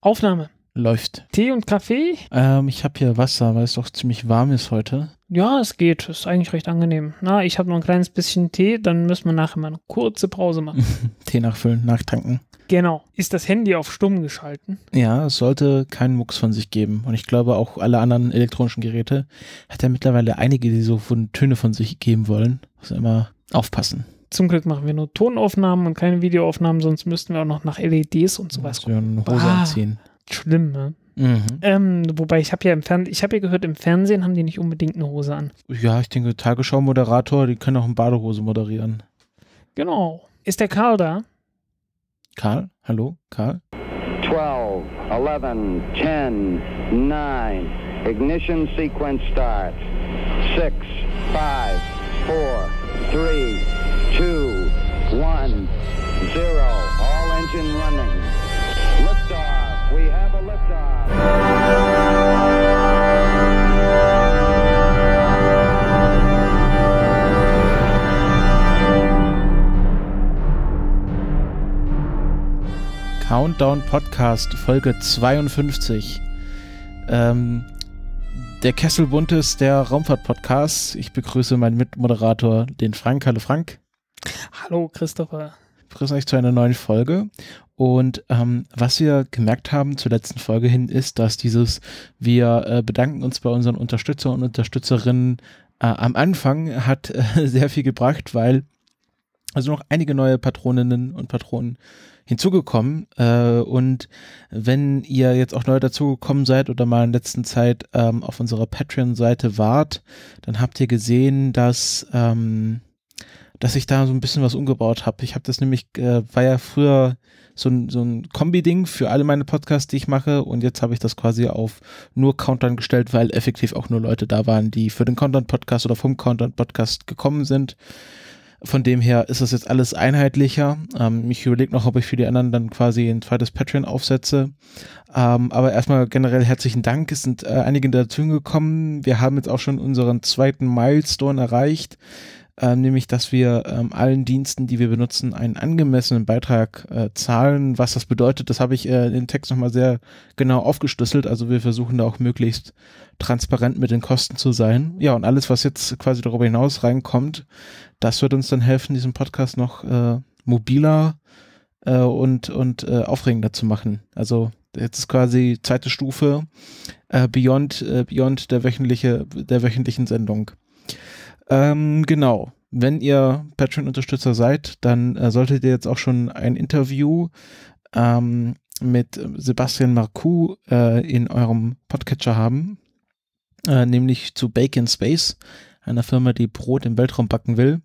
Aufnahme. Läuft. Tee und Kaffee? Ähm, ich habe hier Wasser, weil es doch ziemlich warm ist heute. Ja, es geht. Ist eigentlich recht angenehm. Na, ich habe noch ein kleines bisschen Tee, dann müssen wir nachher mal eine kurze Pause machen. Tee nachfüllen, nachtanken. Genau. Ist das Handy auf stumm geschalten? Ja, es sollte keinen Mucks von sich geben. Und ich glaube, auch alle anderen elektronischen Geräte hat ja mittlerweile einige, die so Töne von sich geben wollen. Also immer aufpassen zum Glück machen wir nur Tonaufnahmen und keine Videoaufnahmen, sonst müssten wir auch noch nach LEDs und sowas gucken. Hose ah, anziehen. Schlimm, ne? Mhm. Ähm, wobei ich habe ja im Fernsehen, ich habe ja gehört, im Fernsehen haben die nicht unbedingt eine Hose an. Ja, ich denke, Tagesschau-Moderator, die können auch in Badehose moderieren. Genau. Ist der Karl da? Karl? Hallo? Karl? 12, 11, 10, 9, Ignition Sequence Start. 6, 5, 4, 3, Countdown Podcast Folge 52. Ähm, der Kessel Buntes der raumfahrt Podcast. Ich begrüße meinen Mitmoderator, den Frank. Hallo Frank. Hallo Christopher. Ich begrüße euch zu einer neuen Folge. Und ähm, was wir gemerkt haben zur letzten Folge hin, ist, dass dieses Wir äh, bedanken uns bei unseren Unterstützern und Unterstützerinnen äh, am Anfang hat äh, sehr viel gebracht, weil also noch einige neue Patroninnen und Patronen hinzugekommen. Äh, und wenn ihr jetzt auch neu dazugekommen seid oder mal in letzter Zeit ähm, auf unserer Patreon-Seite wart, dann habt ihr gesehen, dass ähm, dass ich da so ein bisschen was umgebaut habe. Ich habe das nämlich, äh, war ja früher so ein, so ein Kombi-Ding für alle meine Podcasts, die ich mache und jetzt habe ich das quasi auf nur Countdown gestellt, weil effektiv auch nur Leute da waren, die für den Countdown-Podcast oder vom Countdown-Podcast gekommen sind. Von dem her ist das jetzt alles einheitlicher. Ähm, ich überlege noch, ob ich für die anderen dann quasi ein zweites Patreon aufsetze. Ähm, aber erstmal generell herzlichen Dank. Es sind äh, einige dazu gekommen. Wir haben jetzt auch schon unseren zweiten Milestone erreicht. Äh, nämlich dass wir ähm, allen Diensten, die wir benutzen, einen angemessenen Beitrag äh, zahlen. Was das bedeutet, das habe ich äh, in Text nochmal sehr genau aufgeschlüsselt. Also wir versuchen da auch möglichst transparent mit den Kosten zu sein. Ja, und alles, was jetzt quasi darüber hinaus reinkommt, das wird uns dann helfen, diesen Podcast noch äh, mobiler äh, und, und äh, aufregender zu machen. Also jetzt ist quasi zweite Stufe äh, beyond, äh, beyond der, wöchentliche, der wöchentlichen Sendung. Ähm, genau. Wenn ihr Patreon-Unterstützer seid, dann äh, solltet ihr jetzt auch schon ein Interview ähm, mit Sebastian Marcoux äh, in eurem Podcatcher haben, äh, nämlich zu Bacon Space, einer Firma, die Brot im Weltraum backen will.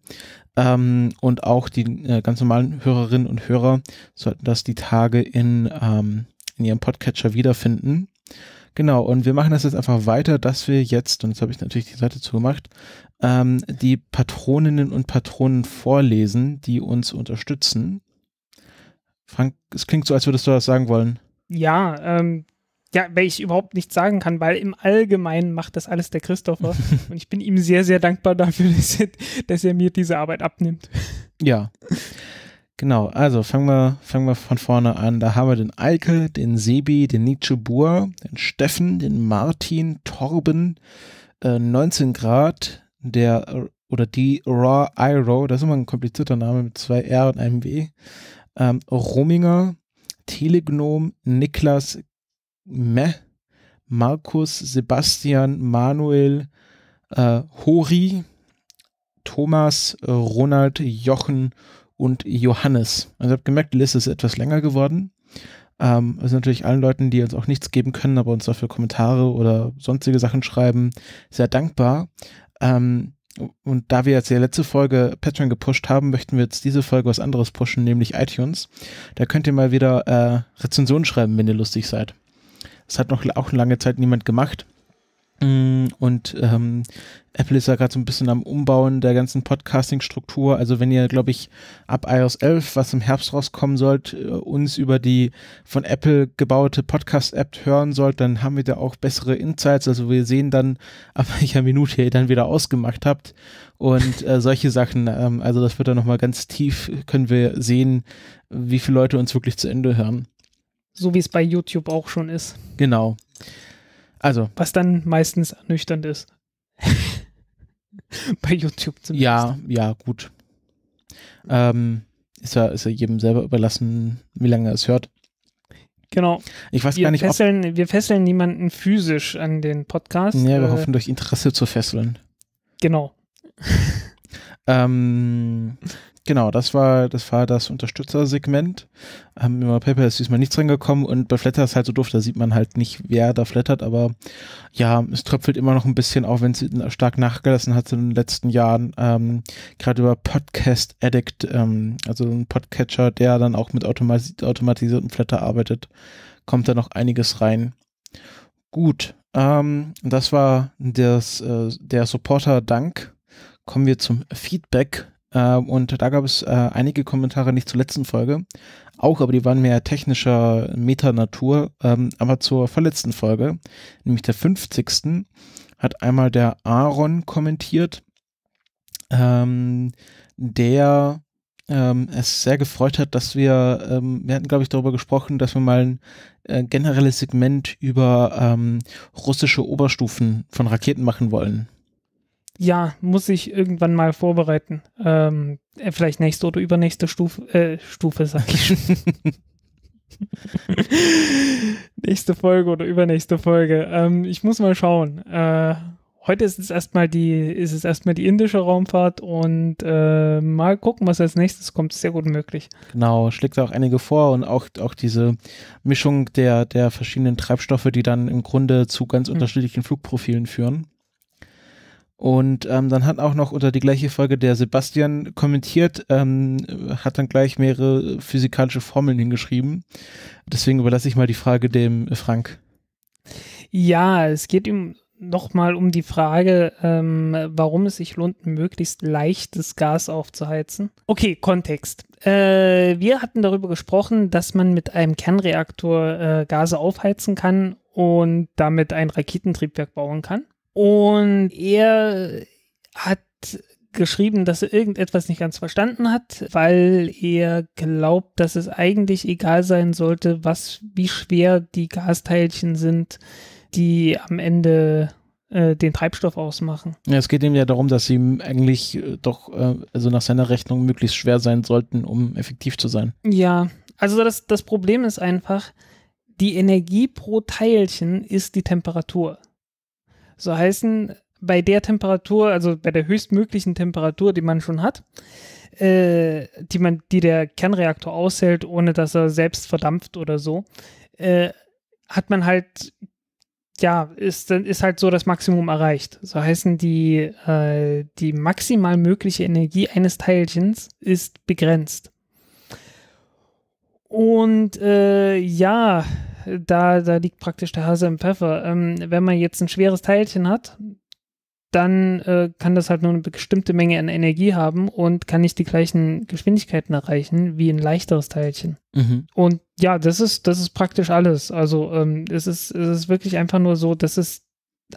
Ähm, und auch die äh, ganz normalen Hörerinnen und Hörer sollten das die Tage in, ähm, in ihrem Podcatcher wiederfinden. Genau, und wir machen das jetzt einfach weiter, dass wir jetzt, und jetzt habe ich natürlich die Seite zugemacht, ähm, die Patroninnen und Patronen vorlesen, die uns unterstützen. Frank, es klingt so, als würdest du das sagen wollen. Ja, ähm, ja, weil ich überhaupt nichts sagen kann, weil im Allgemeinen macht das alles der Christopher und ich bin ihm sehr, sehr dankbar dafür, dass er, dass er mir diese Arbeit abnimmt. Ja. Genau, also fangen wir, fangen wir von vorne an. Da haben wir den Eike, den Sebi, den Nietzsche Buhr, den Steffen, den Martin, Torben, äh, 19 Grad, der oder die Raw Iro, das ist immer ein komplizierter Name mit zwei R und einem W, ähm, Rominger, Telegnom, Niklas Meh, Markus, Sebastian, Manuel, äh, Hori, Thomas, äh, Ronald, Jochen und Johannes. Also ich habe gemerkt, die Liste ist etwas länger geworden. Ähm, also natürlich allen Leuten, die uns auch nichts geben können, aber uns dafür Kommentare oder sonstige Sachen schreiben, sehr dankbar. Ähm, und da wir jetzt die letzte Folge Patreon gepusht haben, möchten wir jetzt diese Folge was anderes pushen, nämlich iTunes. Da könnt ihr mal wieder äh, Rezensionen schreiben, wenn ihr lustig seid. Das hat noch auch eine lange Zeit niemand gemacht. Mm, und ähm, Apple ist ja gerade so ein bisschen am Umbauen der ganzen Podcasting-Struktur. Also wenn ihr, glaube ich, ab iOS 11, was im Herbst rauskommen sollt, äh, uns über die von Apple gebaute Podcast-App hören sollt, dann haben wir da auch bessere Insights. Also wir sehen dann, ab welcher Minute ihr dann wieder ausgemacht habt und äh, solche Sachen. Ähm, also das wird dann nochmal ganz tief, können wir sehen, wie viele Leute uns wirklich zu Ende hören. So wie es bei YouTube auch schon ist. Genau. Also. Was dann meistens ernüchternd ist. Bei YouTube zumindest. Ja, ja, gut. Ähm, ist, ja, ist ja jedem selber überlassen, wie lange er es hört. Genau. Ich weiß wir gar nicht, fesseln, ob wir fesseln niemanden physisch an den Podcast. Ja, wir äh, hoffen, durch Interesse zu fesseln. Genau. ähm, Genau, das war, das war das Unterstützersegment. Haben ähm, immer Paper ist diesmal nichts reingekommen und bei Flatter ist halt so doof, da sieht man halt nicht, wer da flattert, aber ja, es tröpfelt immer noch ein bisschen, auch wenn es stark nachgelassen hat in den letzten Jahren. Ähm, Gerade über Podcast Addict, ähm, also ein Podcatcher, der dann auch mit automatis automatisiertem Flatter arbeitet, kommt da noch einiges rein. Gut, ähm, das war das, äh, der Supporter-Dank. Kommen wir zum Feedback ähm, und da gab es äh, einige Kommentare, nicht zur letzten Folge, auch, aber die waren mehr technischer Metanatur. Ähm, aber zur vorletzten Folge, nämlich der 50. hat einmal der Aaron kommentiert, ähm, der ähm, es sehr gefreut hat, dass wir, ähm, wir hatten, glaube ich, darüber gesprochen, dass wir mal ein äh, generelles Segment über ähm, russische Oberstufen von Raketen machen wollen ja, muss ich irgendwann mal vorbereiten. Ähm, äh, vielleicht nächste oder übernächste Stufe, äh, Stufe, sag ich. nächste Folge oder übernächste Folge. Ähm, ich muss mal schauen. Äh, heute ist es erstmal die, ist es erstmal die indische Raumfahrt und äh, mal gucken, was als nächstes kommt. Sehr gut möglich. Genau, schlägt auch einige vor und auch, auch diese Mischung der, der verschiedenen Treibstoffe, die dann im Grunde zu ganz mhm. unterschiedlichen Flugprofilen führen. Und ähm, dann hat auch noch unter die gleiche Folge der Sebastian kommentiert, ähm, hat dann gleich mehrere physikalische Formeln hingeschrieben. Deswegen überlasse ich mal die Frage dem äh, Frank. Ja, es geht ihm nochmal um die Frage, ähm, warum es sich lohnt, möglichst leichtes Gas aufzuheizen. Okay, Kontext. Äh, wir hatten darüber gesprochen, dass man mit einem Kernreaktor äh, Gase aufheizen kann und damit ein Raketentriebwerk bauen kann. Und er hat geschrieben, dass er irgendetwas nicht ganz verstanden hat, weil er glaubt, dass es eigentlich egal sein sollte, was, wie schwer die Gasteilchen sind, die am Ende äh, den Treibstoff ausmachen. Ja, es geht ihm ja darum, dass sie eigentlich äh, doch, äh, also nach seiner Rechnung, möglichst schwer sein sollten, um effektiv zu sein. Ja, also das, das Problem ist einfach, die Energie pro Teilchen ist die Temperatur. So heißen, bei der Temperatur, also bei der höchstmöglichen Temperatur, die man schon hat, äh, die man, die der Kernreaktor aushält, ohne dass er selbst verdampft oder so, äh, hat man halt, ja, ist ist halt so das Maximum erreicht. So heißen die äh, die maximal mögliche Energie eines Teilchens ist begrenzt. Und äh, ja, da, da liegt praktisch der Hase im Pfeffer. Ähm, wenn man jetzt ein schweres Teilchen hat, dann äh, kann das halt nur eine bestimmte Menge an Energie haben und kann nicht die gleichen Geschwindigkeiten erreichen wie ein leichteres Teilchen. Mhm. Und ja, das ist, das ist praktisch alles. Also ähm, es, ist, es ist wirklich einfach nur so, dass es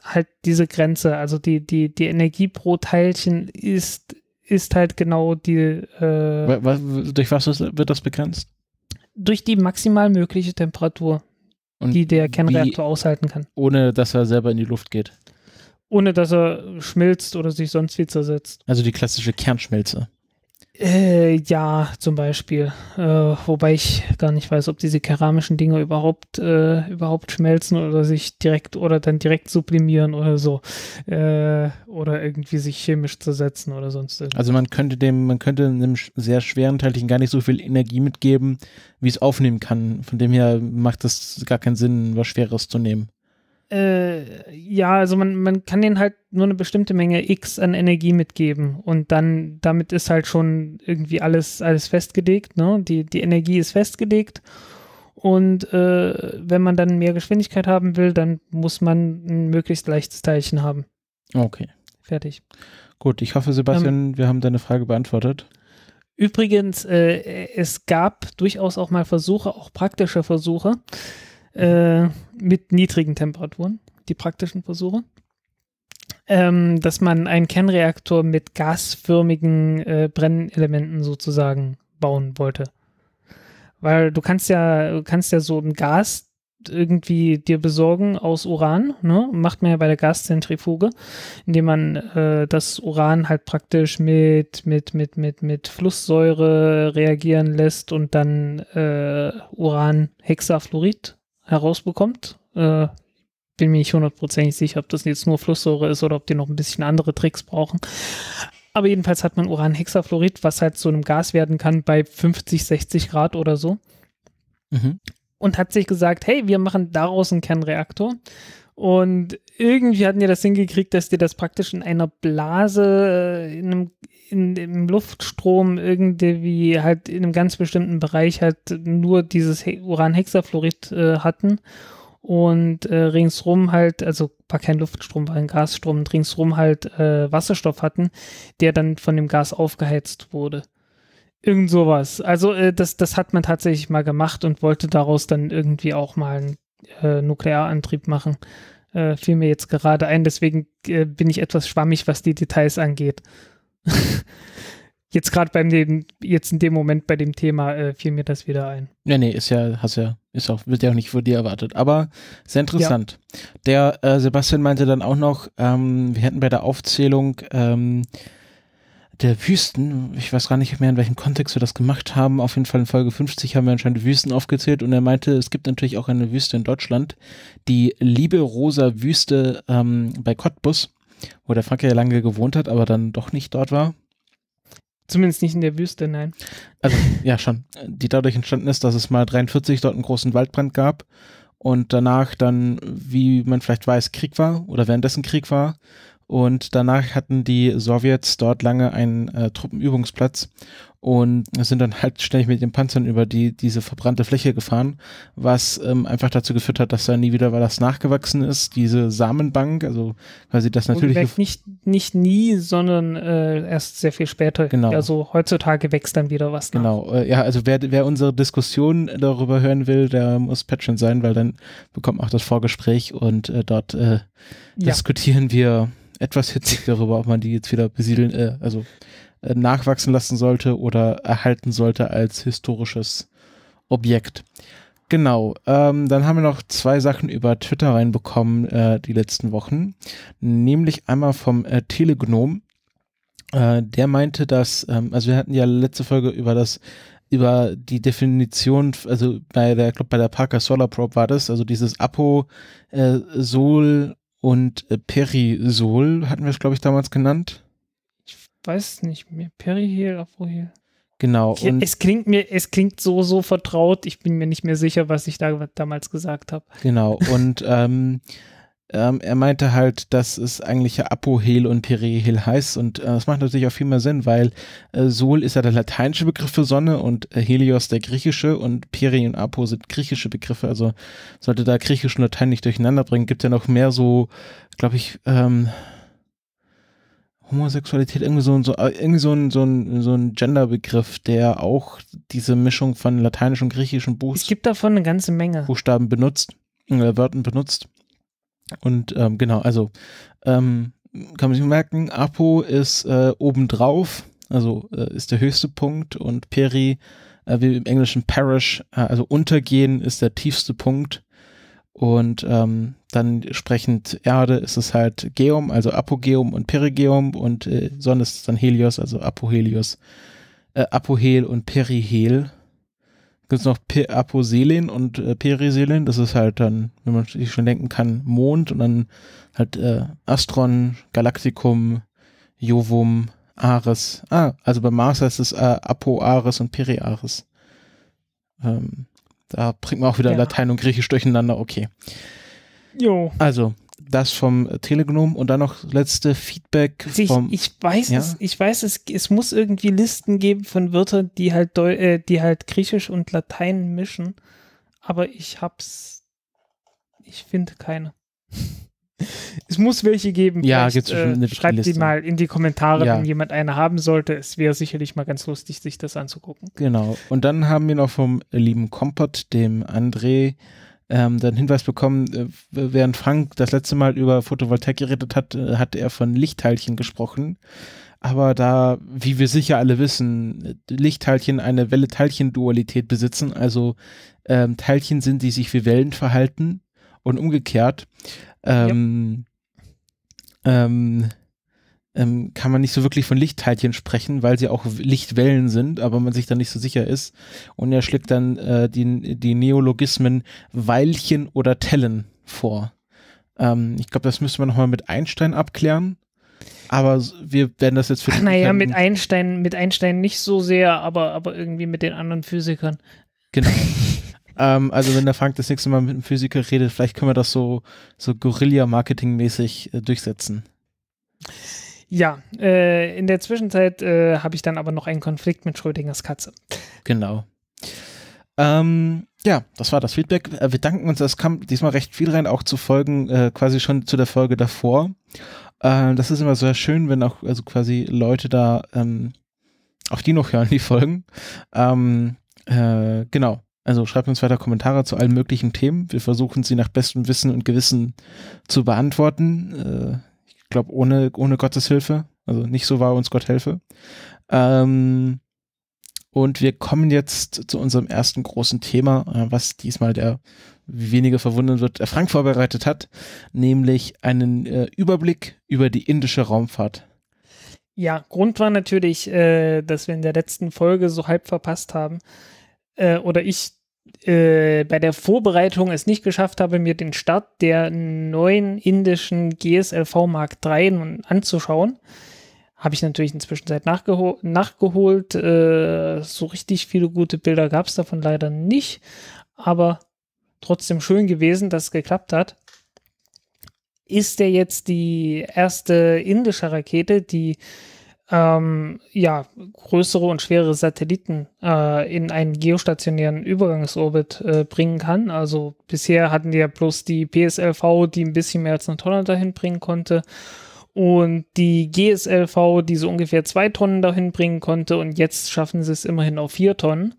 halt diese Grenze. Also die, die, die Energie pro Teilchen ist, ist halt genau die. Äh, durch was wird das begrenzt? Durch die maximal mögliche Temperatur. Und die der Kernreaktor aushalten kann. Ohne dass er selber in die Luft geht. Ohne dass er schmilzt oder sich sonst wie zersetzt. Also die klassische Kernschmelze. Äh, ja, zum Beispiel. Äh, wobei ich gar nicht weiß, ob diese keramischen Dinge überhaupt, äh, überhaupt schmelzen oder sich direkt oder dann direkt sublimieren oder so. Äh, oder irgendwie sich chemisch zersetzen oder sonst irgendwas. Also man könnte dem, man könnte einem sehr schweren Teilchen gar nicht so viel Energie mitgeben, wie es aufnehmen kann. Von dem her macht es gar keinen Sinn, was Schweres zu nehmen. Äh, ja, also man, man kann denen halt nur eine bestimmte Menge X an Energie mitgeben und dann damit ist halt schon irgendwie alles, alles festgelegt, ne? Die, die Energie ist festgelegt und äh, wenn man dann mehr Geschwindigkeit haben will, dann muss man ein möglichst leichtes Teilchen haben. Okay. Fertig. Gut, ich hoffe, Sebastian, ähm, wir haben deine Frage beantwortet. Übrigens, äh, es gab durchaus auch mal Versuche, auch praktische Versuche, äh, mit niedrigen Temperaturen, die praktischen Versuche. Ähm, dass man einen Kernreaktor mit gasförmigen äh, Brennelementen sozusagen bauen wollte. Weil du kannst ja, kannst ja so ein Gas irgendwie dir besorgen aus Uran, ne? Macht man ja bei der Gaszentrifuge, indem man äh, das Uran halt praktisch mit, mit, mit, mit, mit Flusssäure reagieren lässt und dann äh, Uran Hexafluorid herausbekommt. Äh, bin mir nicht hundertprozentig sicher, ob das jetzt nur Flusssäure ist oder ob die noch ein bisschen andere Tricks brauchen. Aber jedenfalls hat man Uranhexafluorid, was halt zu einem Gas werden kann bei 50, 60 Grad oder so. Mhm. Und hat sich gesagt, hey, wir machen daraus einen Kernreaktor und irgendwie hatten die das hingekriegt, dass die das praktisch in einer Blase, äh, in einem, in, im Luftstrom irgendwie halt in einem ganz bestimmten Bereich halt nur dieses Uranhexafluorid äh, hatten und äh, ringsrum halt, also war kein Luftstrom, war ein Gasstrom, und ringsrum halt äh, Wasserstoff hatten, der dann von dem Gas aufgeheizt wurde. Irgend sowas. Also äh, das, das hat man tatsächlich mal gemacht und wollte daraus dann irgendwie auch mal ein äh, Nuklearantrieb machen, äh, fiel mir jetzt gerade ein. Deswegen äh, bin ich etwas schwammig, was die Details angeht. jetzt gerade beim dem, jetzt in dem Moment bei dem Thema äh, fiel mir das wieder ein. Nee, nee, ist ja, hast ja, ist auch, wird ja auch nicht von dir erwartet, aber sehr interessant. Ja. Der äh, Sebastian meinte dann auch noch, ähm, wir hätten bei der Aufzählung ähm, der Wüsten, ich weiß gar nicht mehr, in welchem Kontext wir das gemacht haben. Auf jeden Fall in Folge 50 haben wir anscheinend Wüsten aufgezählt und er meinte, es gibt natürlich auch eine Wüste in Deutschland, die liebe rosa Wüste ähm, bei Cottbus, wo der Frank ja lange gewohnt hat, aber dann doch nicht dort war. Zumindest nicht in der Wüste, nein. Also, ja, schon. Die dadurch entstanden ist, dass es mal 43 dort einen großen Waldbrand gab und danach dann, wie man vielleicht weiß, Krieg war oder währenddessen Krieg war und danach hatten die Sowjets dort lange einen äh, Truppenübungsplatz und sind dann halt ständig mit den Panzern über die, diese verbrannte Fläche gefahren, was ähm, einfach dazu geführt hat, dass da nie wieder was nachgewachsen ist. Diese Samenbank, also quasi das natürlich. Nicht, nicht nie, sondern äh, erst sehr viel später. Genau. Also heutzutage wächst dann wieder was nach. Genau, äh, ja, also wer, wer unsere Diskussion darüber hören will, der muss Patreon sein, weil dann bekommt man auch das Vorgespräch und äh, dort äh, ja. diskutieren wir etwas hitzig darüber, ob man die jetzt wieder besiedeln, äh, also äh, nachwachsen lassen sollte oder erhalten sollte als historisches Objekt. Genau, ähm, dann haben wir noch zwei Sachen über Twitter reinbekommen äh, die letzten Wochen, nämlich einmal vom äh, Telegnom. Äh, der meinte, dass, ähm, also wir hatten ja letzte Folge über das über die Definition, also bei der, glaub, bei der Parker Solar Probe war das, also dieses Apo äh, Sol und äh, Perisol hatten wir es, glaube ich, damals genannt. Ich weiß nicht mehr. Perihel, Aprohel. Genau. Ja, es klingt mir, es klingt so, so vertraut. Ich bin mir nicht mehr sicher, was ich da damals gesagt habe. Genau. Und ähm, ähm, er meinte halt, dass es eigentlich ja Apohel und Perihel heißt und äh, das macht natürlich auch viel mehr Sinn, weil äh, Sol ist ja der lateinische Begriff für Sonne und äh, Helios der griechische und Peri und Apo sind griechische Begriffe, also sollte da griechisch und Latein nicht durcheinander bringen, gibt ja noch mehr so, glaube ich, ähm, Homosexualität, irgendwie so, so, äh, irgendwie so ein, so ein, so ein Genderbegriff, der auch diese Mischung von lateinisch und griechischen Buchstaben. Es gibt davon eine ganze Menge. Buchstaben benutzt, äh, Wörtern benutzt. Und ähm, genau, also ähm, kann man sich merken, Apo ist äh, obendrauf, also äh, ist der höchste Punkt und Peri, äh, wie im Englischen Parish, äh, also untergehen ist der tiefste Punkt. Und ähm, dann sprechend Erde ist es halt Geum, also Apogeum und Perigeum und äh, Sonne ist dann Helios, also Apohelios, äh, Apohel und Perihel gibt es noch P Aposelin und äh, Periselin. Das ist halt dann, wenn man sich schon denken kann, Mond und dann halt äh, Astron, Galaktikum, Jovum, Ares. Ah, also bei Mars heißt es äh, Apo Ares und Peri Ares. Ähm, da bringt man auch wieder ja. Latein und Griechisch durcheinander. Okay. Jo. Also, das vom Telegram und dann noch letzte Feedback vom. Ich weiß ja? es, ich weiß es, es muss irgendwie Listen geben von Wörtern, die halt, Deu äh, die halt Griechisch und Latein mischen, aber ich hab's, ich finde keine. Es muss welche geben. Ja, gibt's schon äh, eine Schreibt Liste. die mal in die Kommentare, ja. wenn jemand eine haben sollte. Es wäre sicherlich mal ganz lustig, sich das anzugucken. Genau. Und dann haben wir noch vom lieben Kompott, dem André, ähm, dann Hinweis bekommen, äh, während Frank das letzte Mal über Photovoltaik geredet hat, äh, hat er von Lichtteilchen gesprochen. Aber da, wie wir sicher alle wissen, Lichtteilchen eine Welle-Teilchen-Dualität besitzen, also ähm, Teilchen sind, die sich wie Wellen verhalten und umgekehrt, ähm, ja. ähm, ähm, kann man nicht so wirklich von Lichtteilchen sprechen, weil sie auch Lichtwellen sind, aber man sich da nicht so sicher ist. Und er schlägt dann äh, die, die Neologismen Weilchen oder Tellen vor. Ähm, ich glaube, das müsste man nochmal mit Einstein abklären. Aber wir werden das jetzt für. Ach, naja, mit Einstein, mit Einstein nicht so sehr, aber, aber irgendwie mit den anderen Physikern. Genau. ähm, also wenn der Frank das nächste Mal mit einem Physiker redet, vielleicht können wir das so, so Guerilla-Marketing-mäßig äh, durchsetzen. Ja, äh, in der Zwischenzeit äh, habe ich dann aber noch einen Konflikt mit Schrödingers Katze. Genau. Ähm, ja, das war das Feedback. Äh, wir danken uns, es kam diesmal recht viel rein, auch zu Folgen, äh, quasi schon zu der Folge davor. Äh, das ist immer sehr schön, wenn auch also quasi Leute da ähm, auch die noch hören, die Folgen. Ähm, äh, genau. Also schreibt uns weiter Kommentare zu allen möglichen Themen. Wir versuchen sie nach bestem Wissen und Gewissen zu beantworten. Äh, glaube, ohne, ohne Gottes Hilfe. Also nicht so war uns Gott helfe. Ähm, und wir kommen jetzt zu unserem ersten großen Thema, äh, was diesmal der wenige verwundern wird, der Frank vorbereitet hat, nämlich einen äh, Überblick über die indische Raumfahrt. Ja, Grund war natürlich, äh, dass wir in der letzten Folge so halb verpasst haben äh, oder ich äh, bei der Vorbereitung es nicht geschafft habe, mir den Start der neuen indischen GSLV Mark III anzuschauen. Habe ich natürlich inzwischen seit nachgeho nachgeholt. Äh, so richtig viele gute Bilder gab es davon leider nicht, aber trotzdem schön gewesen, dass es geklappt hat. Ist der jetzt die erste indische Rakete, die ähm, ja, größere und schwere Satelliten äh, in einen geostationären Übergangsorbit äh, bringen kann. Also bisher hatten die ja bloß die PSLV, die ein bisschen mehr als eine Tonne dahin bringen konnte. Und die GSLV, die so ungefähr zwei Tonnen dahin bringen konnte. Und jetzt schaffen sie es immerhin auf vier Tonnen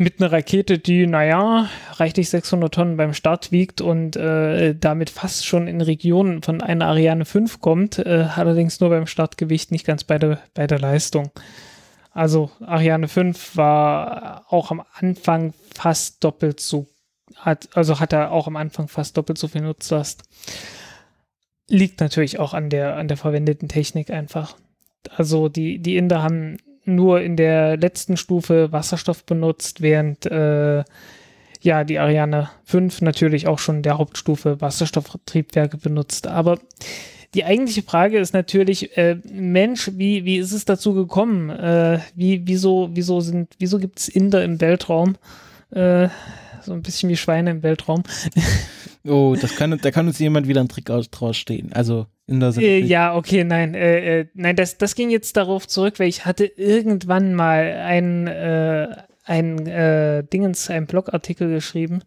mit einer Rakete, die, naja, reichlich 600 Tonnen beim Start wiegt und äh, damit fast schon in Regionen von einer Ariane 5 kommt, äh, allerdings nur beim Startgewicht, nicht ganz bei der, bei der Leistung. Also Ariane 5 war auch am Anfang fast doppelt so, hat, also hat er auch am Anfang fast doppelt so viel Nutzlast. Liegt natürlich auch an der, an der verwendeten Technik einfach. Also die, die Inder haben nur in der letzten Stufe Wasserstoff benutzt, während äh, ja die Ariane 5 natürlich auch schon in der Hauptstufe Wasserstofftriebwerke benutzt. Aber die eigentliche Frage ist natürlich, äh, Mensch, wie, wie ist es dazu gekommen? Äh, wie, wieso, wieso wieso gibt es Inder im Weltraum? Äh, so ein bisschen wie Schweine im Weltraum. Oh, das kann, da kann uns jemand wieder einen Trick aus, draus stehen. Also in der äh, Ja, okay, nein. Äh, äh, nein, das, das ging jetzt darauf zurück, weil ich hatte irgendwann mal einen, ein äh, äh, Dingens, einen Blogartikel geschrieben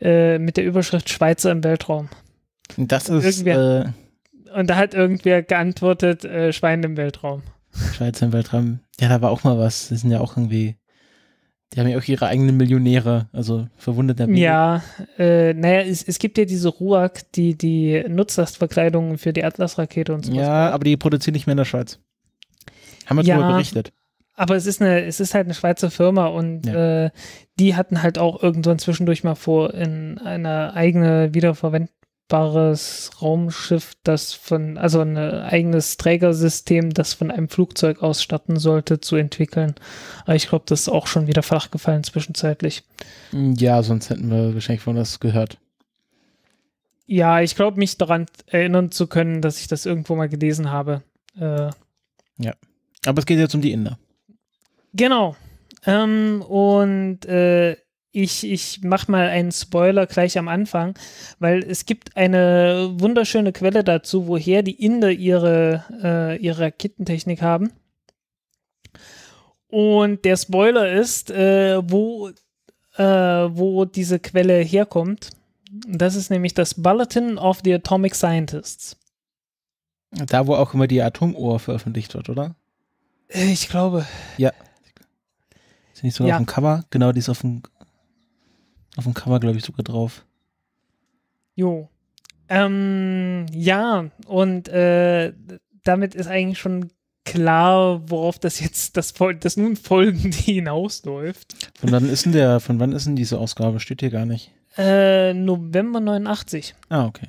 äh, mit der Überschrift Schweizer im Weltraum. Das ist. und da hat irgendwer geantwortet, Schwein im Weltraum. Schweizer im Weltraum. Ja, da war auch mal was. Das sind ja auch irgendwie die haben ja auch ihre eigenen Millionäre, also verwundert der Ja, äh, naja, es, es, gibt ja diese Ruag, die die Nutzlastverkleidungen für die Atlas-Rakete und so Ja, aber die produzieren nicht mehr in der Schweiz. Haben wir ja, darüber berichtet. Aber es ist eine, es ist halt eine Schweizer Firma und ja. äh, die hatten halt auch irgendwann zwischendurch mal vor, in eine eigene Wiederverwendung unsichtbares Raumschiff, das von, also ein eigenes Trägersystem, das von einem Flugzeug ausstatten sollte, zu entwickeln. Aber ich glaube, das ist auch schon wieder flach gefallen zwischenzeitlich. Ja, sonst hätten wir wahrscheinlich von das gehört. Ja, ich glaube, mich daran erinnern zu können, dass ich das irgendwo mal gelesen habe. Äh, ja. Aber es geht jetzt um die Inder. Genau. Ähm, und äh, ich, ich mache mal einen Spoiler gleich am Anfang, weil es gibt eine wunderschöne Quelle dazu, woher die Inder ihre, äh, ihre Raketentechnik haben. Und der Spoiler ist, äh, wo, äh, wo diese Quelle herkommt. Das ist nämlich das Bulletin of the Atomic Scientists. Da, wo auch immer die Atomuhr veröffentlicht wird, oder? Äh, ich glaube. Ja. Ist nicht so ja. auf dem Cover? Genau, die ist auf dem auf dem Cover, glaube ich, sogar drauf. Jo. Ähm, ja, und äh, damit ist eigentlich schon klar, worauf das jetzt das, das nun folgende hinausläuft. Von wann ist denn der, von wann ist denn diese Ausgabe? Steht hier gar nicht. Äh, November 89. Ah, okay.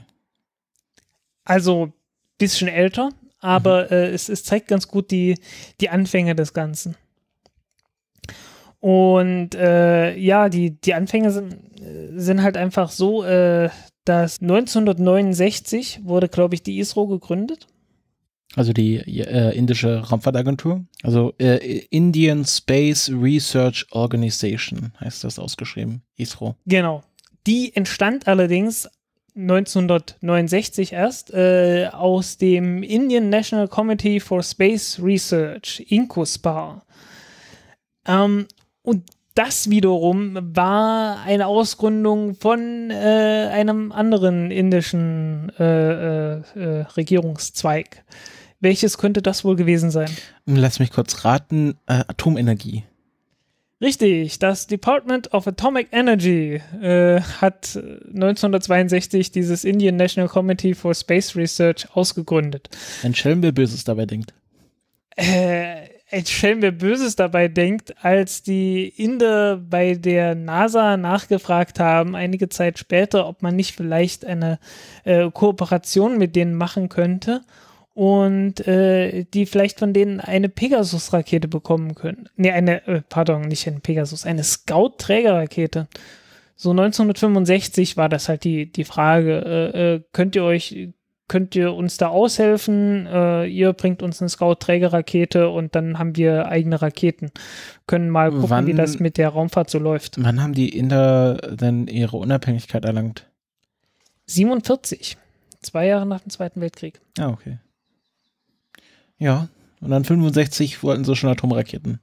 Also bisschen älter, aber mhm. äh, es, es, zeigt ganz gut die, die Anfänge des Ganzen. Und äh, ja, die, die Anfänge sind, sind halt einfach so, äh, dass 1969 wurde, glaube ich, die ISRO gegründet. Also die äh, indische Raumfahrtagentur. Also äh, Indian Space Research Organization heißt das ausgeschrieben, ISRO. Genau. Die entstand allerdings 1969 erst äh, aus dem Indian National Committee for Space Research, INCOSPAR. Ähm, und das wiederum war eine Ausgründung von äh, einem anderen indischen äh, äh, äh Regierungszweig. Welches könnte das wohl gewesen sein? Lass mich kurz raten, äh, Atomenergie. Richtig, das Department of Atomic Energy äh, hat 1962 dieses Indian National Committee for Space Research ausgegründet. Ein Schelm, wer Böses dabei denkt. Äh, Schelm, wer Böses dabei denkt, als die Inder bei der NASA nachgefragt haben, einige Zeit später, ob man nicht vielleicht eine äh, Kooperation mit denen machen könnte und äh, die vielleicht von denen eine Pegasus-Rakete bekommen können. Nee, eine, äh, pardon, nicht ein Pegasus, eine scout träger rakete So 1965 war das halt die, die Frage, äh, äh könnt ihr euch könnt ihr uns da aushelfen? Äh, ihr bringt uns eine Scout-Trägerrakete und dann haben wir eigene Raketen. Können mal gucken, wann, wie das mit der Raumfahrt so läuft. Wann haben die Inder denn ihre Unabhängigkeit erlangt? 47. Zwei Jahre nach dem Zweiten Weltkrieg. Ah, okay. Ja, und dann 65 wollten sie schon Atomraketen.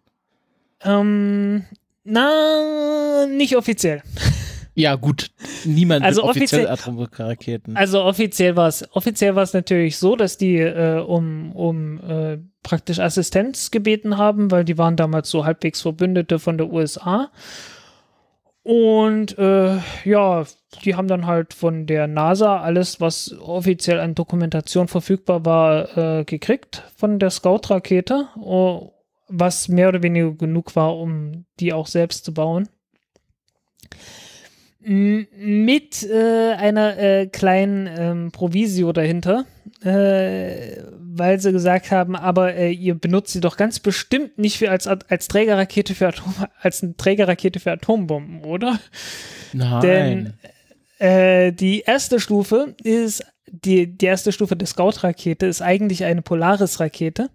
Ähm, na, nicht offiziell. Ja, gut, niemand also offiziell, offiziell Atomraketen. Also offiziell war es offiziell war es natürlich so, dass die äh, um, um äh, praktisch Assistenz gebeten haben, weil die waren damals so halbwegs Verbündete von der USA. Und äh, ja, die haben dann halt von der NASA alles, was offiziell an Dokumentation verfügbar war, äh, gekriegt von der Scout-Rakete, was mehr oder weniger genug war, um die auch selbst zu bauen mit äh, einer äh, kleinen ähm, Provisio dahinter, äh, weil sie gesagt haben, aber äh, ihr benutzt sie doch ganz bestimmt nicht für als, als Trägerrakete für Atom als eine Trägerrakete für Atombomben, oder? Nein. Denn äh, die erste Stufe ist die, die erste Stufe der Scout-Rakete ist eigentlich eine Polaris-Rakete.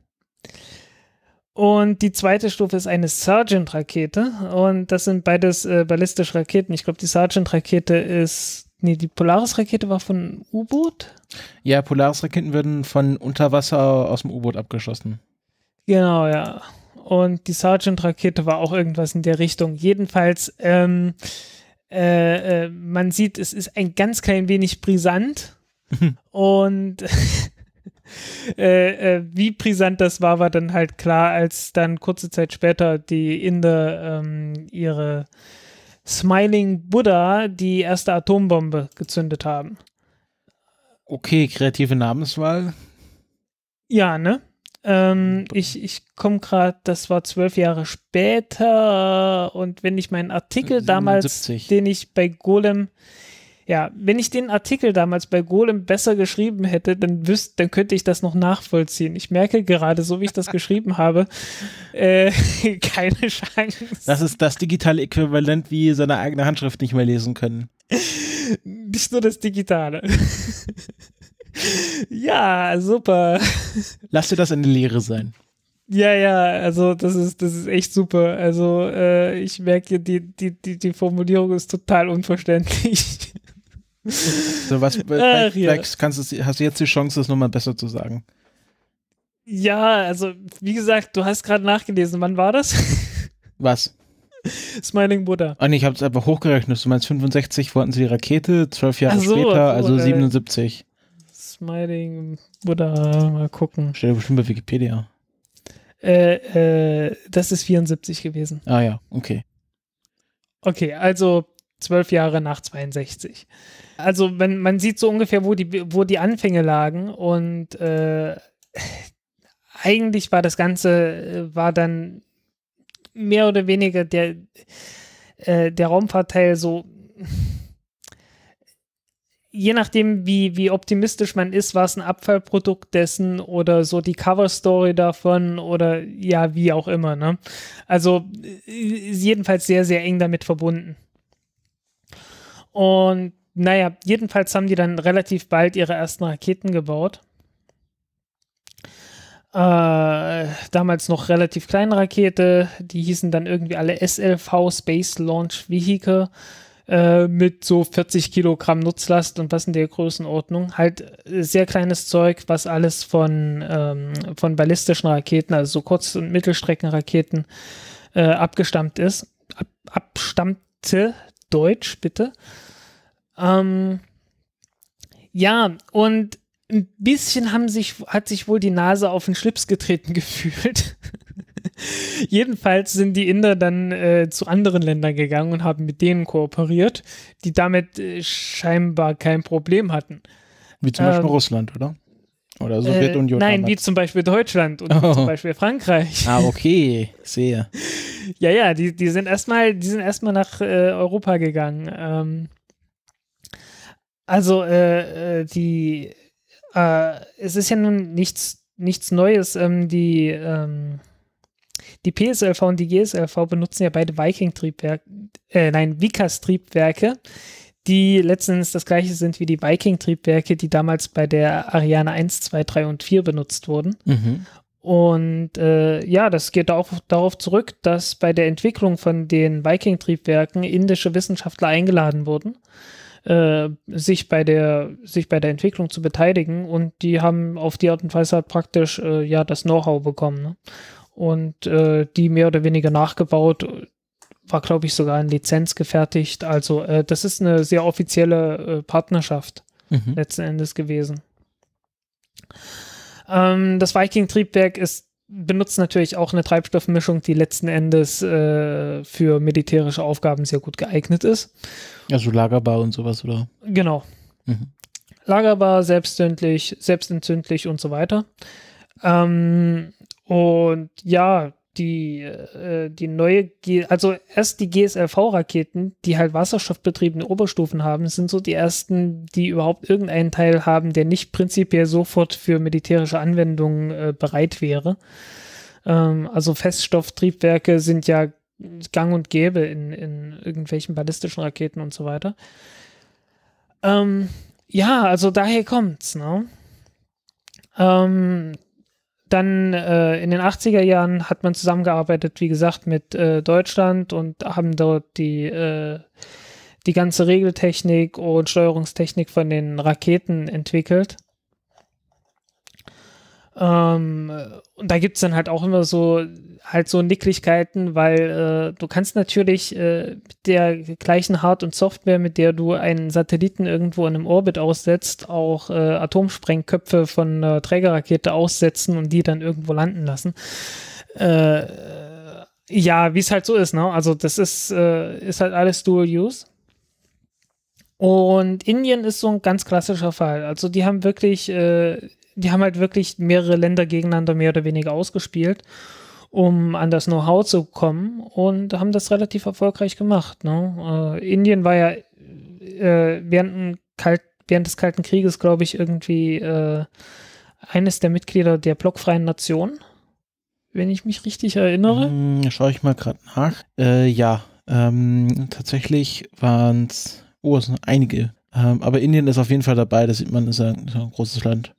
Und die zweite Stufe ist eine Sergeant-Rakete. Und das sind beides äh, ballistische Raketen. Ich glaube, die Sergeant-Rakete ist. Nee, die Polaris-Rakete war von U-Boot? Ja, Polaris-Raketen werden von Unterwasser aus dem U-Boot abgeschossen. Genau, ja. Und die Sergeant-Rakete war auch irgendwas in der Richtung. Jedenfalls, ähm, äh, äh, man sieht, es ist ein ganz klein wenig brisant. und Äh, äh, wie brisant das war, war dann halt klar, als dann kurze Zeit später die Inder ähm, ihre Smiling Buddha die erste Atombombe gezündet haben. Okay, kreative Namenswahl. Ja, ne? Ähm, hm, ich ich komme gerade, das war zwölf Jahre später und wenn ich meinen Artikel 77. Äh, damals, den ich bei Golem ja, wenn ich den Artikel damals bei Golem besser geschrieben hätte, dann wüsste, dann könnte ich das noch nachvollziehen. Ich merke gerade, so wie ich das geschrieben habe, äh, keine Chance. Das ist das digitale Äquivalent, wie seine eigene Handschrift nicht mehr lesen können. Nicht nur das Digitale. ja, super. Lass dir das in der Lehre sein. Ja, ja, also das ist, das ist echt super. Also äh, ich merke, die, die, die, die Formulierung ist total unverständlich so was, Ach, vielleicht, ja. du, hast du jetzt die Chance, das nochmal besser zu sagen. Ja, also wie gesagt, du hast gerade nachgelesen. Wann war das? Was? Smiling Buddha. Ah, nee, ich habe es einfach hochgerechnet. Du meinst 65 wollten sie die Rakete, zwölf Jahre so, später, also, also 77. Smiling Buddha, mal gucken. Steht bestimmt bei Wikipedia. Äh, äh, das ist 74 gewesen. Ah ja, okay. Okay, also zwölf Jahre nach 62. Also wenn, man sieht so ungefähr, wo die, wo die Anfänge lagen und äh, eigentlich war das Ganze, äh, war dann mehr oder weniger der, äh, der Raumfahrtteil so je nachdem, wie, wie optimistisch man ist, war es ein Abfallprodukt dessen oder so die Coverstory davon oder ja, wie auch immer. Ne? Also äh, jedenfalls sehr, sehr eng damit verbunden. Und naja, jedenfalls haben die dann relativ bald ihre ersten Raketen gebaut. Äh, damals noch relativ kleine Rakete, die hießen dann irgendwie alle SLV Space Launch Vehicle äh, mit so 40 Kilogramm Nutzlast und was in der Größenordnung. Halt äh, sehr kleines Zeug, was alles von, ähm, von ballistischen Raketen, also so Kurz- und Mittelstreckenraketen äh, abgestammt ist. Ab abstammte, Deutsch bitte. Ähm, ja, und ein bisschen haben sich, hat sich wohl die Nase auf den Schlips getreten gefühlt. Jedenfalls sind die Inder dann äh, zu anderen Ländern gegangen und haben mit denen kooperiert, die damit äh, scheinbar kein Problem hatten. Wie zum Beispiel ähm, Russland, oder? Oder äh, Sowjetunion. Äh, nein, damals. wie zum Beispiel Deutschland und oh. zum Beispiel Frankreich. Ah, okay, sehe. ja, ja, die, die sind erstmal, die sind erstmal nach äh, Europa gegangen. Ähm, also äh, äh, die, äh, es ist ja nun nichts, nichts Neues. Ähm, die, ähm, die PSLV und die GSLV benutzen ja beide Viking-Triebwerke, äh, nein, Vikas-Triebwerke, die letztendlich das gleiche sind wie die Viking-Triebwerke, die damals bei der Ariane 1, 2, 3 und 4 benutzt wurden. Mhm. Und äh, ja, das geht auch darauf zurück, dass bei der Entwicklung von den Viking-Triebwerken indische Wissenschaftler eingeladen wurden äh, sich bei der sich bei der Entwicklung zu beteiligen und die haben auf die Art und Weise halt praktisch äh, ja das Know-how bekommen ne? und äh, die mehr oder weniger nachgebaut war glaube ich sogar in Lizenz gefertigt also äh, das ist eine sehr offizielle äh, Partnerschaft mhm. letzten Endes gewesen ähm, das Viking Triebwerk ist benutzen natürlich auch eine Treibstoffmischung, die letzten Endes äh, für militärische Aufgaben sehr gut geeignet ist. Also lagerbar und sowas, oder? Genau. Mhm. Lagerbar, selbstentzündlich, selbstentzündlich und so weiter. Ähm, und ja, die, äh, die neue, G also erst die GSLV-Raketen, die halt wasserstoffbetriebene Oberstufen haben, sind so die ersten, die überhaupt irgendeinen Teil haben, der nicht prinzipiell sofort für militärische Anwendungen äh, bereit wäre. Ähm, also Feststofftriebwerke sind ja gang und gäbe in, in irgendwelchen ballistischen Raketen und so weiter. Ähm, ja, also daher kommt's, ne? Ähm, dann äh, in den 80er Jahren hat man zusammengearbeitet, wie gesagt, mit äh, Deutschland und haben dort die, äh, die ganze Regeltechnik und Steuerungstechnik von den Raketen entwickelt. Ähm, und da gibt es dann halt auch immer so halt so Nicklichkeiten, weil äh, du kannst natürlich äh, mit der gleichen Hard- und Software, mit der du einen Satelliten irgendwo in einem Orbit aussetzt, auch äh, Atomsprengköpfe von einer Trägerrakete aussetzen und die dann irgendwo landen lassen. Äh, ja, wie es halt so ist, ne? Also das ist, äh, ist halt alles Dual Use. Und Indien ist so ein ganz klassischer Fall. Also die haben wirklich äh, die haben halt wirklich mehrere Länder gegeneinander mehr oder weniger ausgespielt, um an das Know-how zu kommen und haben das relativ erfolgreich gemacht. Ne? Äh, Indien war ja äh, während, Kalt, während, des Kalten Krieges, glaube ich, irgendwie äh, eines der Mitglieder der blockfreien Nation, wenn ich mich richtig erinnere. Hm, Schaue ich mal gerade nach. Äh, ja, ähm, tatsächlich waren oh, es, oh, einige. Ähm, aber Indien ist auf jeden Fall dabei, das sieht man, ist ein, ist ein großes Land.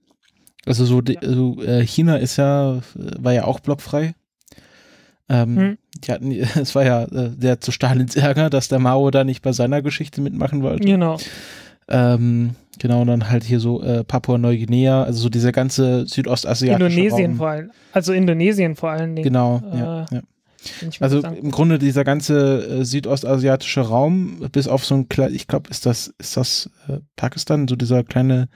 Also so, die, also, äh, China ist ja, war ja auch blockfrei. Ähm, hm. Die hatten, es war ja äh, zu Stalins Ärger, dass der Mao da nicht bei seiner Geschichte mitmachen wollte. Genau. Ähm, genau, und dann halt hier so äh, Papua-Neuguinea, also so dieser ganze südostasiatische Indonesien Raum. vor allem. Also Indonesien vor allen Dingen. Genau, äh, ja, ja. Also im Grunde dieser ganze äh, südostasiatische Raum, bis auf so ein kleines, ich glaube, ist das, ist das äh, Pakistan, so dieser kleine,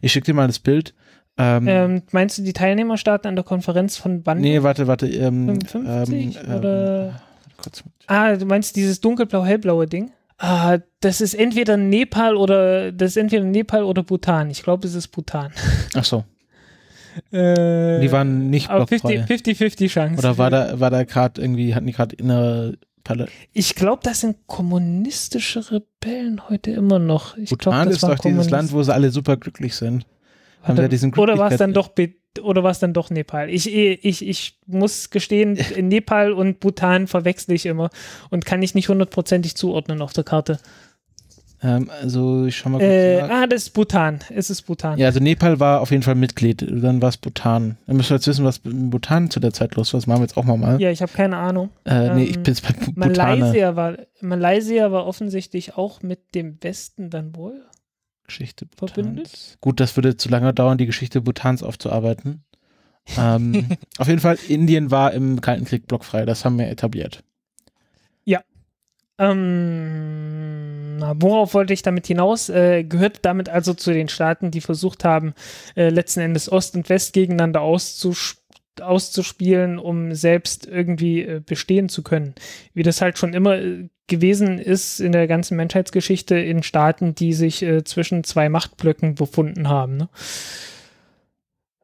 ich schicke dir mal das Bild, ähm, ähm, meinst du die Teilnehmerstaaten an der Konferenz von wann? Nee, warte, warte. Ähm, 55 ähm, ähm, oder? Warte ah, du meinst dieses dunkelblau-hellblaue Ding? Ah, das ist entweder Nepal oder das ist entweder Nepal oder Bhutan. Ich glaube, es ist Bhutan. Ach so. Äh, die waren nicht blockfrei. 50-50 Chance. Oder war da, war da gerade irgendwie, hatten die gerade innere Palle? Ich glaube, das sind kommunistische Rebellen heute immer noch. Ich Bhutan glaub, ist doch dieses Land, wo sie alle super glücklich sind. Haben dann, ja oder war es dann doch oder war es dann doch Nepal? Ich, ich, ich muss gestehen, Nepal und Bhutan verwechsel ich immer und kann ich nicht hundertprozentig zuordnen auf der Karte. Ähm, also ich schau mal kurz äh, Ah, das ist Bhutan. Es ist Bhutan. Ja, also Nepal war auf jeden Fall Mitglied. Dann war es Bhutan. Dann müssen wir jetzt wissen, was in Bhutan zu der Zeit los war. Das machen wir jetzt auch mal. mal. Ja, ich habe keine Ahnung. Äh, nee, ich ähm, bin bei Bhutan. Malaysia war, Malaysia war offensichtlich auch mit dem Westen dann wohl. Geschichte Bhutans. verbindet. Gut, das würde zu lange dauern, die Geschichte Bhutans aufzuarbeiten. ähm, auf jeden Fall, Indien war im Kalten Krieg blockfrei, das haben wir etabliert. Ja. Ähm, worauf wollte ich damit hinaus? Äh, gehört damit also zu den Staaten, die versucht haben, äh, letzten Endes Ost und West gegeneinander auszuspielen? auszuspielen, um selbst irgendwie äh, bestehen zu können. Wie das halt schon immer äh, gewesen ist in der ganzen Menschheitsgeschichte in Staaten, die sich äh, zwischen zwei Machtblöcken befunden haben. Ne?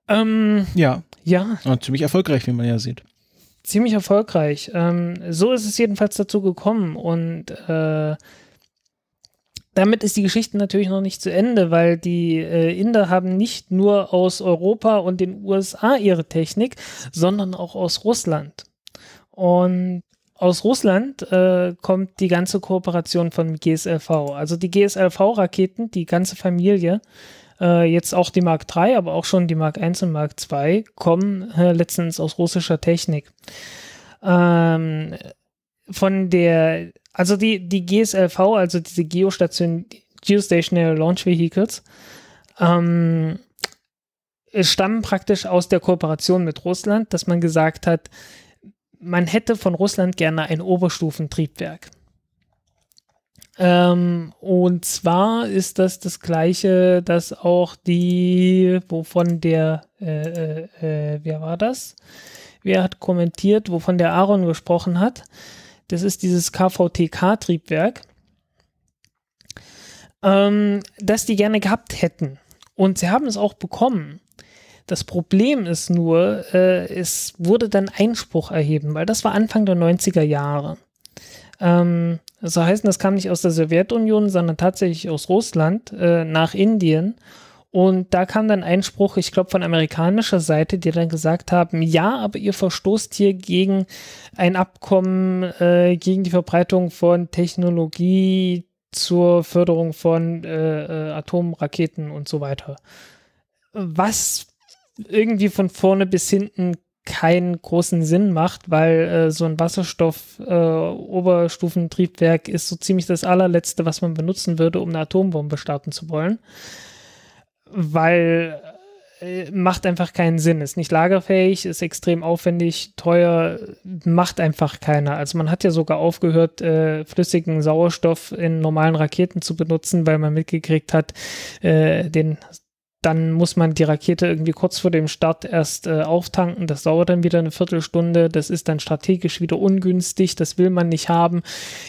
Ähm, ja. Ja. Und ziemlich erfolgreich, wie man ja sieht. Ziemlich erfolgreich. Ähm, so ist es jedenfalls dazu gekommen und damit ist die Geschichte natürlich noch nicht zu Ende, weil die äh, Inder haben nicht nur aus Europa und den USA ihre Technik, sondern auch aus Russland. Und aus Russland äh, kommt die ganze Kooperation von GSLV. Also die GSLV-Raketen, die ganze Familie, äh, jetzt auch die Mark III, aber auch schon die Mark I und Mark II, kommen äh, letztens aus russischer Technik. Ähm, von der also die, die GSLV, also diese Geostation, Geostationary Launch Vehicles, ähm, stammen praktisch aus der Kooperation mit Russland, dass man gesagt hat, man hätte von Russland gerne ein Oberstufentriebwerk. Ähm, und zwar ist das das gleiche, dass auch die, wovon der, äh, äh, äh wer war das? Wer hat kommentiert, wovon der Aaron gesprochen hat? Das ist dieses KVTK-Triebwerk, ähm, das die gerne gehabt hätten. Und sie haben es auch bekommen. Das Problem ist nur, äh, es wurde dann Einspruch erheben, weil das war Anfang der 90er Jahre. Ähm, das heißt, das kam nicht aus der Sowjetunion, sondern tatsächlich aus Russland äh, nach Indien. Und da kam dann Einspruch, ich glaube, von amerikanischer Seite, die dann gesagt haben, ja, aber ihr verstoßt hier gegen ein Abkommen, äh, gegen die Verbreitung von Technologie zur Förderung von äh, äh Atomraketen und so weiter. Was irgendwie von vorne bis hinten keinen großen Sinn macht, weil äh, so ein Wasserstoff-Oberstufentriebwerk äh, ist so ziemlich das allerletzte, was man benutzen würde, um eine Atombombe starten zu wollen weil äh, macht einfach keinen Sinn. Ist nicht lagerfähig, ist extrem aufwendig, teuer, macht einfach keiner. Also man hat ja sogar aufgehört, äh, flüssigen Sauerstoff in normalen Raketen zu benutzen, weil man mitgekriegt hat, äh, den dann muss man die Rakete irgendwie kurz vor dem Start erst äh, auftanken. Das dauert dann wieder eine Viertelstunde. Das ist dann strategisch wieder ungünstig. Das will man nicht haben.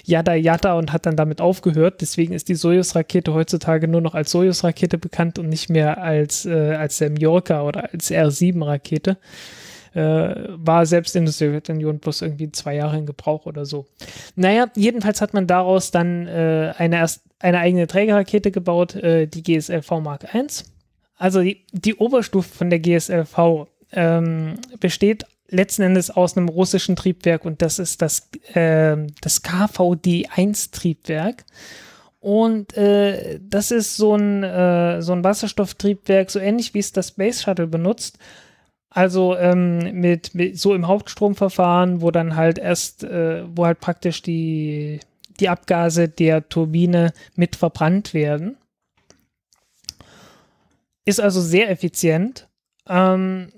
Yada yada und hat dann damit aufgehört. Deswegen ist die Soyuz-Rakete heutzutage nur noch als Soyuz-Rakete bekannt und nicht mehr als, äh, als der Semyorka oder als R7-Rakete. Äh, war selbst in der Sowjetunion bloß irgendwie zwei Jahre in Gebrauch oder so. Naja, jedenfalls hat man daraus dann äh, eine, erst, eine eigene Trägerrakete gebaut, äh, die GSLV Mark I also die, die Oberstufe von der GSLV ähm, besteht letzten Endes aus einem russischen Triebwerk und das ist das, äh, das KVD-1-Triebwerk. Und äh, das ist so ein, äh, so ein Wasserstofftriebwerk, so ähnlich wie es das Space Shuttle benutzt. Also ähm, mit, mit, so im Hauptstromverfahren, wo dann halt erst, äh, wo halt praktisch die, die Abgase der Turbine mit verbrannt werden. Ist also sehr effizient. Ähm,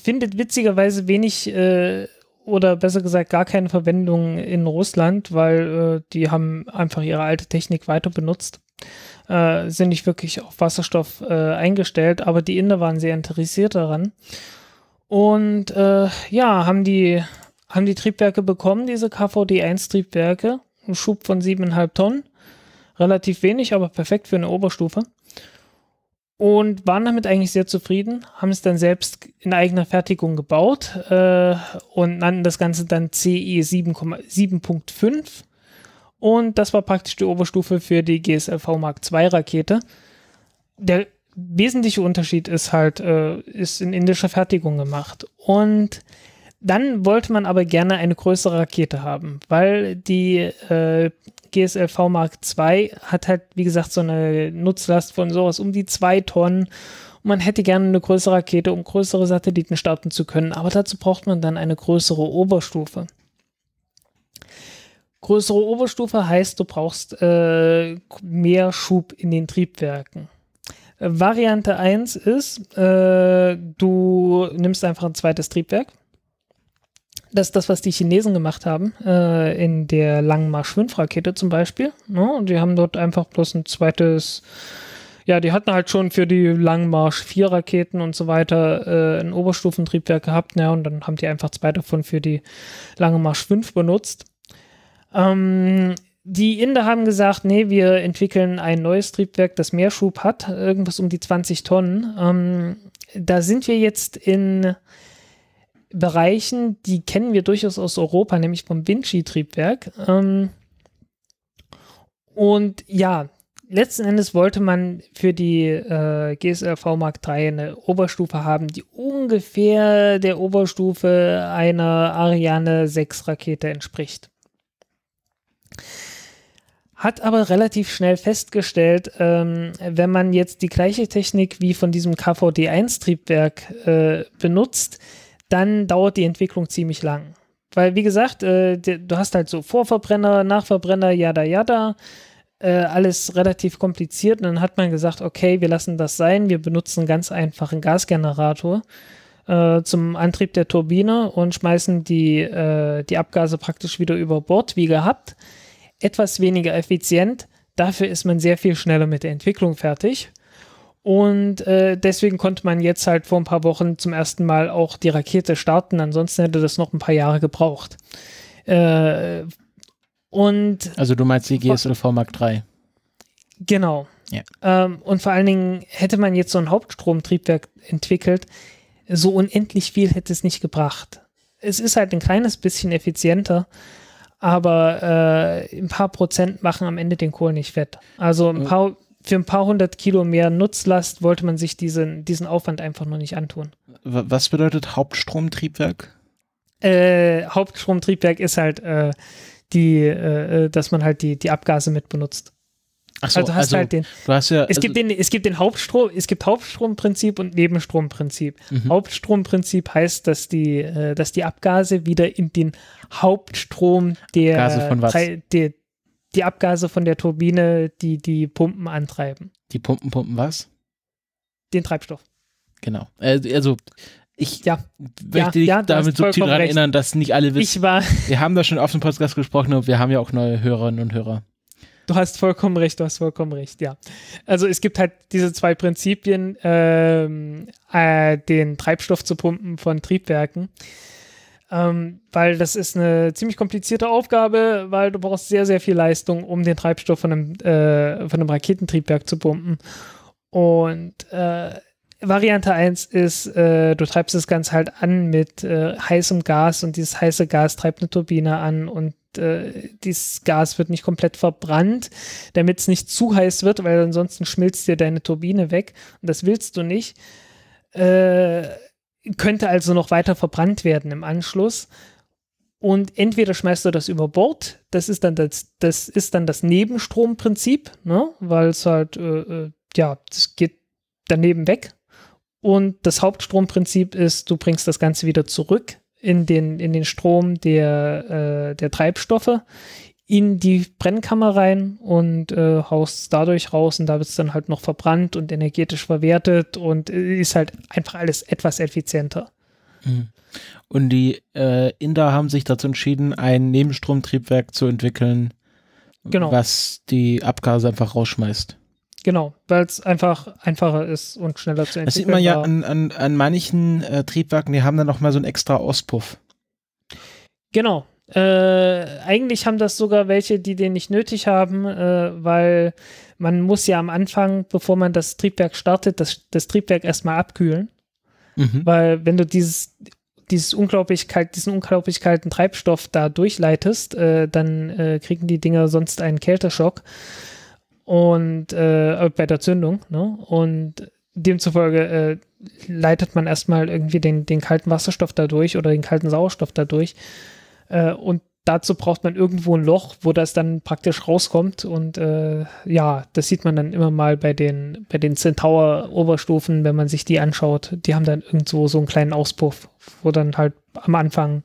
findet witzigerweise wenig äh, oder besser gesagt gar keine Verwendung in Russland, weil äh, die haben einfach ihre alte Technik weiter benutzt. Äh, sind nicht wirklich auf Wasserstoff äh, eingestellt, aber die Inder waren sehr interessiert daran. Und äh, ja, haben die, haben die Triebwerke bekommen, diese KVD-1-Triebwerke. Ein Schub von 7,5 Tonnen relativ wenig, aber perfekt für eine Oberstufe und waren damit eigentlich sehr zufrieden, haben es dann selbst in eigener Fertigung gebaut äh, und nannten das Ganze dann CE 7.5 und das war praktisch die Oberstufe für die GSLV Mark II Rakete. Der wesentliche Unterschied ist halt, äh, ist in indischer Fertigung gemacht und dann wollte man aber gerne eine größere Rakete haben, weil die äh, GSLV Mark II hat halt, wie gesagt, so eine Nutzlast von sowas um die zwei Tonnen. Und man hätte gerne eine größere Rakete, um größere Satelliten starten zu können, aber dazu braucht man dann eine größere Oberstufe. Größere Oberstufe heißt, du brauchst äh, mehr Schub in den Triebwerken. Äh, Variante 1 ist, äh, du nimmst einfach ein zweites Triebwerk das ist das, was die Chinesen gemacht haben, äh, in der langmarsch 5 rakete zum Beispiel. Ne? Die haben dort einfach bloß ein zweites, ja, die hatten halt schon für die langmarsch 4 raketen und so weiter äh, ein Oberstufentriebwerk gehabt, ne? und dann haben die einfach zwei davon für die langmarsch 5 benutzt. Ähm, die Inder haben gesagt, nee, wir entwickeln ein neues Triebwerk, das mehr Schub hat, irgendwas um die 20 Tonnen. Ähm, da sind wir jetzt in Bereichen, die kennen wir durchaus aus Europa, nämlich vom Vinci-Triebwerk. Ähm, und ja, letzten Endes wollte man für die äh, GSLV Mark III eine Oberstufe haben, die ungefähr der Oberstufe einer Ariane 6 Rakete entspricht. Hat aber relativ schnell festgestellt, ähm, wenn man jetzt die gleiche Technik wie von diesem KVD-1 Triebwerk äh, benutzt, dann dauert die Entwicklung ziemlich lang. Weil, wie gesagt, äh, du hast halt so Vorverbrenner, Nachverbrenner, yada yada, äh, alles relativ kompliziert. Und dann hat man gesagt, okay, wir lassen das sein, wir benutzen ganz einfachen Gasgenerator äh, zum Antrieb der Turbine und schmeißen die, äh, die Abgase praktisch wieder über Bord, wie gehabt. Etwas weniger effizient, dafür ist man sehr viel schneller mit der Entwicklung fertig. Und äh, deswegen konnte man jetzt halt vor ein paar Wochen zum ersten Mal auch die Rakete starten. Ansonsten hätte das noch ein paar Jahre gebraucht. Äh, und also du meinst die GSLV Mark 3? Genau. Ja. Ähm, und vor allen Dingen hätte man jetzt so ein Hauptstromtriebwerk entwickelt, so unendlich viel hätte es nicht gebracht. Es ist halt ein kleines bisschen effizienter, aber äh, ein paar Prozent machen am Ende den Kohl nicht fett. Also ein äh. paar für ein paar hundert Kilo mehr Nutzlast wollte man sich diesen, diesen Aufwand einfach nur nicht antun. Was bedeutet Hauptstromtriebwerk? Äh, Hauptstromtriebwerk ist halt äh, die, äh, äh, dass man halt die, die Abgase mit benutzt. Ach so, also hast also, halt den. Du hast ja, es, also gibt den, es gibt den Hauptstrom, es gibt Hauptstromprinzip und Nebenstromprinzip. Mhm. Hauptstromprinzip heißt, dass die, äh, dass die Abgase wieder in den Hauptstrom der, Abgase von was? Der, die Abgase von der Turbine, die die Pumpen antreiben. Die Pumpen pumpen was? Den Treibstoff. Genau. Also, also ich ja. möchte ja, ja, damit subtil daran erinnern, dass nicht alle wissen. Ich war wir haben da schon auf dem Podcast gesprochen und wir haben ja auch neue Hörerinnen und Hörer. Du hast vollkommen recht, du hast vollkommen recht, ja. Also es gibt halt diese zwei Prinzipien, ähm, äh, den Treibstoff zu pumpen von Triebwerken. Ähm, weil das ist eine ziemlich komplizierte Aufgabe, weil du brauchst sehr, sehr viel Leistung, um den Treibstoff von einem, äh, von einem Raketentriebwerk zu pumpen. Und äh, Variante 1 ist, äh, du treibst das Ganze halt an mit äh, heißem Gas und dieses heiße Gas treibt eine Turbine an und äh, dieses Gas wird nicht komplett verbrannt, damit es nicht zu heiß wird, weil ansonsten schmilzt dir deine Turbine weg und das willst du nicht. Äh, könnte also noch weiter verbrannt werden im Anschluss. Und entweder schmeißt du das über Bord, das ist dann das, das ist dann das Nebenstromprinzip, ne? weil es halt, äh, äh ja, es geht daneben weg. Und das Hauptstromprinzip ist, du bringst das Ganze wieder zurück in den, in den Strom der, äh, der Treibstoffe, in die Brennkammer rein und äh, haust dadurch raus und da wird es dann halt noch verbrannt und energetisch verwertet und äh, ist halt einfach alles etwas effizienter. Mhm. Und die äh, Inder haben sich dazu entschieden, ein Nebenstromtriebwerk zu entwickeln, genau. was die Abgase einfach rausschmeißt. Genau, weil es einfach einfacher ist und schneller zu entwickeln. Das sieht man ja an, an, an manchen äh, Triebwerken, die haben dann nochmal so einen extra Auspuff. Genau, äh, eigentlich haben das sogar welche, die den nicht nötig haben, äh, weil man muss ja am Anfang, bevor man das Triebwerk startet, das, das Triebwerk erstmal abkühlen. Mhm. Weil wenn du dieses, dieses unglaublich kalt, diesen unglaublich kalten Treibstoff da durchleitest, äh, dann äh, kriegen die Dinger sonst einen Kälteschock und äh, bei der Zündung. Ne? Und demzufolge leitet man erstmal irgendwie den, den kalten Wasserstoff dadurch oder den kalten Sauerstoff dadurch äh, und dazu braucht man irgendwo ein Loch, wo das dann praktisch rauskommt. Und äh, ja, das sieht man dann immer mal bei den, bei den Centaur-Oberstufen, wenn man sich die anschaut. Die haben dann irgendwo so einen kleinen Auspuff, wo dann halt am Anfang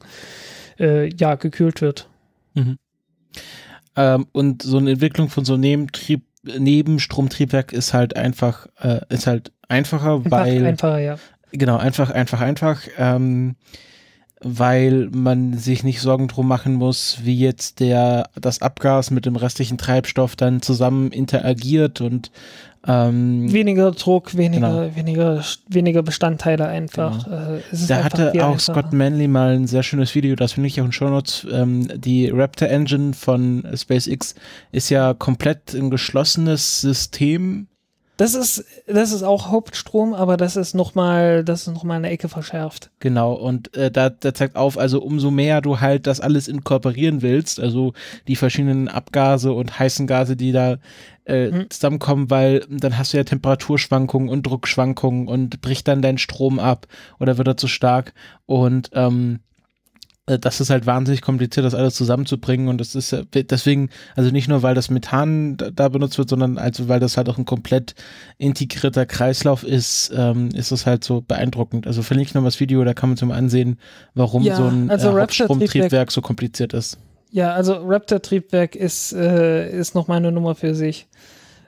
äh, ja gekühlt wird. Mhm. Ähm, und so eine Entwicklung von so einem Nebentrieb, Nebenstromtriebwerk ist halt einfach, äh, ist halt einfacher, einfach, weil. Einfacher, ja. Genau, einfach, einfach, einfach. Ähm, weil man sich nicht Sorgen drum machen muss, wie jetzt der, das Abgas mit dem restlichen Treibstoff dann zusammen interagiert und ähm, weniger Druck, weniger, genau. weniger, weniger Bestandteile einfach. Genau. Äh, da einfach hatte auch einfacher. Scott Manley mal ein sehr schönes Video, das finde ich auch in Shownotes. Ähm, die Raptor Engine von SpaceX ist ja komplett ein geschlossenes System das ist, das ist auch Hauptstrom, aber das ist nochmal, das ist noch mal eine Ecke verschärft. Genau, und äh, da, da zeigt auf, also umso mehr du halt das alles inkorporieren willst, also die verschiedenen Abgase und heißen Gase, die da äh, mhm. zusammenkommen, weil dann hast du ja Temperaturschwankungen und Druckschwankungen und bricht dann dein Strom ab oder wird er zu stark. Und ähm, äh, das ist halt wahnsinnig kompliziert, das alles zusammenzubringen und das ist deswegen, also nicht nur, weil das Methan da benutzt wird, sondern also weil das halt auch ein komplett integrierter Kreislauf ist, ähm, ist das halt so beeindruckend. Also verlinke ich noch mal das Video, da kann man sich mal ansehen, warum ja, so ein also äh, Stromtriebwerk so kompliziert ist. Ja, also Raptor-Triebwerk ist, äh, ist noch mal eine Nummer für sich.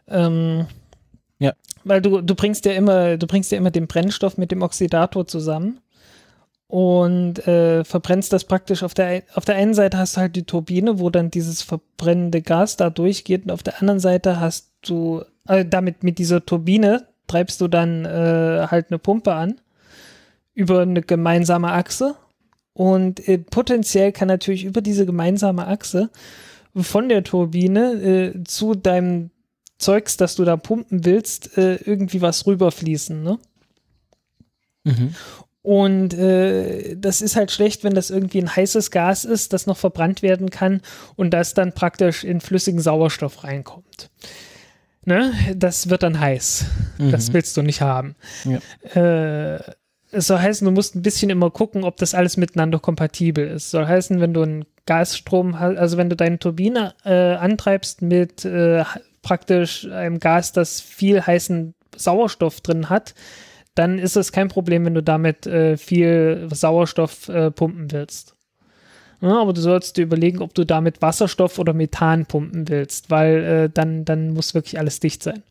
Ähm, ja. Weil du, du bringst ja immer, du bringst ja immer den Brennstoff mit dem Oxidator zusammen und äh, verbrennst das praktisch auf der auf der einen Seite hast du halt die Turbine, wo dann dieses verbrennende Gas da durchgeht und auf der anderen Seite hast du äh, damit mit dieser Turbine treibst du dann äh, halt eine Pumpe an über eine gemeinsame Achse und äh, potenziell kann natürlich über diese gemeinsame Achse von der Turbine äh, zu deinem Zeugs, das du da pumpen willst, äh, irgendwie was rüberfließen, ne? Mhm. Und äh, das ist halt schlecht, wenn das irgendwie ein heißes Gas ist, das noch verbrannt werden kann und das dann praktisch in flüssigen Sauerstoff reinkommt. Ne? Das wird dann heiß. Mhm. Das willst du nicht haben. Ja. Äh, es soll heißen, du musst ein bisschen immer gucken, ob das alles miteinander kompatibel ist. Es soll heißen, wenn du einen Gasstrom, also wenn du deine Turbine äh, antreibst mit äh, praktisch einem Gas, das viel heißen Sauerstoff drin hat, dann ist es kein Problem, wenn du damit äh, viel Sauerstoff äh, pumpen willst. Ja, aber du sollst dir überlegen, ob du damit Wasserstoff oder Methan pumpen willst, weil äh, dann, dann muss wirklich alles dicht sein.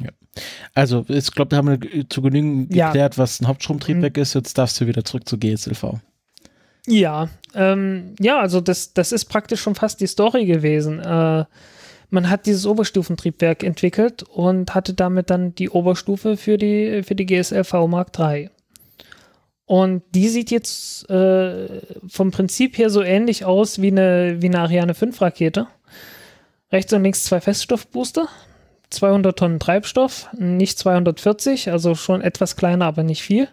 Ja. Also, ich glaube, da haben wir zu genügend geklärt, ja. was ein Hauptstromtriebwerk mhm. ist. Jetzt darfst du wieder zurück zu GSLV. Ja, ähm, ja, also das, das ist praktisch schon fast die Story gewesen. Äh, man hat dieses Oberstufentriebwerk entwickelt und hatte damit dann die Oberstufe für die, für die GSLV Mark III. Und die sieht jetzt äh, vom Prinzip her so ähnlich aus wie eine, wie eine Ariane 5 Rakete. Rechts und links zwei Feststoffbooster, 200 Tonnen Treibstoff, nicht 240, also schon etwas kleiner, aber nicht viel.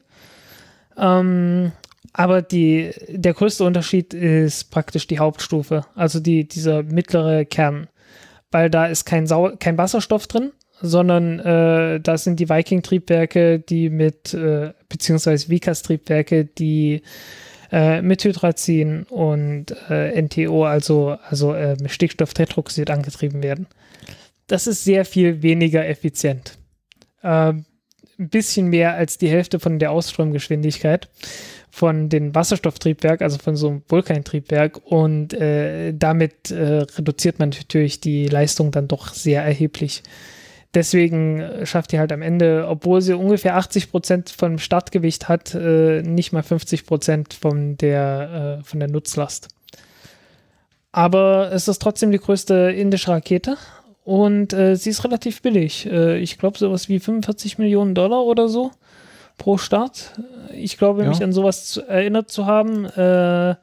Ähm, aber die, der größte Unterschied ist praktisch die Hauptstufe, also die, dieser mittlere Kern weil da ist kein, Sau kein Wasserstoff drin, sondern äh, das sind die Viking-Triebwerke, die mit, äh, beziehungsweise Vikas-Triebwerke, die äh, mit Hydrazin und äh, NTO, also, also äh, Stickstofftetroxid angetrieben werden. Das ist sehr viel weniger effizient. Ähm, ein bisschen mehr als die Hälfte von der Ausströmgeschwindigkeit von dem Wasserstofftriebwerk, also von so einem Vulkantriebwerk und äh, damit äh, reduziert man natürlich die Leistung dann doch sehr erheblich. Deswegen äh, schafft die halt am Ende, obwohl sie ungefähr 80 Prozent vom Startgewicht hat, äh, nicht mal 50 Prozent von der, äh, von der Nutzlast. Aber es ist trotzdem die größte indische Rakete und äh, sie ist relativ billig. ich glaube sowas wie 45 Millionen Dollar oder so pro Start. Ich glaube, ja. mich an sowas zu, erinnert zu haben. Äh,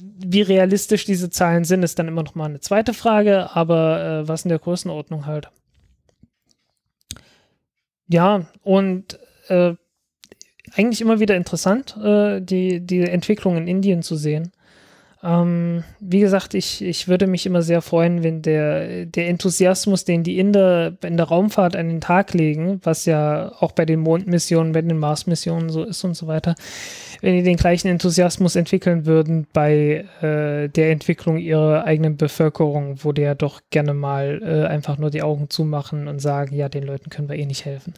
wie realistisch diese Zahlen sind, ist dann immer noch mal eine zweite Frage, aber äh, was in der Größenordnung halt. Ja, und äh, eigentlich immer wieder interessant, äh, die, die Entwicklung in Indien zu sehen. Ähm, wie gesagt, ich, ich würde mich immer sehr freuen, wenn der, der Enthusiasmus, den die Inder in der Raumfahrt an den Tag legen, was ja auch bei den Mondmissionen, bei den Marsmissionen so ist und so weiter, wenn die den gleichen Enthusiasmus entwickeln würden bei äh, der Entwicklung ihrer eigenen Bevölkerung, wo die ja doch gerne mal äh, einfach nur die Augen zumachen und sagen, ja, den Leuten können wir eh nicht helfen.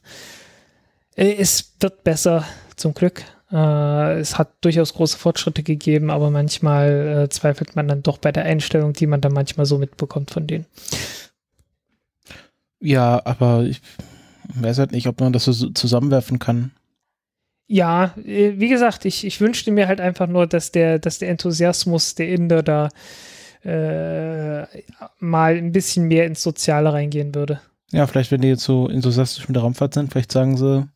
Äh, es wird besser, zum Glück. Äh, es hat durchaus große Fortschritte gegeben, aber manchmal äh, zweifelt man dann doch bei der Einstellung, die man dann manchmal so mitbekommt von denen. Ja, aber ich weiß halt nicht, ob man das so zusammenwerfen kann. Ja, äh, wie gesagt, ich, ich wünschte mir halt einfach nur, dass der, dass der Enthusiasmus der Inder da äh, mal ein bisschen mehr ins Soziale reingehen würde. Ja, vielleicht, wenn die jetzt so enthusiastisch mit der Raumfahrt sind, vielleicht sagen sie,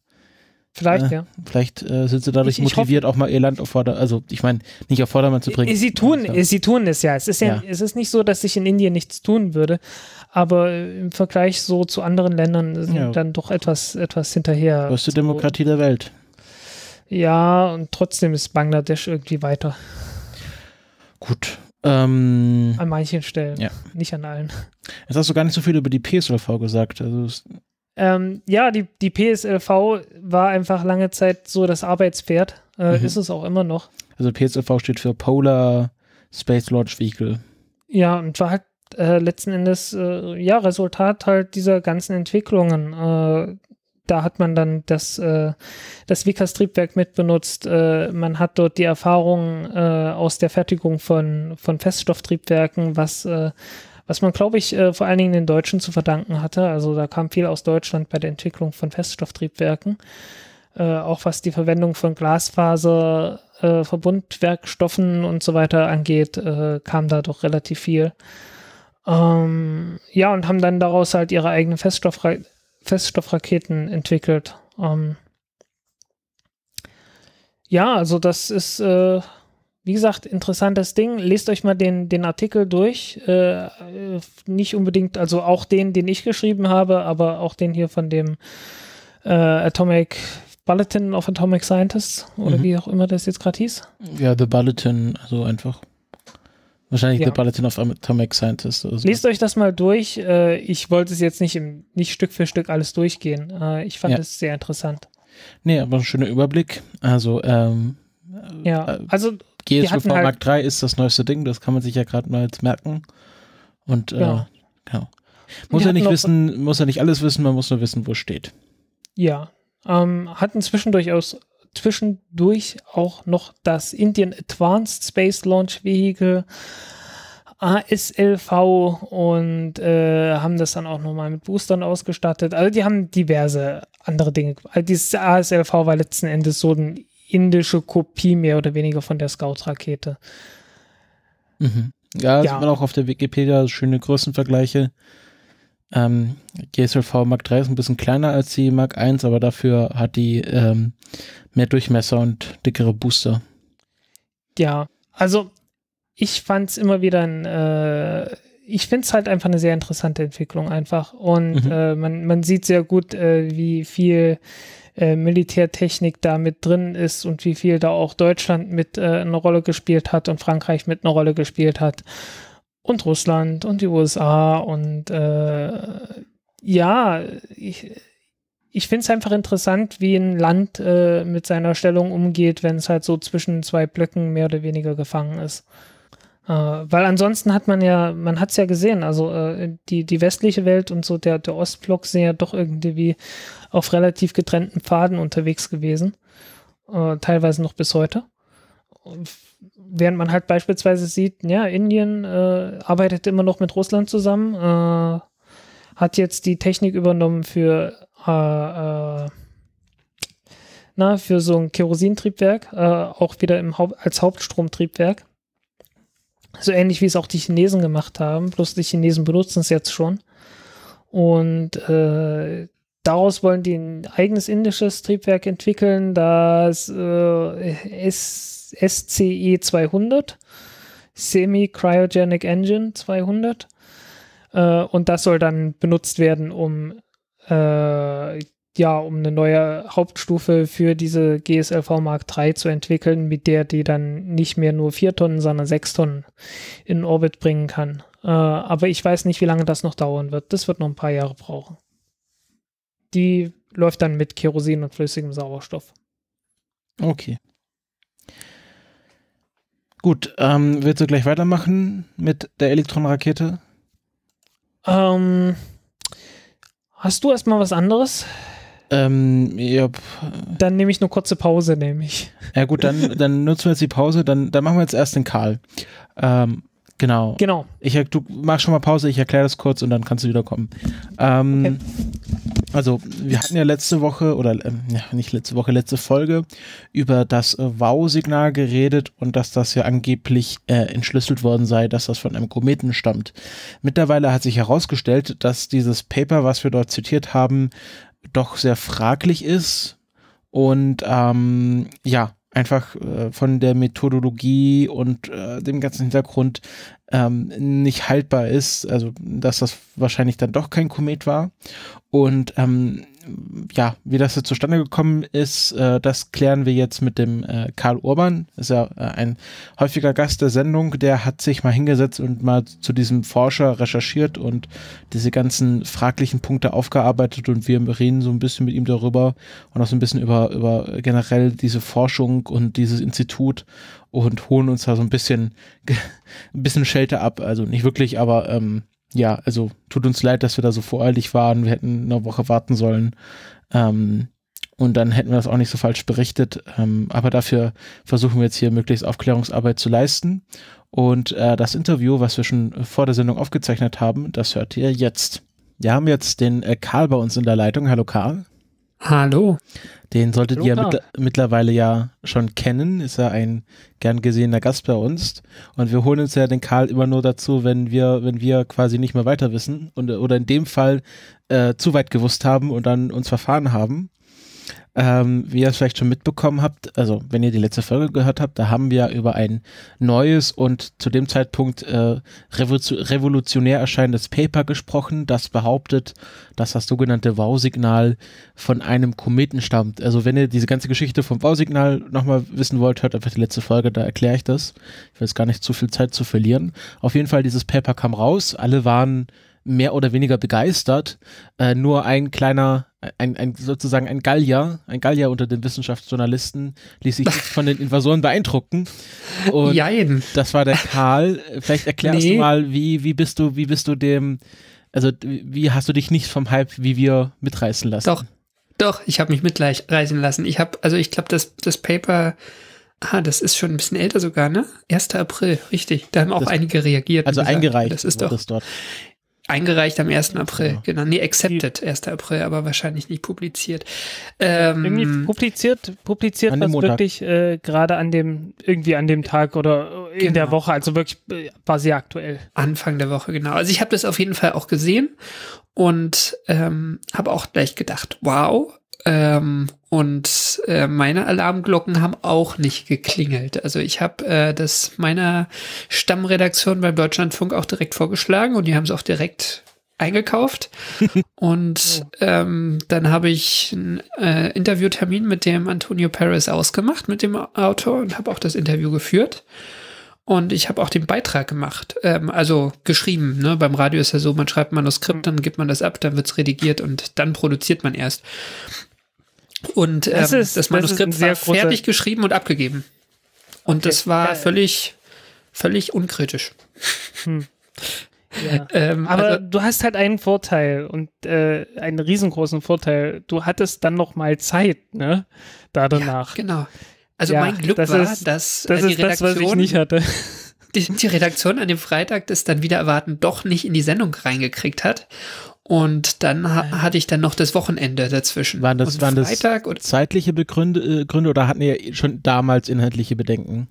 Vielleicht, äh, ja. Vielleicht äh, sind sie dadurch ich, ich motiviert, hoffe, auch mal ihr Land auf Vordermann, also ich meine, nicht auf Vordermann zu bringen. Äh, sie tun, ja. Äh, sie tun es ja. Es ist ja, ja. Es ist nicht so, dass ich in Indien nichts tun würde, aber äh, im Vergleich so zu anderen Ländern sind ja. dann doch etwas, etwas hinterher. Größte so. Demokratie der Welt. Ja, und trotzdem ist Bangladesch irgendwie weiter. Gut. Ähm, an manchen Stellen. Ja. Nicht an allen. Jetzt hast du gar nicht so viel über die PSLV gesagt. Also ähm, ja, die, die PSLV war einfach lange Zeit so das Arbeitspferd. Äh, mhm. Ist es auch immer noch. Also PSLV steht für Polar Space Launch Vehicle. Ja, und war halt äh, letzten Endes äh, ja Resultat halt dieser ganzen Entwicklungen. Äh, da hat man dann das, äh, das Vickers-Triebwerk mit benutzt. Äh, man hat dort die Erfahrungen aus der Fertigung von, von Feststofftriebwerken, was was man, glaube ich, äh, vor allen Dingen den Deutschen zu verdanken hatte. Also da kam viel aus Deutschland bei der Entwicklung von Feststofftriebwerken. Äh, auch was die Verwendung von Glasfaser, äh, Verbundwerkstoffen und so weiter angeht, äh, kam da doch relativ viel. Ähm, ja, und haben dann daraus halt ihre eigenen Feststoffra Feststoffraketen entwickelt. Ähm, ja, also das ist äh, wie gesagt, interessantes Ding. Lest euch mal den, den Artikel durch. Äh, nicht unbedingt, also auch den, den ich geschrieben habe, aber auch den hier von dem äh, Atomic Bulletin of Atomic Scientists oder mhm. wie auch immer das jetzt gerade hieß. Ja, The Bulletin, also einfach. Wahrscheinlich ja. The Bulletin of Atomic Scientists. Oder so. Lest euch das mal durch. Äh, ich wollte es jetzt nicht, im, nicht Stück für Stück alles durchgehen. Äh, ich fand es ja. sehr interessant. Nee, aber ein schöner Überblick. Also, ähm, ja, äh, also GSV halt Mark 3 ist das neueste Ding, das kann man sich ja gerade mal jetzt merken. Und äh, ja. Äh, genau. Muss ja nicht wissen, muss ja nicht alles wissen, man muss nur wissen, wo steht. Ja. Ähm, hatten zwischendurch aus zwischendurch auch noch das Indian Advanced Space Launch Vehicle ASLV und äh, haben das dann auch nochmal mit Boostern ausgestattet. Also die haben diverse andere Dinge. Also dieses ASLV war letzten Endes so ein indische Kopie mehr oder weniger von der Scout-Rakete. Mhm. Ja, also ja. sieht man auch auf der Wikipedia schöne Größenvergleiche. Ähm, GSLV Mark 3 ist ein bisschen kleiner als die Mark 1, aber dafür hat die ähm, mehr Durchmesser und dickere Booster. Ja, also ich fand es immer wieder ein, äh, ich finde es halt einfach eine sehr interessante Entwicklung einfach. Und mhm. äh, man, man sieht sehr gut, äh, wie viel äh, Militärtechnik da mit drin ist und wie viel da auch Deutschland mit äh, eine Rolle gespielt hat und Frankreich mit eine Rolle gespielt hat und Russland und die USA und äh, ja, ich, ich finde es einfach interessant, wie ein Land äh, mit seiner Stellung umgeht, wenn es halt so zwischen zwei Blöcken mehr oder weniger gefangen ist. Äh, weil ansonsten hat man ja, man hat es ja gesehen, also äh, die, die westliche Welt und so der, der Ostblock sind ja doch irgendwie auf relativ getrennten Pfaden unterwegs gewesen, äh, teilweise noch bis heute. Während man halt beispielsweise sieht, ja, Indien äh, arbeitet immer noch mit Russland zusammen, äh, hat jetzt die Technik übernommen für, äh, äh, na, für so ein Kerosintriebwerk, äh, auch wieder im Haupt als Hauptstromtriebwerk so ähnlich wie es auch die Chinesen gemacht haben. Bloß die Chinesen benutzen es jetzt schon. Und äh, daraus wollen die ein eigenes indisches Triebwerk entwickeln, das äh, SCE 200, Semi-Cryogenic Engine 200. Äh, und das soll dann benutzt werden, um äh, ja, um eine neue Hauptstufe für diese GSLV Mark III zu entwickeln, mit der die dann nicht mehr nur vier Tonnen, sondern sechs Tonnen in Orbit bringen kann. Äh, aber ich weiß nicht, wie lange das noch dauern wird. Das wird noch ein paar Jahre brauchen. Die läuft dann mit Kerosin und flüssigem Sauerstoff. Okay. Gut, ähm, willst du gleich weitermachen mit der Elektronrakete? Ähm, hast du erstmal was anderes? Ähm, ja. Dann nehme ich eine kurze Pause, nämlich. Ja gut, dann, dann nutzen wir jetzt die Pause, dann, dann machen wir jetzt erst den Karl. Ähm, genau. Genau. Ich, du machst schon mal Pause, ich erkläre das kurz und dann kannst du wiederkommen. Ähm, okay. Also, wir hatten ja letzte Woche, oder äh, nicht letzte Woche, letzte Folge über das äh, Wow-Signal geredet und dass das ja angeblich äh, entschlüsselt worden sei, dass das von einem Kometen stammt. Mittlerweile hat sich herausgestellt, dass dieses Paper, was wir dort zitiert haben, doch sehr fraglich ist und ähm, ja, einfach äh, von der Methodologie und äh, dem ganzen Hintergrund ähm, nicht haltbar ist. Also, dass das wahrscheinlich dann doch kein Komet war. Und ähm, ja, wie das jetzt zustande gekommen ist, äh, das klären wir jetzt mit dem äh, Karl Urban. Ist ja äh, ein häufiger Gast der Sendung. Der hat sich mal hingesetzt und mal zu diesem Forscher recherchiert und diese ganzen fraglichen Punkte aufgearbeitet. Und wir reden so ein bisschen mit ihm darüber und auch so ein bisschen über, über generell diese Forschung und dieses Institut und holen uns da so ein bisschen, ein bisschen Schelte ab. Also nicht wirklich, aber ähm, ja, also tut uns leid, dass wir da so voreilig waren. Wir hätten eine Woche warten sollen. Ähm, und dann hätten wir das auch nicht so falsch berichtet. Ähm, aber dafür versuchen wir jetzt hier möglichst Aufklärungsarbeit zu leisten. Und äh, das Interview, was wir schon vor der Sendung aufgezeichnet haben, das hört ihr jetzt. Wir haben jetzt den äh, Karl bei uns in der Leitung. Hallo Karl. Hallo. Den solltet Hallo, ihr ja mittlerweile ja schon kennen. Ist ja ein gern gesehener Gast bei uns. Und wir holen uns ja den Karl immer nur dazu, wenn wir, wenn wir quasi nicht mehr weiter wissen und, oder in dem Fall äh, zu weit gewusst haben und dann uns verfahren haben. Ähm, wie ihr es vielleicht schon mitbekommen habt, also wenn ihr die letzte Folge gehört habt, da haben wir über ein neues und zu dem Zeitpunkt äh, revolutionär erscheinendes Paper gesprochen, das behauptet, dass das sogenannte Wow-Signal von einem Kometen stammt. Also wenn ihr diese ganze Geschichte vom Wow-Signal nochmal wissen wollt, hört einfach die letzte Folge, da erkläre ich das. Ich will jetzt gar nicht zu viel Zeit zu verlieren. Auf jeden Fall, dieses Paper kam raus, alle waren mehr oder weniger begeistert. Äh, nur ein kleiner ein, ein, sozusagen ein Gallier, ein Gallier unter den Wissenschaftsjournalisten, ließ sich von den Invasoren beeindrucken. Und Jein. das war der Karl. Vielleicht erklärst nee. du mal, wie, wie bist du, wie bist du dem, also wie hast du dich nicht vom Hype, wie wir mitreißen lassen? Doch, doch, ich habe mich mitreißen lassen. Ich habe, also ich glaube, das, das Paper, ah, das ist schon ein bisschen älter sogar, ne? 1. April, richtig. Da haben auch das, einige reagiert. Also eingereicht. Das ist doch. Das dort. Eingereicht am 1. April, ja. genau. Nee, accepted, 1. April, aber wahrscheinlich nicht publiziert. Ähm, irgendwie ähm, publiziert, publiziert was Montag. wirklich äh, gerade an dem, irgendwie an dem Tag oder in genau. der Woche, also wirklich äh, quasi aktuell. Anfang der Woche, genau. Also ich habe das auf jeden Fall auch gesehen und ähm, habe auch gleich gedacht, wow, ähm, und äh, meine Alarmglocken haben auch nicht geklingelt. Also ich habe äh, das meiner Stammredaktion beim Deutschlandfunk auch direkt vorgeschlagen und die haben es auch direkt eingekauft. und ähm, dann habe ich einen äh, Interviewtermin mit dem Antonio Perez ausgemacht, mit dem Autor, und habe auch das Interview geführt. Und ich habe auch den Beitrag gemacht, ähm, also geschrieben. Ne? Beim Radio ist ja so, man schreibt ein Manuskript, dann gibt man das ab, dann wird's redigiert und dann produziert man erst. Und ähm, das, ist, das Manuskript das war fertig geschrieben und abgegeben. Und okay. das war völlig, völlig unkritisch. Hm. Ja. Ähm, Aber also, du hast halt einen Vorteil und äh, einen riesengroßen Vorteil. Du hattest dann noch mal Zeit, ne? Da danach. Ja, genau. Also ja, mein Glück das war, ist, dass äh, das die Redaktion, das, was ich nicht hatte. Die, die Redaktion an dem Freitag das dann wieder erwarten doch nicht in die Sendung reingekriegt hat und dann ha hatte ich dann noch das Wochenende dazwischen. Waren das, waren Freitag das zeitliche Begründe, äh, Gründe oder hatten ihr schon damals inhaltliche Bedenken?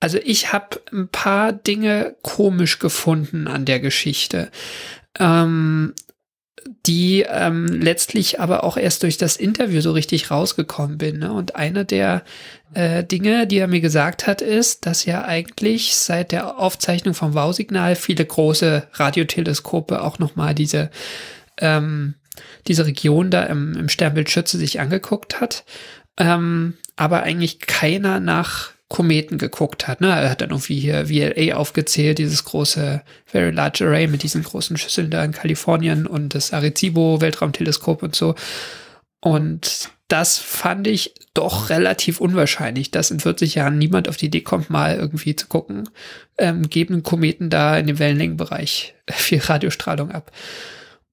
Also ich habe ein paar Dinge komisch gefunden an der Geschichte. Ähm, die ähm, letztlich aber auch erst durch das Interview so richtig rausgekommen bin. Ne? Und eine der äh, Dinge, die er mir gesagt hat, ist, dass ja eigentlich seit der Aufzeichnung vom Wow-Signal viele große Radioteleskope auch nochmal diese, ähm, diese Region da im, im Sternbild Schütze sich angeguckt hat. Ähm, aber eigentlich keiner nach Kometen geguckt hat. Ne? Er hat dann irgendwie hier VLA aufgezählt, dieses große Very Large Array mit diesen großen Schüsseln da in Kalifornien und das Arecibo-Weltraumteleskop und so. Und das fand ich doch relativ unwahrscheinlich, dass in 40 Jahren niemand auf die Idee kommt, mal irgendwie zu gucken, ähm, geben Kometen da in dem Wellenlängenbereich viel Radiostrahlung ab.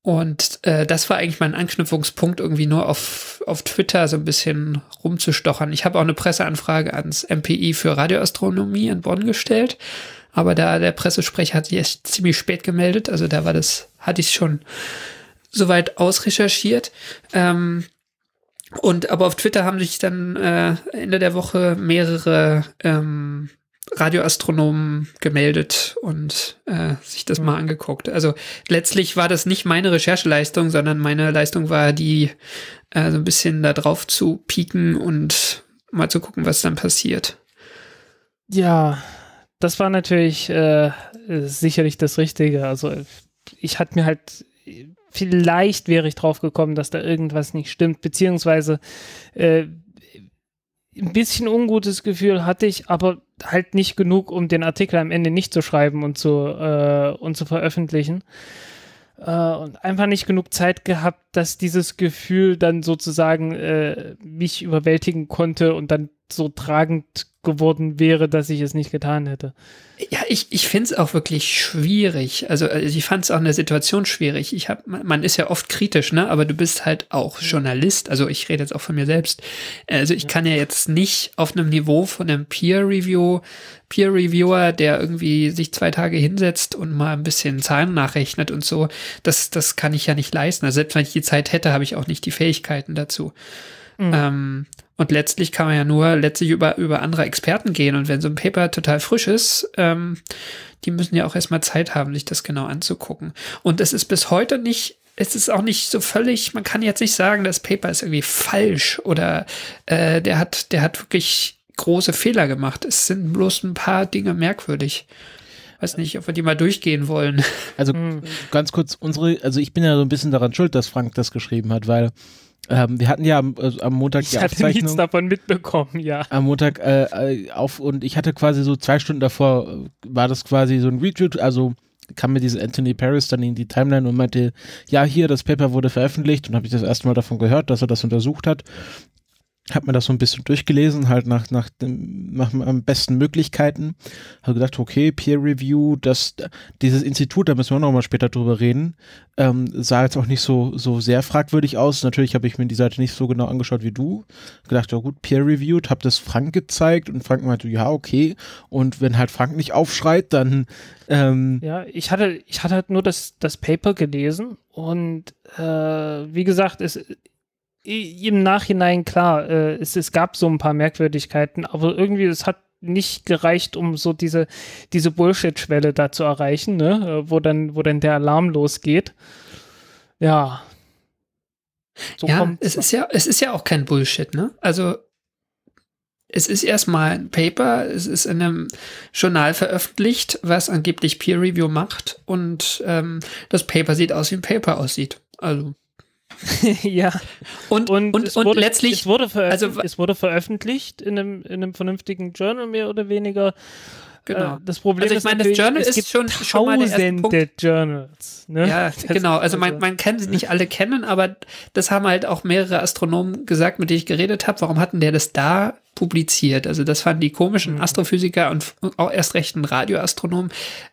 Und äh, das war eigentlich mein Anknüpfungspunkt, irgendwie nur auf, auf Twitter so ein bisschen rumzustochern. Ich habe auch eine Presseanfrage ans MPI für Radioastronomie in Bonn gestellt, aber da der Pressesprecher hat sich erst ziemlich spät gemeldet, also da war das, hatte ich schon soweit ausrecherchiert. Ähm, und aber auf Twitter haben sich dann äh, Ende der Woche mehrere ähm, Radioastronomen gemeldet und äh, sich das mal angeguckt. Also letztlich war das nicht meine Rechercheleistung, sondern meine Leistung war die, äh, so ein bisschen da drauf zu pieken und mal zu gucken, was dann passiert. Ja, das war natürlich äh, sicherlich das Richtige. Also ich hatte mir halt vielleicht wäre ich drauf gekommen, dass da irgendwas nicht stimmt, beziehungsweise äh, ein bisschen ungutes Gefühl hatte ich, aber halt nicht genug, um den Artikel am Ende nicht zu schreiben und zu, äh, und zu veröffentlichen. Äh, und einfach nicht genug Zeit gehabt, dass dieses Gefühl dann sozusagen äh, mich überwältigen konnte und dann so tragend geworden wäre, dass ich es nicht getan hätte. Ja, ich, ich finde es auch wirklich schwierig. Also, äh, ich fand es auch in der Situation schwierig. Ich hab, man ist ja oft kritisch, ne? Aber du bist halt auch Journalist. Also ich rede jetzt auch von mir selbst. Also ich ja. kann ja jetzt nicht auf einem Niveau von einem Peer Review, Peer Reviewer, der irgendwie sich zwei Tage hinsetzt und mal ein bisschen Zahlen nachrechnet und so, das, das kann ich ja nicht leisten. Also selbst wenn ich die Zeit hätte, habe ich auch nicht die Fähigkeiten dazu. Mhm. Ähm, und letztlich kann man ja nur letztlich über, über andere Experten gehen. Und wenn so ein Paper total frisch ist, ähm, die müssen ja auch erstmal Zeit haben, sich das genau anzugucken. Und es ist bis heute nicht es ist auch nicht so völlig, man kann jetzt nicht sagen, das Paper ist irgendwie falsch oder äh, der, hat, der hat wirklich große Fehler gemacht. Es sind bloß ein paar Dinge merkwürdig. Weiß nicht, ob wir die mal durchgehen wollen. Also hm. ganz kurz, unsere, also ich bin ja so ein bisschen daran schuld, dass Frank das geschrieben hat, weil ähm, wir hatten ja am, also am Montag ich die hatte nichts davon mitbekommen, ja. Am Montag äh, äh, auf und ich hatte quasi so zwei Stunden davor, äh, war das quasi so ein Retweet, also kam mir dieser Anthony Paris dann in die Timeline und meinte, ja, hier, das Paper wurde veröffentlicht und habe ich das erste Mal davon gehört, dass er das untersucht hat habe mir das so ein bisschen durchgelesen, halt nach, nach, dem, nach am besten Möglichkeiten. Habe gedacht, okay, Peer Review, das, dieses Institut, da müssen wir nochmal später drüber reden, ähm, sah jetzt auch nicht so, so sehr fragwürdig aus. Natürlich habe ich mir die Seite nicht so genau angeschaut wie du. Gedacht, ja gut, Peer Reviewed, habe das Frank gezeigt und Frank meinte, ja, okay. Und wenn halt Frank nicht aufschreit, dann. Ähm ja, ich hatte, ich hatte halt nur das, das Paper gelesen und äh, wie gesagt, es im Nachhinein klar, äh, es, es gab so ein paar Merkwürdigkeiten, aber irgendwie, es hat nicht gereicht, um so diese, diese Bullshit-Schwelle da zu erreichen, ne? Äh, wo, dann, wo dann der Alarm losgeht. Ja. So ja, es ist ja, es ist ja auch kein Bullshit, ne? Also es ist erstmal ein Paper, es ist in einem Journal veröffentlicht, was angeblich Peer Review macht und ähm, das Paper sieht aus, wie ein Paper aussieht. Also ja. Und, und, und, es wurde, und letztlich. Es wurde, also, es wurde veröffentlicht in einem, in einem vernünftigen Journal, mehr oder weniger. Genau. Äh, das Problem also ich meine, das Journal ist schon, schon mal der Journals. Ne? Ja, das genau. Also man, also man kann sie nicht alle kennen, aber das haben halt auch mehrere Astronomen gesagt, mit denen ich geredet habe. Warum hatten der das da publiziert? Also das fanden die komischen mhm. Astrophysiker und auch erst recht ein Radioastronom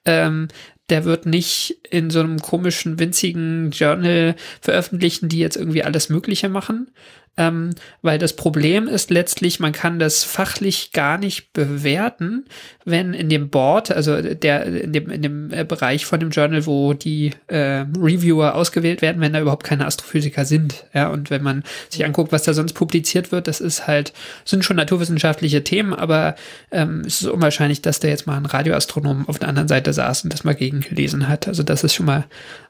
ähm, der wird nicht in so einem komischen, winzigen Journal veröffentlichen, die jetzt irgendwie alles Mögliche machen, ähm, weil das Problem ist letztlich, man kann das fachlich gar nicht bewerten, wenn in dem Board, also der, in dem, in dem äh, Bereich von dem Journal, wo die äh, Reviewer ausgewählt werden, wenn da überhaupt keine Astrophysiker sind. Ja, und wenn man sich anguckt, was da sonst publiziert wird, das ist halt, sind schon naturwissenschaftliche Themen, aber ähm, es ist unwahrscheinlich, dass da jetzt mal ein Radioastronom auf der anderen Seite saß und das mal gegengelesen hat. Also das ist schon mal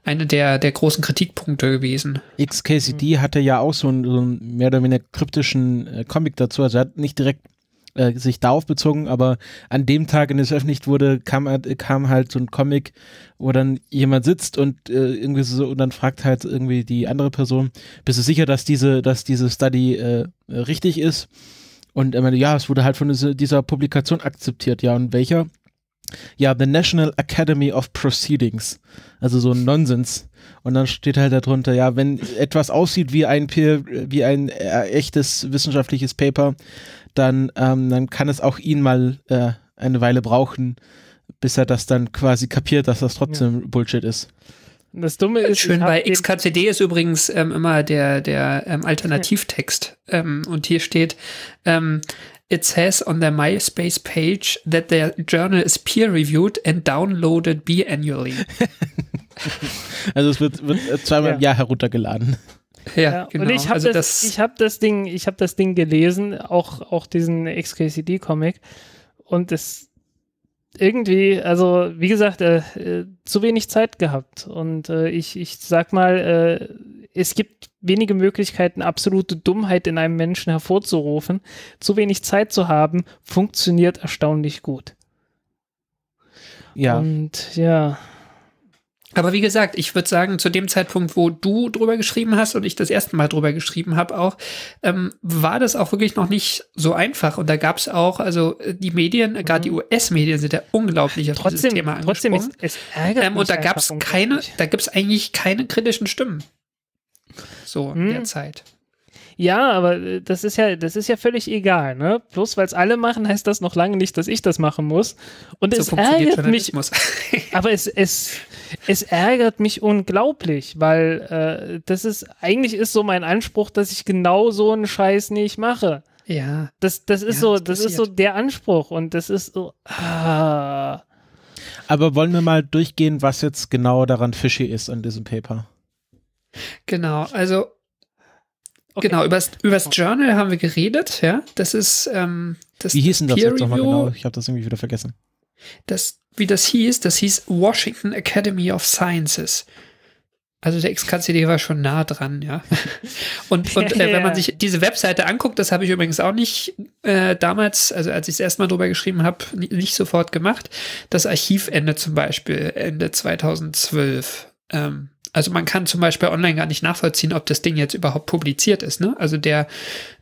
einer der, der großen Kritikpunkte gewesen. XKCD mhm. hatte ja auch so einen, so einen mehr oder weniger kryptischen äh, Comic dazu. Also er hat nicht direkt äh, sich darauf bezogen, aber an dem Tag, in dem es veröffentlicht wurde, kam, kam halt so ein Comic, wo dann jemand sitzt und äh, irgendwie so und dann fragt halt irgendwie die andere Person, bist du sicher, dass diese, dass diese Study äh, richtig ist? Und er meinte, ja, es wurde halt von dieser Publikation akzeptiert, ja, und welcher? ja, The National Academy of Proceedings. Also so ein Nonsens. Und dann steht halt darunter, ja, wenn etwas aussieht wie ein Peer, wie ein äh, echtes wissenschaftliches Paper, dann, ähm, dann kann es auch ihn mal äh, eine Weile brauchen, bis er das dann quasi kapiert, dass das trotzdem ja. Bullshit ist. Das Dumme ist. Schön bei XKCD ist übrigens ähm, immer der, der ähm, Alternativtext. Ähm, und hier steht, ähm, it says on their MySpace page that their journal is peer reviewed and downloaded biannually. also es wird, wird äh, zweimal ja. im Jahr heruntergeladen. Ja, ja, genau. Und ich habe also das, das, ich hab das Ding, ich habe das Ding gelesen, auch, auch diesen XKCD-Comic. Und es irgendwie, also wie gesagt, äh, äh, zu wenig Zeit gehabt. Und äh, ich, ich sag mal, äh, es gibt wenige Möglichkeiten, absolute Dummheit in einem Menschen hervorzurufen. Zu wenig Zeit zu haben, funktioniert erstaunlich gut. Ja. Und ja. Aber wie gesagt, ich würde sagen, zu dem Zeitpunkt, wo du drüber geschrieben hast und ich das erste Mal drüber geschrieben habe, auch, ähm, war das auch wirklich noch nicht so einfach. Und da gab es auch, also äh, die Medien, mhm. gerade die mhm. US-Medien sind ja unglaublich auf trotzdem, dieses Thema angesprungen. Trotzdem ist, ist ähm, Und da gab es keine, da gibt es eigentlich keine kritischen Stimmen. So in hm. der Zeit. Ja, aber äh, das ist ja, das ist ja völlig egal, ne? Bloß weil es alle machen, heißt das noch lange nicht, dass ich das machen muss. Und so es ärgert mich. aber es, es, es ärgert mich unglaublich, weil äh, das ist, eigentlich ist so mein Anspruch, dass ich genau so einen Scheiß nicht mache. Ja. Das, das ist ja, so, das, das ist so der Anspruch und das ist so. Ah. Aber wollen wir mal durchgehen, was jetzt genau daran fishy ist an diesem Paper? Genau, also okay. genau, übers, übers Journal haben wir geredet, ja. Das ist ähm, das Wie hieß denn das Peer jetzt nochmal genau? Ich habe das irgendwie wieder vergessen. Das, wie das hieß, das hieß Washington Academy of Sciences. Also der XKCD war schon nah dran, ja. Und, und äh, wenn man sich diese Webseite anguckt, das habe ich übrigens auch nicht äh, damals, also als ich es erstmal drüber geschrieben habe, nicht sofort gemacht. Das Archivende zum Beispiel, Ende 2012. Ähm, also man kann zum Beispiel online gar nicht nachvollziehen, ob das Ding jetzt überhaupt publiziert ist. Ne? Also der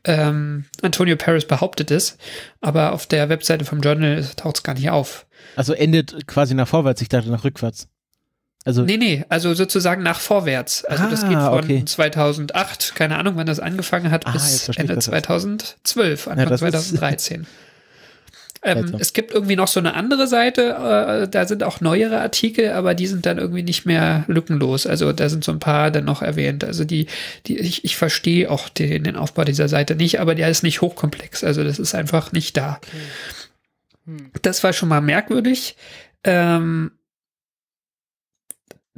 ähm, Antonio Paris behauptet es, aber auf der Webseite vom Journal taucht es gar nicht auf. Also endet quasi nach vorwärts, ich dachte nach rückwärts. Also nee, nee, also sozusagen nach vorwärts. Also ah, das geht ah, von okay. 2008, keine Ahnung, wann das angefangen hat, ah, bis Ende 2012, Anfang ja, 2013. Ist, Ähm, es gibt irgendwie noch so eine andere Seite, äh, da sind auch neuere Artikel, aber die sind dann irgendwie nicht mehr lückenlos. Also da sind so ein paar dann noch erwähnt. Also die, die ich, ich verstehe auch den, den Aufbau dieser Seite nicht, aber der ist nicht hochkomplex. Also das ist einfach nicht da. Okay. Hm. Das war schon mal merkwürdig. Ähm,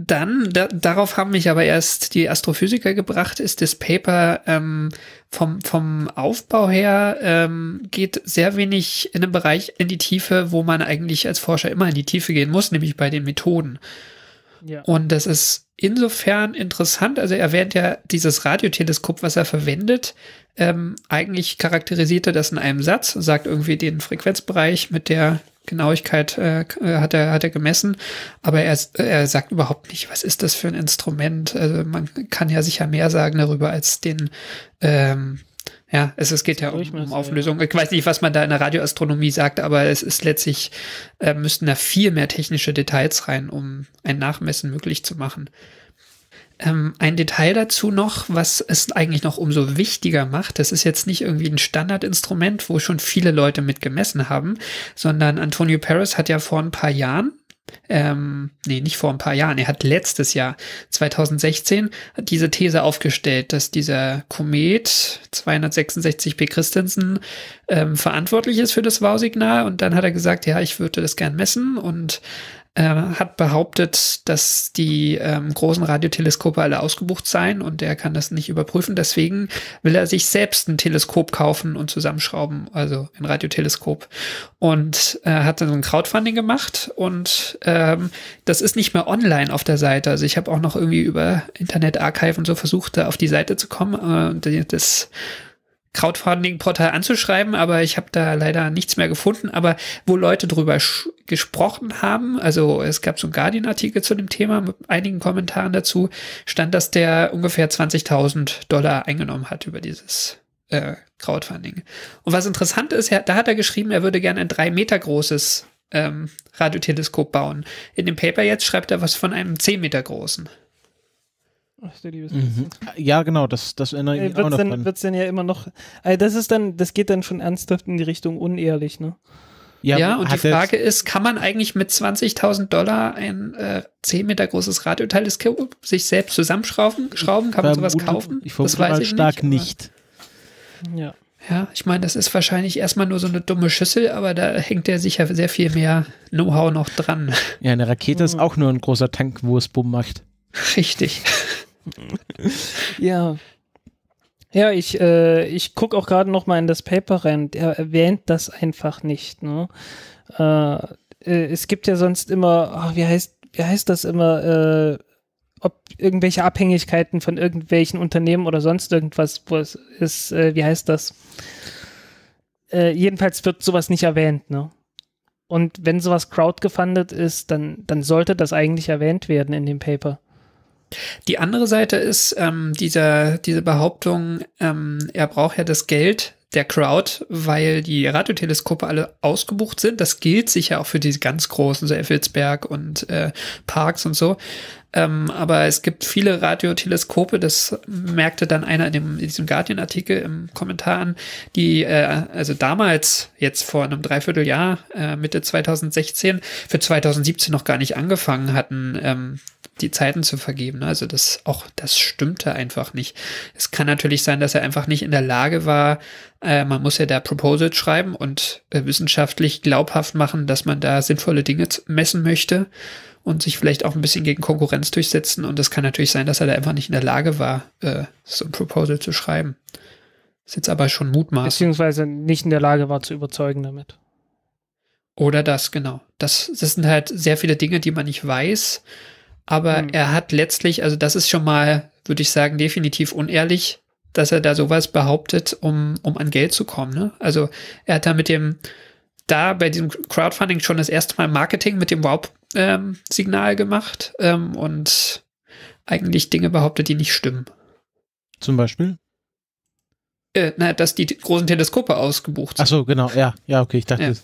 dann, da, darauf haben mich aber erst die Astrophysiker gebracht, ist das Paper ähm, vom, vom Aufbau her, ähm, geht sehr wenig in einem Bereich in die Tiefe, wo man eigentlich als Forscher immer in die Tiefe gehen muss, nämlich bei den Methoden. Ja. Und das ist insofern interessant. Also er erwähnt ja dieses Radioteleskop, was er verwendet. Ähm, eigentlich charakterisiert er das in einem Satz und sagt irgendwie den Frequenzbereich mit der Genauigkeit äh, äh, hat, er, hat er gemessen, aber er, er sagt überhaupt nicht, was ist das für ein Instrument. Also man kann ja sicher mehr sagen darüber als den, ähm, ja, es, es geht ja um, um äh, Auflösung. Ich weiß nicht, was man da in der Radioastronomie sagt, aber es ist letztlich, äh, müssten da viel mehr technische Details rein, um ein Nachmessen möglich zu machen. Ähm, ein Detail dazu noch, was es eigentlich noch umso wichtiger macht, das ist jetzt nicht irgendwie ein Standardinstrument, wo schon viele Leute mit gemessen haben, sondern Antonio Paris hat ja vor ein paar Jahren, ähm, nee, nicht vor ein paar Jahren, er hat letztes Jahr, 2016, diese These aufgestellt, dass dieser Komet 266p Christensen ähm, verantwortlich ist für das Wow-Signal und dann hat er gesagt, ja, ich würde das gern messen und äh, hat behauptet, dass die ähm, großen Radioteleskope alle ausgebucht seien und er kann das nicht überprüfen. Deswegen will er sich selbst ein Teleskop kaufen und zusammenschrauben, also ein Radioteleskop. Und äh, hat dann so ein Crowdfunding gemacht und ähm, das ist nicht mehr online auf der Seite. Also ich habe auch noch irgendwie über Internet Archive und so versucht, da auf die Seite zu kommen. Äh, das Crowdfunding-Portal anzuschreiben, aber ich habe da leider nichts mehr gefunden, aber wo Leute drüber gesprochen haben, also es gab so einen Guardian-Artikel zu dem Thema mit einigen Kommentaren dazu, stand, dass der ungefähr 20.000 Dollar eingenommen hat über dieses äh, Crowdfunding. Und was interessant ist, da hat er geschrieben, er würde gerne ein drei Meter großes ähm, Radioteleskop bauen. In dem Paper jetzt schreibt er was von einem zehn Meter großen. Mhm. Ja, genau, das, das erinnere ich äh, wird's auch noch dann, wird's dann ja immer noch, also das ist dann, das geht dann schon ernsthaft in die Richtung unehrlich, ne? Ja, ja und die Frage ist, kann man eigentlich mit 20.000 Dollar ein äh, 10 Meter großes Radioteil Radioteleskop sich selbst zusammenschrauben? Schrauben? Kann man sowas kaufen? Ich das weiß ich stark nicht. nicht. Ja. Ja, ich meine, das ist wahrscheinlich erstmal nur so eine dumme Schüssel, aber da hängt ja sicher sehr viel mehr Know-how noch dran. Ja, eine Rakete mhm. ist auch nur ein großer Tank, wo es Bumm macht. Richtig. ja. Ja, ich, äh, ich gucke auch gerade noch mal in das Paper rein. Er erwähnt das einfach nicht. Ne? Äh, äh es gibt ja sonst immer, oh, wie, heißt, wie heißt das immer, äh, ob irgendwelche Abhängigkeiten von irgendwelchen Unternehmen oder sonst irgendwas, wo es ist, äh, wie heißt das? jedenfalls wird sowas nicht erwähnt. Ne? Und wenn sowas crowdgefundet ist, dann, dann sollte das eigentlich erwähnt werden in dem Paper. Die andere Seite ist ähm, dieser, diese Behauptung, ähm, er braucht ja das Geld der Crowd, weil die Radioteleskope alle ausgebucht sind. Das gilt sicher auch für diese ganz großen, so Effelsberg und äh, Parks und so. Ähm, aber es gibt viele Radioteleskope, das merkte dann einer in, dem, in diesem Guardian-Artikel im Kommentar an, die äh, also damals, jetzt vor einem Dreivierteljahr, äh, Mitte 2016, für 2017 noch gar nicht angefangen hatten, ähm, die Zeiten zu vergeben. Ne? Also das auch, das stimmte einfach nicht. Es kann natürlich sein, dass er einfach nicht in der Lage war, äh, man muss ja da Proposals schreiben und äh, wissenschaftlich glaubhaft machen, dass man da sinnvolle Dinge messen möchte und sich vielleicht auch ein bisschen gegen Konkurrenz durchsetzen. Und das kann natürlich sein, dass er da einfach nicht in der Lage war, äh, so ein Proposal zu schreiben. Ist jetzt aber schon Mutmaß. Beziehungsweise nicht in der Lage war, zu überzeugen damit. Oder das, genau. Das, das sind halt sehr viele Dinge, die man nicht weiß. Aber hm. er hat letztlich, also das ist schon mal, würde ich sagen, definitiv unehrlich, dass er da sowas behauptet, um, um an Geld zu kommen. Ne? Also er hat da mit dem, da bei diesem Crowdfunding schon das erste Mal Marketing mit dem Wow ähm, Signal gemacht ähm, und eigentlich Dinge behauptet, die nicht stimmen. Zum Beispiel? Äh, na, dass die großen Teleskope ausgebucht sind. Ach so, genau, ja, ja, okay, ich dachte.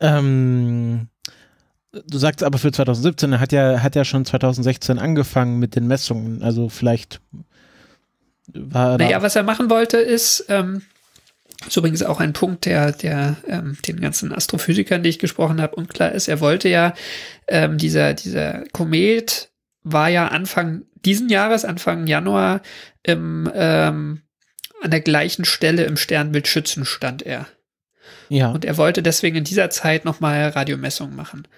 Ja. Ähm, du sagst aber für 2017, er hat ja, hat ja schon 2016 angefangen mit den Messungen, also vielleicht war er. Naja, was er machen wollte, ist, ähm, das ist übrigens auch ein Punkt, der, der ähm, den ganzen Astrophysikern, die ich gesprochen habe, unklar ist. Er wollte ja, ähm, dieser, dieser Komet war ja Anfang diesen Jahres, Anfang Januar, im, ähm, an der gleichen Stelle im Sternbild Schützen stand er. Ja. Und er wollte deswegen in dieser Zeit nochmal Radiomessungen machen.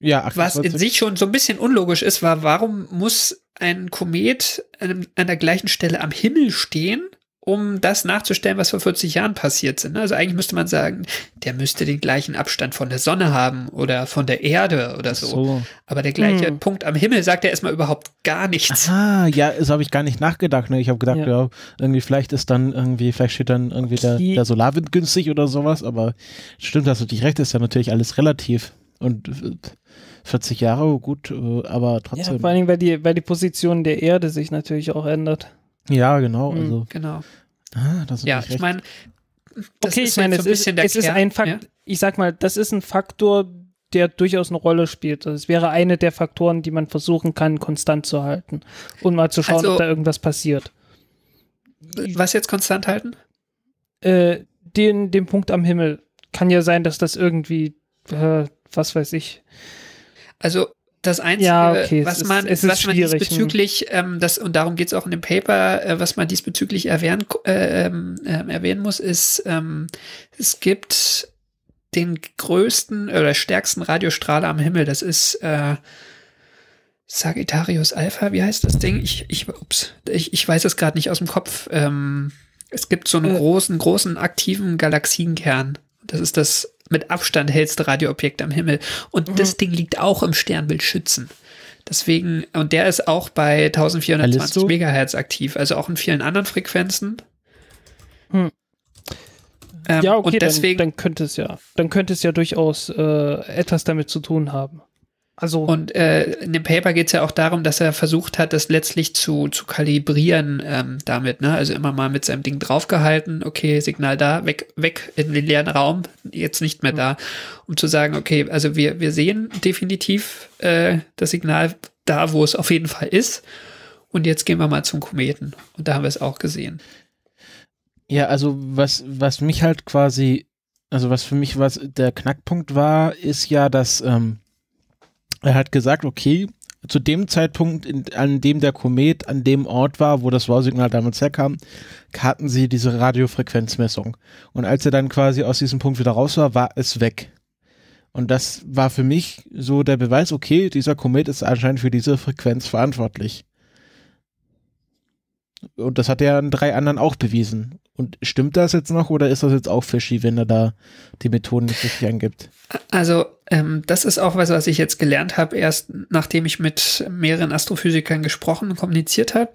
Ja, 48. Was in sich schon so ein bisschen unlogisch ist, war, warum muss ein Komet an, an der gleichen Stelle am Himmel stehen? um das nachzustellen, was vor 40 Jahren passiert sind. Also eigentlich müsste man sagen, der müsste den gleichen Abstand von der Sonne haben oder von der Erde oder so. so. Aber der gleiche hm. Punkt am Himmel sagt er erstmal überhaupt gar nichts. Ah, ja, so habe ich gar nicht nachgedacht. Ne? Ich habe gedacht, ja. ja. irgendwie vielleicht ist dann irgendwie, vielleicht steht dann irgendwie der, der Solarwind günstig oder sowas, aber stimmt, hast du dich recht, ist ja natürlich alles relativ. Und 40 Jahre, gut, äh, aber trotzdem. Ja, vor allem, weil die, weil die Position der Erde sich natürlich auch ändert. Ja, genau. Hm, also genau. Ah, das ist ja, ich meine, okay, ich meine, es, so ist, ein es Kern, ist ein Fakt, ja? ich sag mal, das ist ein Faktor, der durchaus eine Rolle spielt. Also es wäre eine der Faktoren, die man versuchen kann, konstant zu halten und mal zu schauen, also, ob da irgendwas passiert. Was jetzt konstant halten? Äh, den, den Punkt am Himmel. Kann ja sein, dass das irgendwie, äh, was weiß ich. Also das Einzige, ja, okay. was man, ist, was man hm. diesbezüglich, ähm, das, und darum geht es auch in dem Paper, äh, was man diesbezüglich erwähnen, äh, äh, erwähnen muss, ist, ähm, es gibt den größten oder stärksten Radiostrahler am Himmel. Das ist äh, Sagittarius Alpha, wie heißt das Ding? Ich, ich, ups, ich, ich weiß es gerade nicht aus dem Kopf. Ähm, es gibt so einen äh. großen, großen aktiven Galaxienkern. Das ist das mit Abstand hellste Radioobjekt am Himmel. Und mhm. das Ding liegt auch im Sternbild Schützen. Deswegen, und der ist auch bei 1420 Megahertz aktiv, also auch in vielen anderen Frequenzen. Hm. Ähm, ja, okay, und deswegen, dann, dann, könnte es ja, dann könnte es ja durchaus äh, etwas damit zu tun haben. Also und äh, in dem Paper geht es ja auch darum, dass er versucht hat, das letztlich zu, zu kalibrieren ähm, damit. Ne? Also immer mal mit seinem Ding draufgehalten, okay, Signal da, weg, weg in den leeren Raum, jetzt nicht mehr da. Um zu sagen, okay, also wir, wir sehen definitiv äh, das Signal da, wo es auf jeden Fall ist. Und jetzt gehen wir mal zum Kometen. Und da haben wir es auch gesehen. Ja, also was, was mich halt quasi, also was für mich was der Knackpunkt war, ist ja, dass ähm er hat gesagt, okay, zu dem Zeitpunkt, in, an dem der Komet an dem Ort war, wo das Wow-Signal damals herkam, hatten sie diese Radiofrequenzmessung. Und als er dann quasi aus diesem Punkt wieder raus war, war es weg. Und das war für mich so der Beweis, okay, dieser Komet ist anscheinend für diese Frequenz verantwortlich. Und das hat er an drei anderen auch bewiesen. Und stimmt das jetzt noch oder ist das jetzt auch fishy, wenn er da die Methoden nicht richtig angibt? Also, ähm, das ist auch was, was ich jetzt gelernt habe, erst nachdem ich mit mehreren Astrophysikern gesprochen und kommuniziert habe.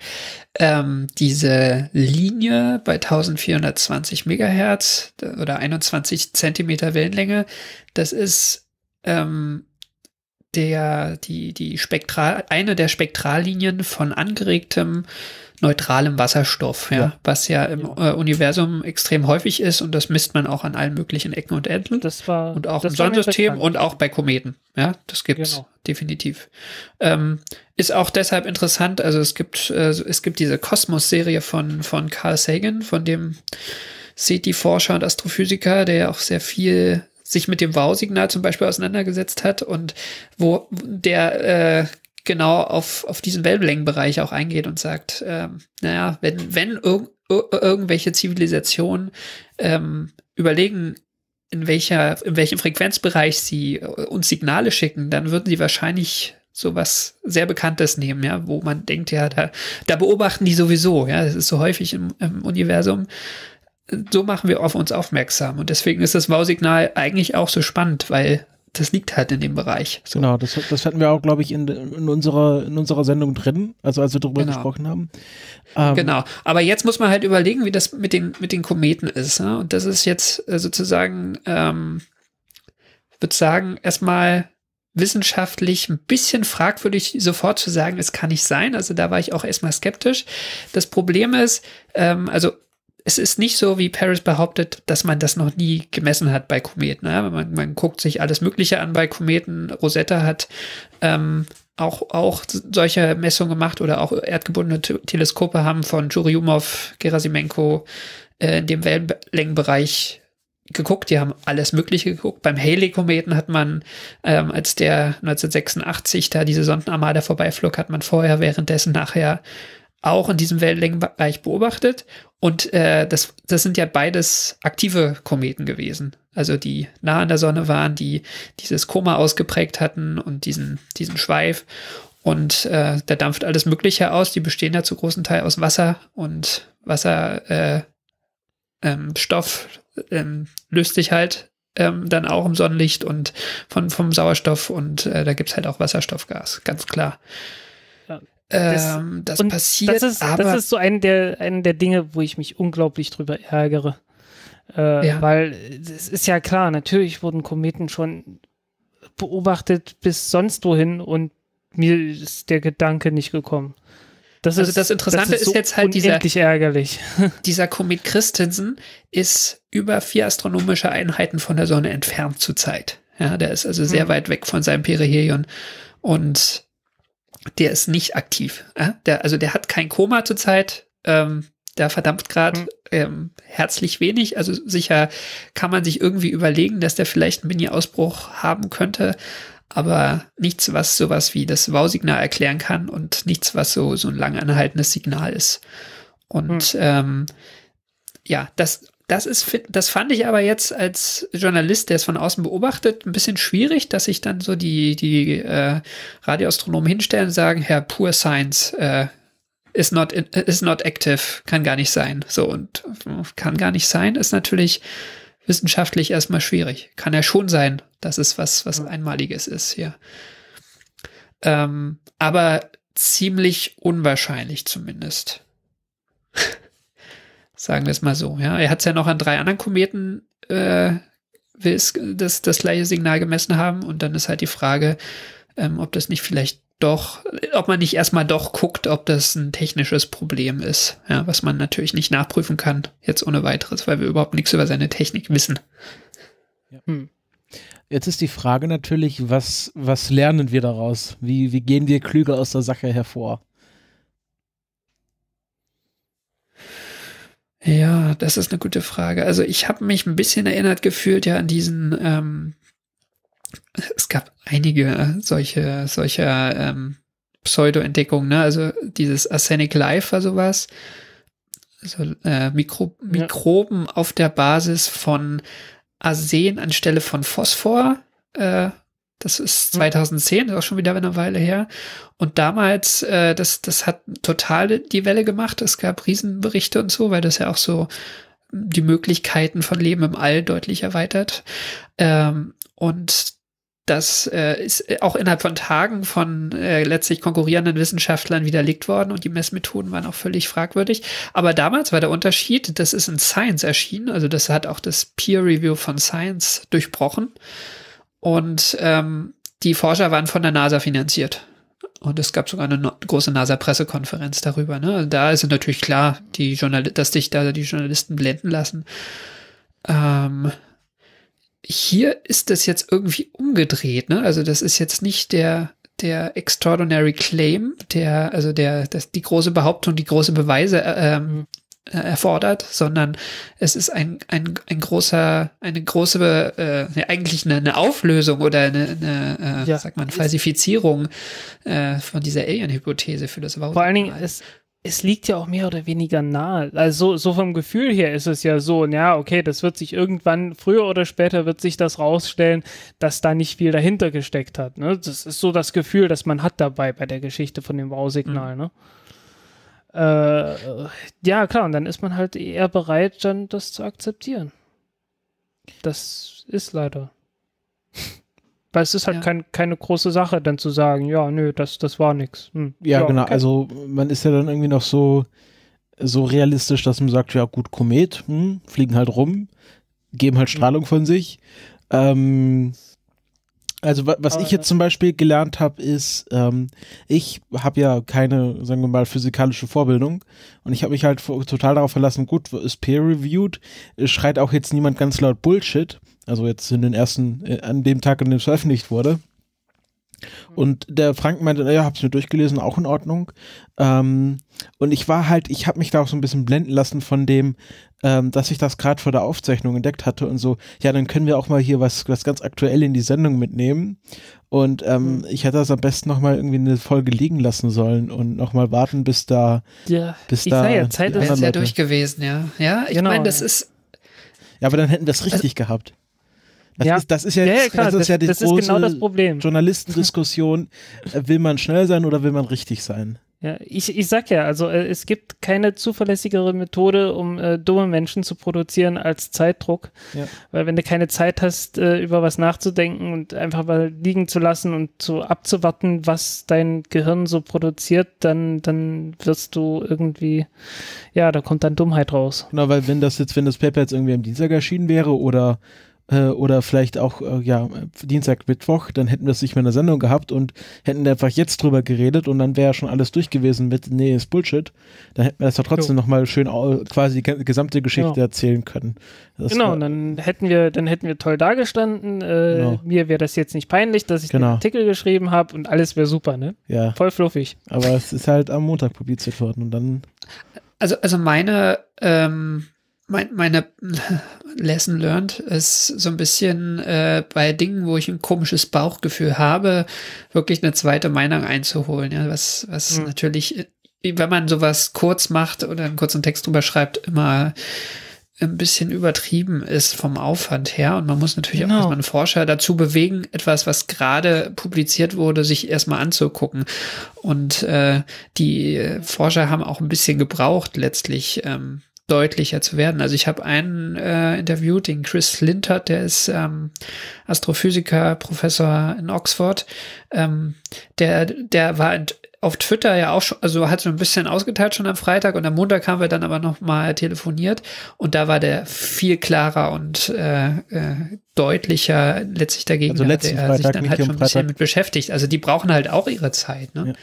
Ähm, diese Linie bei 1420 Megahertz oder 21 Zentimeter Wellenlänge, das ist ähm, der, die, die Spektral, eine der Spektrallinien von angeregtem äh, neutralem Wasserstoff, ja, ja. was ja im genau. Äh, Universum extrem häufig ist und das misst man auch an allen möglichen Ecken und Enden. Das war, und auch im Sonnensystem und auch bei Kometen. Ja, das gibt's genau. definitiv. Ähm, ist auch deshalb interessant, also es gibt, äh, es gibt diese Kosmos-Serie von, von Carl Sagan, von dem SETI-Forscher und Astrophysiker, der ja auch sehr viel sich mit dem Wow-Signal zum Beispiel auseinandergesetzt hat und wo der äh, genau auf, auf diesen Wellenlängenbereich auch eingeht und sagt, ähm, naja, wenn, wenn irg irgendwelche Zivilisationen ähm, überlegen, in welcher, in welchem Frequenzbereich sie äh, uns Signale schicken, dann würden sie wahrscheinlich so was sehr Bekanntes nehmen, ja, wo man denkt, ja, da, da beobachten die sowieso, ja, das ist so häufig im, im Universum. So machen wir auf uns aufmerksam. Und deswegen ist das Wow-Signal eigentlich auch so spannend, weil das liegt halt in dem Bereich. So. Genau, das, das, hatten wir auch, glaube ich, in, in, unserer, in unserer Sendung drin, also als wir darüber genau. gesprochen haben. Ähm, genau, aber jetzt muss man halt überlegen, wie das mit den, mit den Kometen ist. Ne? Und das ist jetzt äh, sozusagen, ähm, würde sagen, erstmal wissenschaftlich ein bisschen fragwürdig, sofort zu sagen, es kann nicht sein. Also da war ich auch erstmal skeptisch. Das Problem ist, ähm, also es ist nicht so, wie Paris behauptet, dass man das noch nie gemessen hat bei Kometen. Ja? Ne? Man, man, guckt sich alles Mögliche an bei Kometen. Rosetta hat ähm, auch, auch solche Messungen gemacht oder auch erdgebundene T Teleskope haben von Churyumov, Gerasimenko äh, in dem Wellenlängenbereich geguckt. Die haben alles Mögliche geguckt. Beim halley kometen hat man, ähm, als der 1986 da diese Sondenarmada vorbeiflog, hat man vorher, währenddessen, nachher auch in diesem Wellenlängenbereich beobachtet. Und äh, das, das sind ja beides aktive Kometen gewesen. Also die nah an der Sonne waren, die dieses Koma ausgeprägt hatten und diesen, diesen Schweif. Und äh, da dampft alles Mögliche aus. Die bestehen ja zu großen Teil aus Wasser und Wasserstoff äh, ähm, ähm, löst sich halt ähm, dann auch im Sonnenlicht und von, vom Sauerstoff und äh, da gibt es halt auch Wasserstoffgas, ganz klar. Das, ähm, das passiert. Das ist, aber das ist so ein der, ein der Dinge, wo ich mich unglaublich drüber ärgere. Äh, ja. Weil es ist ja klar, natürlich wurden Kometen schon beobachtet bis sonst wohin und mir ist der Gedanke nicht gekommen. Das also ist, das Interessante das ist, ist so jetzt halt dieser, ärgerlich. dieser Komet Christensen ist über vier astronomische Einheiten von der Sonne entfernt zurzeit. Ja, der ist also sehr hm. weit weg von seinem Perihelion und der ist nicht aktiv. Äh? Der, also der hat kein Koma zurzeit. Ähm, der verdampft gerade hm. ähm, herzlich wenig. Also sicher kann man sich irgendwie überlegen, dass der vielleicht einen Mini-Ausbruch haben könnte, aber nichts, was sowas wie das Wow-Signal erklären kann und nichts, was so, so ein lang anhaltendes Signal ist. Und mhm. ähm, ja, das das ist, das fand ich aber jetzt als Journalist, der es von außen beobachtet, ein bisschen schwierig, dass sich dann so die, die äh, Radioastronomen hinstellen und sagen, Herr Pure Science äh, is, not is not active, kann gar nicht sein. So, und kann gar nicht sein, ist natürlich wissenschaftlich erstmal schwierig. Kann ja schon sein, dass es was, was Einmaliges ist hier. Ähm, aber ziemlich unwahrscheinlich zumindest. Sagen wir es mal so. Ja, er hat es ja noch an drei anderen Kometen äh, das, das gleiche Signal gemessen haben. Und dann ist halt die Frage, ähm, ob das nicht vielleicht doch, ob man nicht erstmal doch guckt, ob das ein technisches Problem ist. Ja, was man natürlich nicht nachprüfen kann, jetzt ohne weiteres, weil wir überhaupt nichts über seine Technik wissen. Ja. Hm. Jetzt ist die Frage natürlich, was, was lernen wir daraus? Wie, wie gehen wir klüger aus der Sache hervor? Ja, das ist eine gute Frage. Also ich habe mich ein bisschen erinnert gefühlt ja an diesen, ähm, es gab einige solche, solcher ähm, Pseudo-Entdeckungen, ne? Also dieses Arsenic Life war sowas. Also äh, Mikro ja. Mikroben auf der Basis von Arsen anstelle von Phosphor äh, das ist 2010, mhm. ist auch schon wieder eine Weile her. Und damals, äh, das, das hat total die Welle gemacht. Es gab Riesenberichte und so, weil das ja auch so hm, die Möglichkeiten von Leben im All deutlich erweitert. Ähm, und das äh, ist äh, auch innerhalb von Tagen von äh, letztlich konkurrierenden Wissenschaftlern widerlegt worden und die Messmethoden waren auch völlig fragwürdig. Aber damals war der Unterschied, das ist in Science erschienen, also das hat auch das Peer Review von Science durchbrochen. Und ähm, die Forscher waren von der NASA finanziert. Und es gab sogar eine no große NASA-Pressekonferenz darüber. Ne? Also da ist natürlich klar, die Journal dass sich da die Journalisten blenden lassen. Ähm, hier ist das jetzt irgendwie umgedreht. Ne? Also das ist jetzt nicht der der Extraordinary Claim, der also der das die große Behauptung, die große Beweise äh, ähm, mhm äh, erfordert, sondern es ist ein, ein, ein großer, eine große, äh, eigentlich eine, eine Auflösung oder eine, eine äh, ja. sagt man, Falsifizierung äh, von dieser Alien-Hypothese für das Warum. Vor allen Dingen, es, es liegt ja auch mehr oder weniger nahe. Also so, so vom Gefühl her ist es ja so, ja, okay, das wird sich irgendwann, früher oder später wird sich das rausstellen, dass da nicht viel dahinter gesteckt hat. Ne? Das ist so das Gefühl, das man hat dabei bei der Geschichte von dem Wow-Signal. Mhm. Ne? Äh, ja, klar, und dann ist man halt eher bereit, dann das zu akzeptieren. Das ist leider. Weil es ist halt ja. kein, keine große Sache, dann zu sagen, ja, nö, das, das war nix. Hm. Ja, ja, genau. Okay. Also man ist ja dann irgendwie noch so, so realistisch, dass man sagt, ja gut, Komet, hm, fliegen halt rum, geben halt hm. Strahlung von sich. Ähm, also was ich jetzt zum Beispiel gelernt habe, ist, ähm, ich habe ja keine, sagen wir mal, physikalische Vorbildung und ich habe mich halt total darauf verlassen, gut, ist peer-reviewed, äh, schreit auch jetzt niemand ganz laut Bullshit, also jetzt in den ersten, äh, an dem Tag, an dem es veröffentlicht wurde. Mhm. Und der Frank meinte, naja, hab's mir durchgelesen, auch in Ordnung. Ähm, und ich war halt, ich habe mich da auch so ein bisschen blenden lassen von dem, ähm, dass ich das gerade vor der Aufzeichnung entdeckt hatte und so, ja, dann können wir auch mal hier was, was ganz aktuell in die Sendung mitnehmen. Und ähm, mhm. ich hätte das am besten nochmal irgendwie eine Folge liegen lassen sollen und nochmal warten, bis da. Ja, bis ich da ja, Zeit ist ja durch gewesen, ja. Ja, ich genau, meine, das ja. ist. Ja, aber dann hätten wir es also richtig also, gehabt. Das, ja. ist, das ist ja, ja, ja klar, das, ist ja die das genau große genau das Problem. Journalistendiskussion. Äh, will man schnell sein oder will man richtig sein? Ja, ich, ich sag ja, also äh, es gibt keine zuverlässigere Methode, um äh, dumme Menschen zu produzieren als Zeitdruck. Ja. Weil wenn du keine Zeit hast, äh, über was nachzudenken und einfach mal liegen zu lassen und so abzuwarten, was dein Gehirn so produziert, dann, dann wirst du irgendwie, ja, da kommt dann Dummheit raus. Genau, weil wenn das jetzt, wenn das Paper jetzt irgendwie am Dienstag erschienen wäre oder äh, oder vielleicht auch äh, ja, Dienstag, Mittwoch, dann hätten wir es nicht mehr in der Sendung gehabt und hätten einfach jetzt drüber geredet und dann wäre ja schon alles durch gewesen mit, nee, ist Bullshit. Dann hätten wir das doch trotzdem jo. nochmal schön quasi die gesamte Geschichte genau. erzählen können. Das genau, und dann hätten wir, dann hätten wir toll dagestanden. Äh, genau. Mir wäre das jetzt nicht peinlich, dass ich genau. den Artikel geschrieben habe und alles wäre super, ne? Ja. Voll fluffig. Aber es ist halt am Montag publiziert worden und dann. Also, also meine, ähm, mein, meine Lesson learned ist so ein bisschen äh, bei Dingen, wo ich ein komisches Bauchgefühl habe, wirklich eine zweite Meinung einzuholen. Ja, was, was mhm. natürlich, äh, wenn man sowas kurz macht oder einen kurzen Text drüber schreibt, immer ein bisschen übertrieben ist vom Aufwand her. Und man muss natürlich genau. auch erstmal einen Forscher dazu bewegen, etwas, was gerade publiziert wurde, sich erstmal anzugucken. Und äh, die Forscher haben auch ein bisschen gebraucht letztlich, ähm, deutlicher zu werden. Also ich habe einen äh, interviewt, den Chris Lintert, der ist ähm, Astrophysiker, Professor in Oxford. Ähm, der, der war auf Twitter ja auch schon, also hat so ein bisschen ausgeteilt schon am Freitag und am Montag haben wir dann aber nochmal telefoniert und da war der viel klarer und äh, äh, deutlicher letztlich dagegen, also hat er sich dann halt schon ein bisschen mit beschäftigt. Also die brauchen halt auch ihre Zeit. Ne? Ja.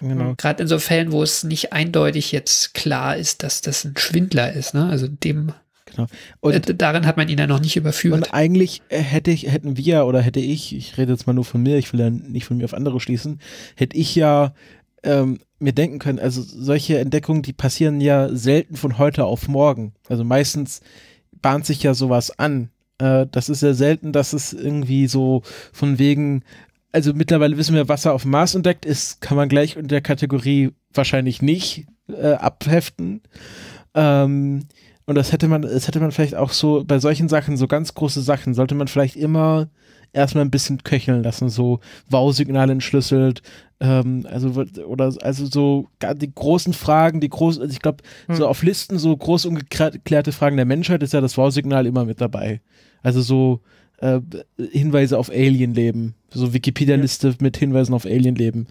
Genau. Mhm. Gerade in so Fällen, wo es nicht eindeutig jetzt klar ist, dass das ein Schwindler ist. Ne? Also dem Genau. Und äh, darin hat man ihn ja noch nicht überführt. Und eigentlich äh, hätte ich, hätten wir oder hätte ich, ich rede jetzt mal nur von mir, ich will ja nicht von mir auf andere schließen, hätte ich ja ähm, mir denken können, also solche Entdeckungen, die passieren ja selten von heute auf morgen. Also meistens bahnt sich ja sowas an. Äh, das ist ja selten, dass es irgendwie so von wegen, also mittlerweile wissen wir, was er auf dem Mars entdeckt ist, kann man gleich unter der Kategorie wahrscheinlich nicht äh, abheften. Ähm, und das hätte man, das hätte man vielleicht auch so bei solchen Sachen, so ganz große Sachen, sollte man vielleicht immer erstmal ein bisschen köcheln lassen, so Wow-Signale entschlüsselt, ähm, also oder also so die großen Fragen, die großen, also ich glaube, hm. so auf Listen so groß ungeklärte Fragen der Menschheit ist ja das Wow-Signal immer mit dabei. Also so äh, Hinweise auf Alienleben. So Wikipedia-Liste ja. mit Hinweisen auf Alienleben.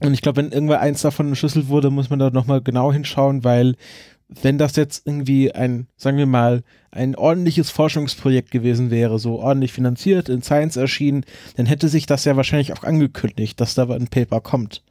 Und ich glaube, wenn irgendwer eins davon entschlüsselt wurde, muss man da nochmal genau hinschauen, weil wenn das jetzt irgendwie ein, sagen wir mal, ein ordentliches Forschungsprojekt gewesen wäre, so ordentlich finanziert, in Science erschienen, dann hätte sich das ja wahrscheinlich auch angekündigt, dass da ein Paper kommt.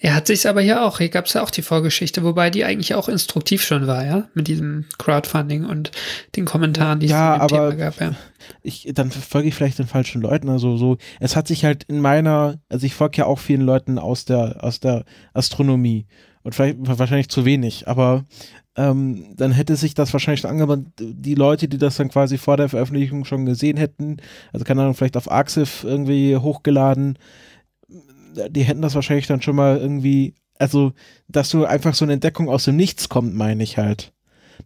Er hat sich aber hier auch, hier gab es ja auch die Vorgeschichte, wobei die eigentlich auch instruktiv schon war, ja, mit diesem Crowdfunding und den Kommentaren, die ja, es zu dem Thema gab, ja. aber dann folge ich vielleicht den falschen Leuten, also so, es hat sich halt in meiner, also ich folge ja auch vielen Leuten aus der, aus der Astronomie und vielleicht wahrscheinlich zu wenig, aber ähm, dann hätte sich das wahrscheinlich schon angewandt, die Leute, die das dann quasi vor der Veröffentlichung schon gesehen hätten, also keine Ahnung, vielleicht auf Arxiv irgendwie hochgeladen, äh, die hätten das wahrscheinlich dann schon mal irgendwie, also, dass du einfach so eine Entdeckung aus dem Nichts kommt, meine ich halt.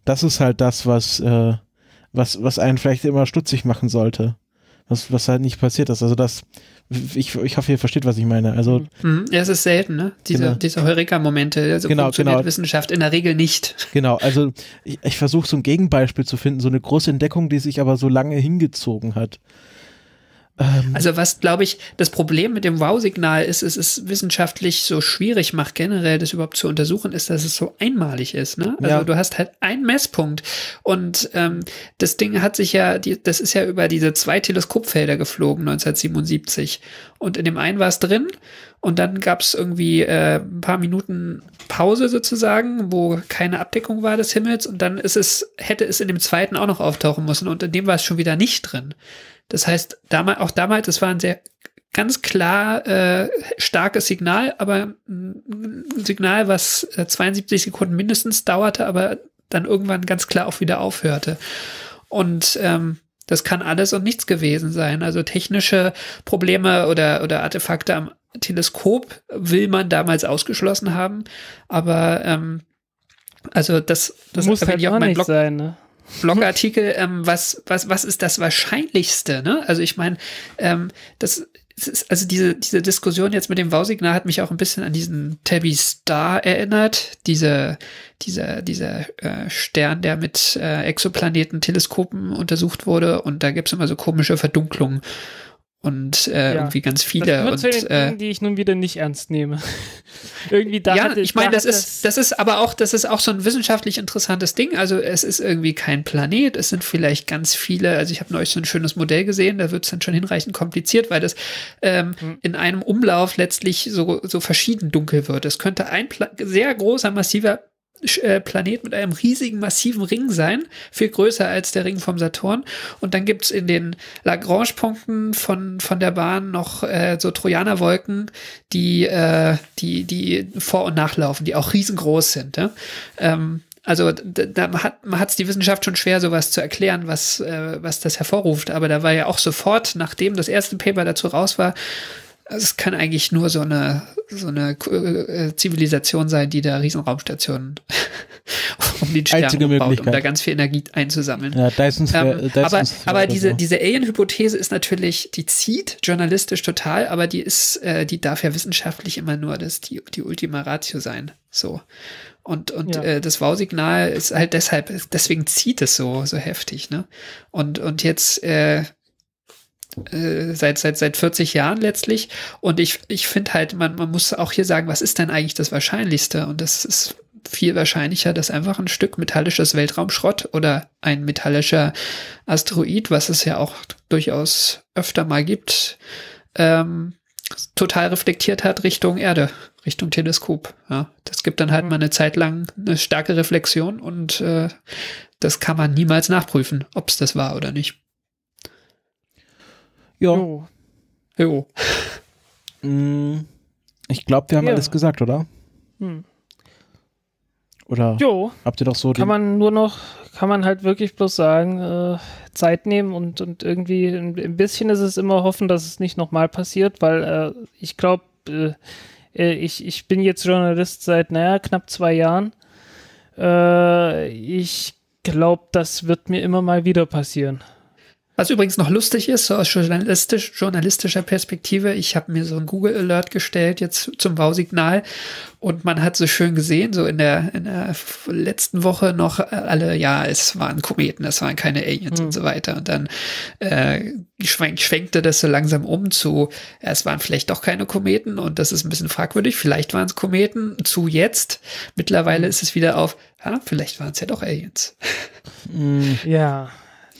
Das ist halt das, was, äh, was, was einen vielleicht immer stutzig machen sollte. Was, was halt nicht passiert ist. Also das, ich, ich hoffe, ihr versteht, was ich meine. Also mhm. Mhm. ja, es ist selten, ne? Diese, genau. diese Heureka-Momente. Also genau, genau. funktioniert genau. Wissenschaft in der Regel nicht. Genau, also ich, ich versuche so ein Gegenbeispiel zu finden, so eine große Entdeckung, die sich aber so lange hingezogen hat. Ähm, also was, glaube ich, das Problem mit dem Wow-Signal ist, es ist wissenschaftlich so schwierig macht, generell das überhaupt zu untersuchen, ist, dass es so einmalig ist. Ne? Also ja. du hast halt einen Messpunkt und ähm, das Ding hat sich ja, die, das ist ja über diese zwei Teleskopfelder geflogen 1977 und in dem einen war es drin und dann gab es irgendwie äh, ein paar Minuten Pause sozusagen, wo keine Abdeckung war des Himmels und dann ist es, hätte es in dem zweiten auch noch auftauchen müssen und in dem war es schon wieder nicht drin. Das heißt, damals, auch damals, das war ein sehr ganz klar äh, starkes Signal, aber mm, ein Signal, was 72 äh, Sekunden mindestens dauerte, aber dann irgendwann ganz klar auch wieder aufhörte. Und ähm, das kann alles und nichts gewesen sein. Also technische Probleme oder, oder Artefakte am Teleskop will man damals ausgeschlossen haben, aber ähm, also das, das muss halt auch mein Blog sein, ne? Blogartikel, ähm, was, was, was ist das Wahrscheinlichste? Ne? Also ich meine, ähm, das ist, also diese, diese Diskussion jetzt mit dem wow hat mich auch ein bisschen an diesen Tabby Star erinnert, diese, dieser, dieser äh, Stern, der mit äh, Exoplaneten-Teleskopen untersucht wurde und da gibt's immer so komische Verdunklungen und äh, ja, irgendwie ganz viele. Das und, zu den äh, die ich nun wieder nicht ernst nehme. irgendwie da. Ja, ich meine, das, das ist, das ist aber auch, das ist auch so ein wissenschaftlich interessantes Ding. Also es ist irgendwie kein Planet, es sind vielleicht ganz viele, also ich habe neulich so ein schönes Modell gesehen, da wird es dann schon hinreichend kompliziert, weil das ähm, mhm. in einem Umlauf letztlich so, so verschieden dunkel wird. Es könnte ein Pla sehr großer, massiver äh, Planet mit einem riesigen, massiven Ring sein, viel größer als der Ring vom Saturn. Und dann gibt es in den Lagrange-Punkten von, von der Bahn noch äh, so Trojanerwolken, die, äh, die, die vor- und nachlaufen, die auch riesengroß sind. Ja? Ne? Ähm, also da hat man hat's die Wissenschaft schon schwer, sowas zu erklären, was, äh, was das hervorruft. Aber da war ja auch sofort, nachdem das erste Paper dazu raus war, also es kann eigentlich nur so eine, so eine äh, äh, Zivilisation sein, die da Riesenraumstationen um den Stern baut, um da ganz viel Energie einzusammeln. Ja, Dyson's, ähm, Dyson's aber, aber diese, so. Also diese Alien-Hypothese ist natürlich, die zieht journalistisch total, aber die ist, äh, die darf ja wissenschaftlich immer nur das, die, die Ultima Ratio sein. So. Und, und ja. äh, das Wow-Signal ist halt deshalb, deswegen zieht es so, so heftig, ne? Und, und jetzt, äh, äh, seit, seit, seit 40 Jahren letztlich. Und ich, ich finde halt, man, man muss auch hier sagen, was ist denn eigentlich das Wahrscheinlichste? Und das ist viel wahrscheinlicher, dass einfach ein Stück metallisches Weltraumschrott oder ein metallischer Asteroid, was es ja auch durchaus öfter mal gibt, ähm, total reflektiert hat Richtung Erde, Richtung Teleskop. Ja, das gibt dann halt mhm. mal eine Zeit lang eine starke Reflexion und äh, das kann man niemals nachprüfen, ob es das war oder nicht. Ja. Jo. jo. Mm, ich glaube, wir haben ja. alles gesagt, oder? Hm. Oder jo. habt ihr doch so. Kann man nur noch, kann man halt wirklich bloß sagen, äh, Zeit nehmen und, und irgendwie ein, ein, bisschen ist es immer hoffen, dass es nicht nochmal passiert, weil äh, ich glaube, äh, äh, ich, ich bin jetzt Journalist seit, naja, knapp zwei Jahren. Äh, ich glaube, das wird mir immer mal wieder passieren. Was übrigens noch lustig ist, so aus journalistisch, journalistischer Perspektive, ich habe mir so ein Google Alert gestellt jetzt zum Wow-Signal und man hat so schön gesehen, so in der, in der letzten Woche noch äh, alle, ja, es waren Kometen, es waren keine Aliens mhm. und hm. so weiter. Und dann äh, schwenk, schwenkte das so langsam um zu, es waren vielleicht doch keine Kometen und das ist ein bisschen fragwürdig, vielleicht waren es Kometen zu jetzt. Mittlerweile hm. ist es wieder auf, ja, vielleicht waren es ja doch Aliens. Mhm. ja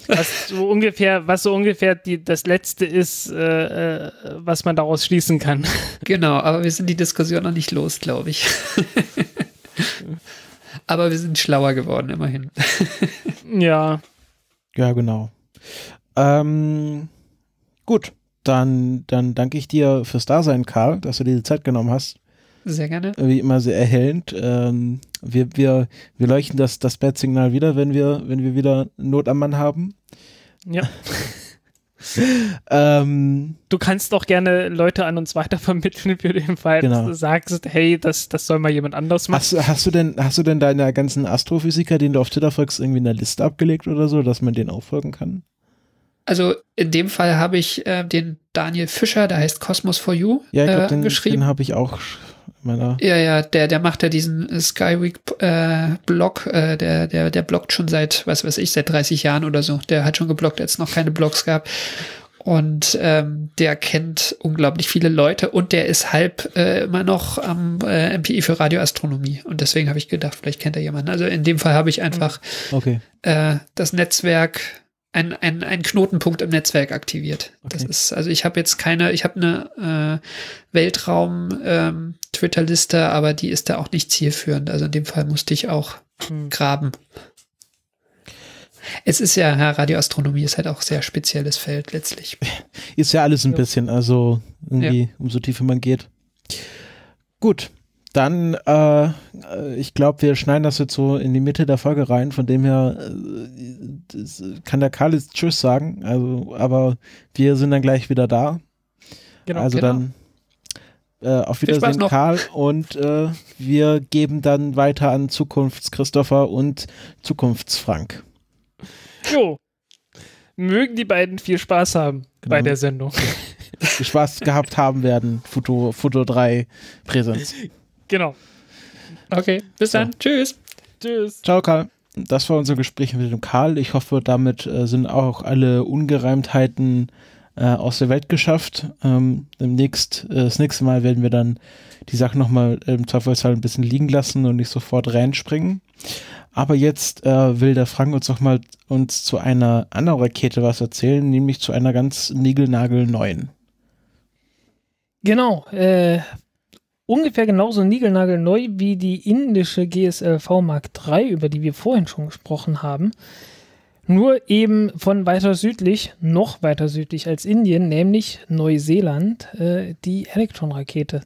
was so ungefähr, was so ungefähr die, das Letzte ist, äh, äh, was man daraus schließen kann. Genau, aber wir sind die Diskussion noch nicht los, glaube ich. aber wir sind schlauer geworden, immerhin. ja. Ja, genau. Ähm, gut, dann, dann danke ich dir fürs Dasein, Karl, dass du dir die Zeit genommen hast. Sehr gerne. Wie immer sehr erhellend. Ähm, wir, wir, wir leuchten das, das Bad-Signal wieder, wenn wir, wenn wir wieder Not am Mann haben. Ja. ähm, du kannst auch gerne Leute an uns weitervermitteln für den Fall, genau. dass du sagst, hey, das, das soll mal jemand anders machen. Hast, hast, du denn, hast du denn deine ganzen Astrophysiker, den du auf Twitter folgst, irgendwie in einer Liste abgelegt oder so, dass man den auffolgen kann? Also in dem Fall habe ich äh, den Daniel Fischer, der heißt Cosmos for You, ja, ich glaub, äh, den, geschrieben. Den habe ich auch meiner. Ja, ja, der, der macht ja diesen Skyweek-Blog, äh, äh, äh, der, der, der bloggt schon seit, was weiß ich, seit 30 Jahren oder so. Der hat schon gebloggt, als es noch keine Blogs gab. Und ähm, der kennt unglaublich viele Leute und der ist halb äh, immer noch am äh, MPI für Radioastronomie. Und deswegen habe ich gedacht, vielleicht kennt er jemanden. Also in dem Fall habe ich einfach okay. äh, das Netzwerk ein, ein, ein Knotenpunkt im Netzwerk aktiviert. Okay. Das ist, also ich habe jetzt keine, ich habe eine äh, Weltraum-Twitter-Liste, ähm, aber die ist da auch nicht zielführend. Also in dem Fall musste ich auch hm. graben. Es ist ja, ja, Radioastronomie ist halt auch sehr spezielles Feld letztlich. Ist ja alles ein ja. bisschen, also irgendwie, ja. umso tiefer man geht. Gut, dann, äh, äh ich glaube, wir schneiden das jetzt so in die Mitte der Folge rein. Von dem her äh, kann der Karl jetzt Tschüss sagen. Also, aber wir sind dann gleich wieder da. Genau, also genau. dann äh, auf Wiedersehen, Karl. Und äh, wir geben dann weiter an Zukunfts-Christopher und Zukunfts-Frank. Jo. Mögen die beiden viel Spaß haben genau. bei der Sendung. Spaß gehabt haben werden, Foto, Foto 3 Präsenz. Genau. Okay, bis so. dann. Tschüss. Tschüss. Ciao, Karl. Das war unser Gespräch mit dem Karl. Ich hoffe, damit äh, sind auch alle Ungereimtheiten äh, aus der Welt geschafft. Ähm, demnächst, äh, das nächste Mal werden wir dann die Sache nochmal im Zweifelsfall ein bisschen liegen lassen und nicht sofort reinspringen. Aber jetzt äh, will der Frank uns noch mal uns zu einer anderen Rakete was erzählen, nämlich zu einer ganz niegelnagelneuen. Genau, äh, ungefähr genauso niegelnagelneu wie die indische GSLV Mark III, über die wir vorhin schon gesprochen haben. Nur eben von weiter südlich, noch weiter südlich als Indien, nämlich Neuseeland, äh, die Electron-Rakete.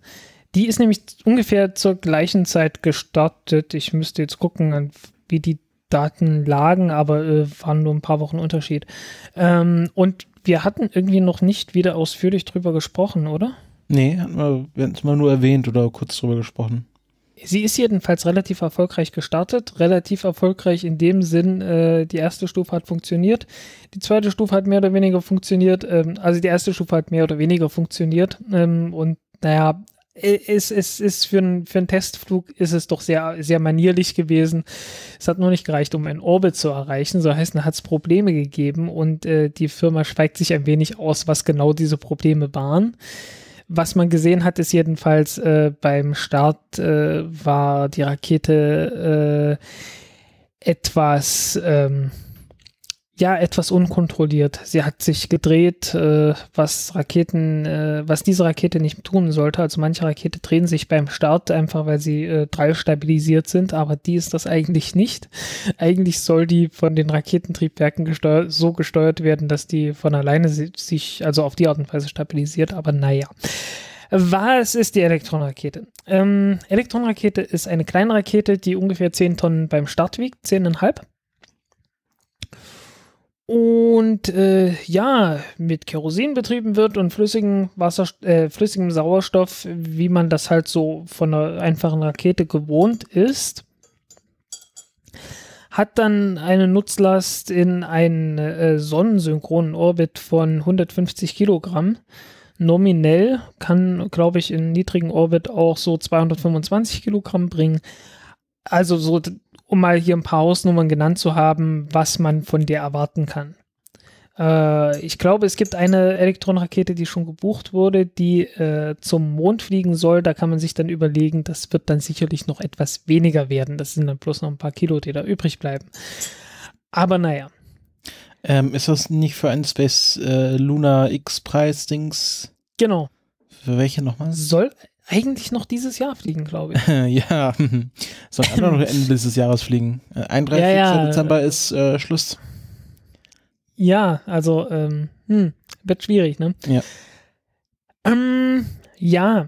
Die ist nämlich ungefähr zur gleichen Zeit gestartet. Ich müsste jetzt gucken, wie die Daten lagen, aber äh, waren nur ein paar Wochen Unterschied. Ähm, und wir hatten irgendwie noch nicht wieder ausführlich drüber gesprochen, oder? Nee, wir hatten es mal nur erwähnt oder kurz drüber gesprochen. Sie ist jedenfalls relativ erfolgreich gestartet. Relativ erfolgreich in dem Sinn, äh, die erste Stufe hat funktioniert. Die zweite Stufe hat mehr oder weniger funktioniert. Ähm, also die erste Stufe hat mehr oder weniger funktioniert. Ähm, und naja, es, es ist für, ein, für einen Testflug ist es doch sehr, sehr manierlich gewesen. Es hat nur nicht gereicht, um einen Orbit zu erreichen. So heißt, hat es Probleme gegeben und äh, die Firma schweigt sich ein wenig aus, was genau diese Probleme waren was man gesehen hat, ist jedenfalls äh, beim Start äh, war die Rakete äh, etwas. Ähm, ja etwas unkontrolliert. Sie hat sich gedreht, äh, was Raketen, äh, was diese Rakete nicht tun sollte. Also manche Rakete drehen sich beim Start einfach, weil sie äh, drei stabilisiert sind, aber die ist das eigentlich nicht. Eigentlich soll die von den Raketentriebwerken gesteuer so gesteuert werden, dass die von alleine si sich, also auf die Art und Weise stabilisiert, aber naja. Was ist die Elektronrakete? Ähm, Elektronrakete ist eine kleine Rakete, die ungefähr 10 Tonnen beim Start wiegt, 10,5 und äh, ja, mit Kerosin betrieben wird und flüssigen Wasser, äh, flüssigem Sauerstoff, wie man das halt so von einer einfachen Rakete gewohnt ist, hat dann eine Nutzlast in einen äh, sonnensynchronen Orbit von 150 Kilogramm. Nominell kann, glaube ich, in niedrigen Orbit auch so 225 Kilogramm bringen. Also so um mal hier ein paar Hausnummern genannt zu haben, was man von der erwarten kann. Äh, ich glaube, es gibt eine Elektronrakete, die schon gebucht wurde, die äh, zum Mond fliegen soll. Da kann man sich dann überlegen, das wird dann sicherlich noch etwas weniger werden. Das sind dann bloß noch ein paar Kilo, die da übrig bleiben. Aber naja. Ähm, ist das nicht für ein Space äh, Luna X-Preis-Dings? Genau. Für welche nochmal? Soll eigentlich noch dieses Jahr fliegen, glaube ich. ja, soll einfach noch Ende dieses Jahres fliegen. 31. Äh, ja, ja. Äh, Dezember ist äh, Schluss. Ja, also ähm, hm, wird schwierig, ne? Ja. Ähm, ja.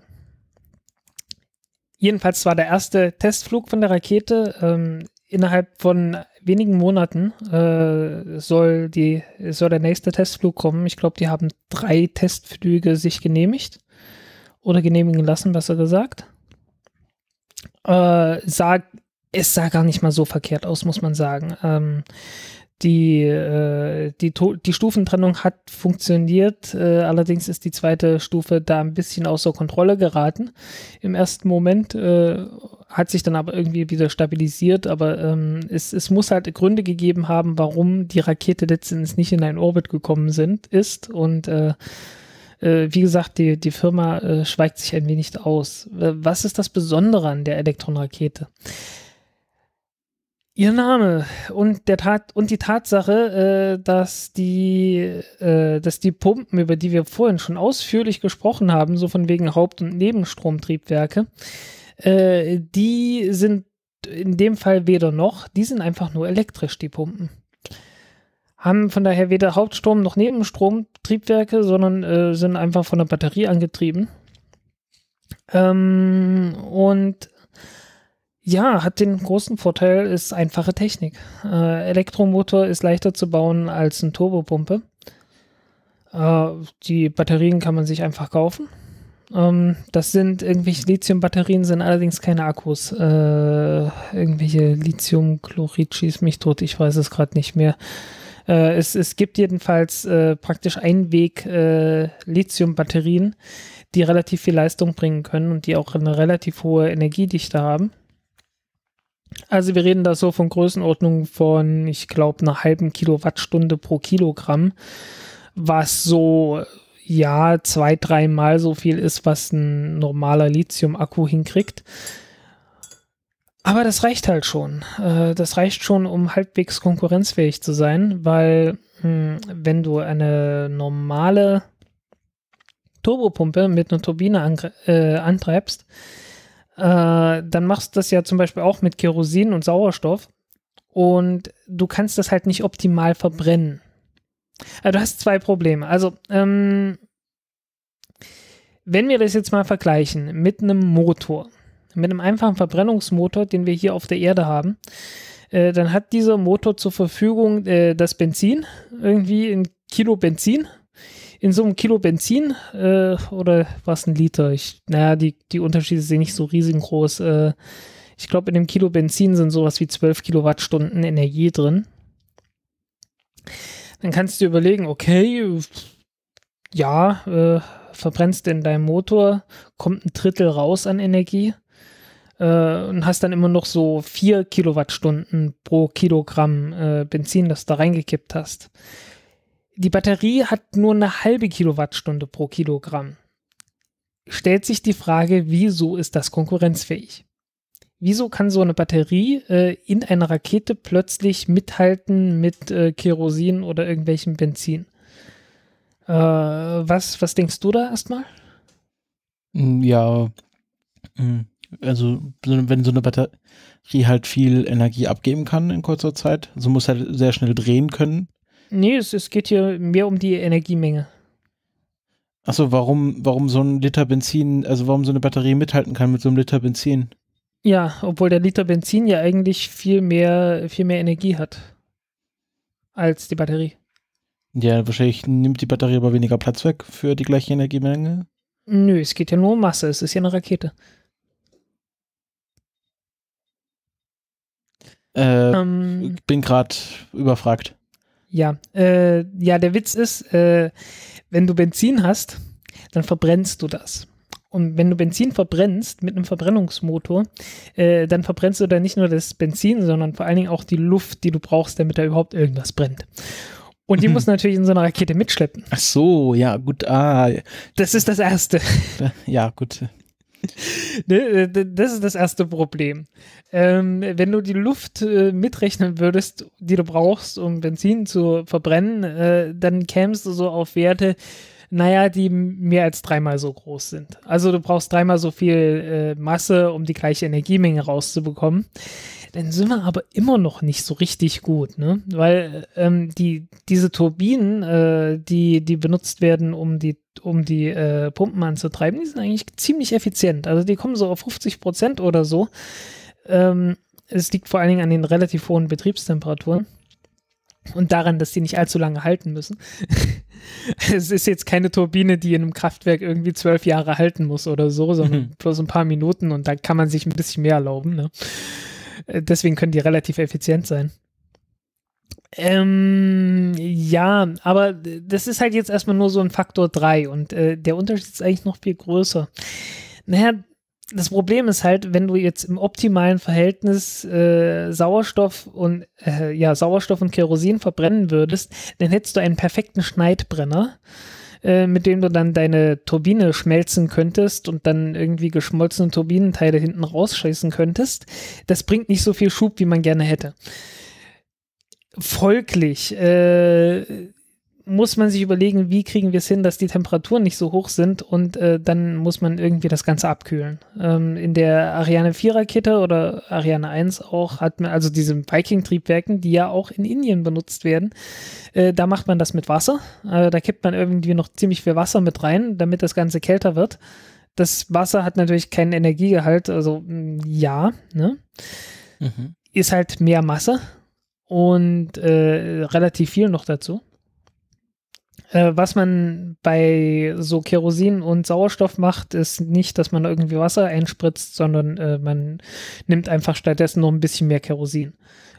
Jedenfalls war der erste Testflug von der Rakete. Ähm, innerhalb von wenigen Monaten äh, soll, die, soll der nächste Testflug kommen. Ich glaube, die haben drei Testflüge sich genehmigt oder genehmigen lassen, besser gesagt, äh, sah, es sah gar nicht mal so verkehrt aus, muss man sagen. Ähm, die, äh, die, die Stufentrennung hat funktioniert, äh, allerdings ist die zweite Stufe da ein bisschen außer Kontrolle geraten. Im ersten Moment äh, hat sich dann aber irgendwie wieder stabilisiert, aber ähm, es, es muss halt Gründe gegeben haben, warum die Rakete letztens nicht in einen Orbit gekommen sind, ist und äh, äh, wie gesagt, die, die Firma äh, schweigt sich ein wenig aus. was ist das Besondere an der Elektronrakete? Ihr Name und der Tat und die Tatsache, äh, dass die, äh, dass die Pumpen, über die wir vorhin schon ausführlich gesprochen haben, so von wegen Haupt- und Nebenstromtriebwerke, äh, die sind in dem Fall weder noch, die sind einfach nur elektrisch, die Pumpen haben von daher weder Hauptstrom noch Nebenstromtriebwerke, sondern äh, sind einfach von der Batterie angetrieben. Ähm, und ja, hat den großen Vorteil, ist einfache Technik. Äh, Elektromotor ist leichter zu bauen als eine Turbopumpe. Äh, die Batterien kann man sich einfach kaufen. Ähm, das sind irgendwelche Lithium-Batterien, sind allerdings keine Akkus. Äh, irgendwelche Lithiumchlorid schießt mich tot, ich weiß es gerade nicht mehr. Äh, es, es gibt jedenfalls äh, praktisch Einweg-Lithium-Batterien, äh, die relativ viel Leistung bringen können und die auch eine relativ hohe Energiedichte haben. Also wir reden da so von Größenordnung von, ich glaube, einer halben Kilowattstunde pro Kilogramm, was so ja zwei, dreimal so viel ist, was ein normaler Lithium-Akku hinkriegt. Aber das reicht halt schon. Äh, das reicht schon, um halbwegs konkurrenzfähig zu sein, weil hm, wenn du eine normale Turbopumpe mit einer Turbine äh, antreibst, äh, dann machst du das ja zum Beispiel auch mit Kerosin und Sauerstoff und du kannst das halt nicht optimal verbrennen. du hast zwei Probleme. Also, ähm, wenn wir das jetzt mal vergleichen mit einem Motor, mit einem einfachen Verbrennungsmotor, den wir hier auf der Erde haben, äh, dann hat dieser Motor zur Verfügung äh, das Benzin, irgendwie ein Kilo Benzin. In so einem Kilo Benzin äh, oder was ein Liter? Ich, naja, die, die Unterschiede sind nicht so riesengroß. Äh, ich glaube, in dem Kilo Benzin sind sowas wie 12 Kilowattstunden Energie drin. Dann kannst du dir überlegen, okay, ja, äh, verbrennst in deinem Motor, kommt ein Drittel raus an Energie. Äh, und hast dann immer noch so vier Kilowattstunden pro Kilogramm äh, Benzin, das du da reingekippt hast. Die Batterie hat nur eine halbe Kilowattstunde pro Kilogramm. Stellt sich die Frage, wieso ist das konkurrenzfähig? Wieso kann so eine Batterie äh, in einer Rakete plötzlich mithalten mit äh, Kerosin oder irgendwelchem Benzin? Äh, was, was denkst du da erstmal? Hm, ja, hm also wenn so eine Batterie halt viel Energie abgeben kann in kurzer Zeit, so muss halt sehr schnell drehen können. Nee, es, es geht hier mehr um die Energiemenge. Achso, warum, warum so ein Liter Benzin, also warum so eine Batterie mithalten kann mit so einem Liter Benzin? Ja, obwohl der Liter Benzin ja eigentlich viel mehr, viel mehr Energie hat als die Batterie. Ja, wahrscheinlich nimmt die Batterie aber weniger Platz weg für die gleiche Energiemenge. Nö, es geht ja nur um Masse, es ist ja eine Rakete. Äh, um, ähm, bin gerade überfragt. Ja, äh, ja, der Witz ist, äh, wenn du Benzin hast, dann verbrennst du das. Und wenn du Benzin verbrennst mit einem Verbrennungsmotor, äh, dann verbrennst du dann nicht nur das Benzin, sondern vor allen Dingen auch die Luft, die du brauchst, damit da überhaupt irgendwas brennt. Und die mhm. muss natürlich in so einer Rakete mitschleppen. Ach so, ja, gut. Ah. Das ist das Erste. Ja, gut. Ne, äh, das ist das erste Problem. Ähm, wenn du die Luft äh, mitrechnen würdest, die du brauchst, um Benzin zu verbrennen, äh, dann kämst du so auf Werte, naja, die mehr als dreimal so groß sind. Also du brauchst dreimal so viel Masse, um die gleiche Energiemenge rauszubekommen dann sind wir aber immer noch nicht so richtig gut, ne? Weil ähm, die, diese Turbinen, äh, die, die benutzt werden, um die, um die äh, Pumpen anzutreiben, die sind eigentlich ziemlich effizient. Also die kommen so auf 50 Prozent oder so. Ähm, es liegt vor allen Dingen an den relativ hohen Betriebstemperaturen und daran, dass die nicht allzu lange halten müssen. es ist jetzt keine Turbine, die in einem Kraftwerk irgendwie zwölf Jahre halten muss oder so, sondern mhm. bloß ein paar Minuten und da kann man sich ein bisschen mehr erlauben. Ne? Äh, deswegen können die relativ effizient sein. Ähm, ja, aber das ist halt jetzt erstmal nur so ein Faktor 3 und äh, der Unterschied ist eigentlich noch viel größer. Naja, das Problem ist halt, wenn du jetzt im optimalen Verhältnis äh, Sauerstoff und äh, ja Sauerstoff und Kerosin verbrennen würdest, dann hättest du einen perfekten Schneidbrenner. Äh, mit dem du dann deine Turbine schmelzen könntest und dann irgendwie geschmolzene Turbinenteile hinten rausschießen könntest. Das bringt nicht so viel Schub, wie man gerne hätte. Folglich äh, muss man sich überlegen, wie kriegen wir es hin, dass die Temperaturen nicht so hoch sind und äh, dann muss man irgendwie das Ganze abkühlen. Ähm, in der Ariane 4 Rakete oder Ariane 1 auch hat man, also diese Viking-Triebwerken, die ja auch in Indien benutzt werden, äh, da macht man das mit Wasser. Äh, da kippt man irgendwie noch ziemlich viel Wasser mit rein, damit das Ganze kälter wird. Das Wasser hat natürlich keinen Energiegehalt, also mm, ja, ne? Mhm. Ist halt mehr Masse und äh, relativ viel noch dazu äh, was man bei so Kerosin und Sauerstoff macht, ist nicht, dass man irgendwie Wasser einspritzt, sondern äh, man nimmt einfach stattdessen noch ein bisschen mehr Kerosin.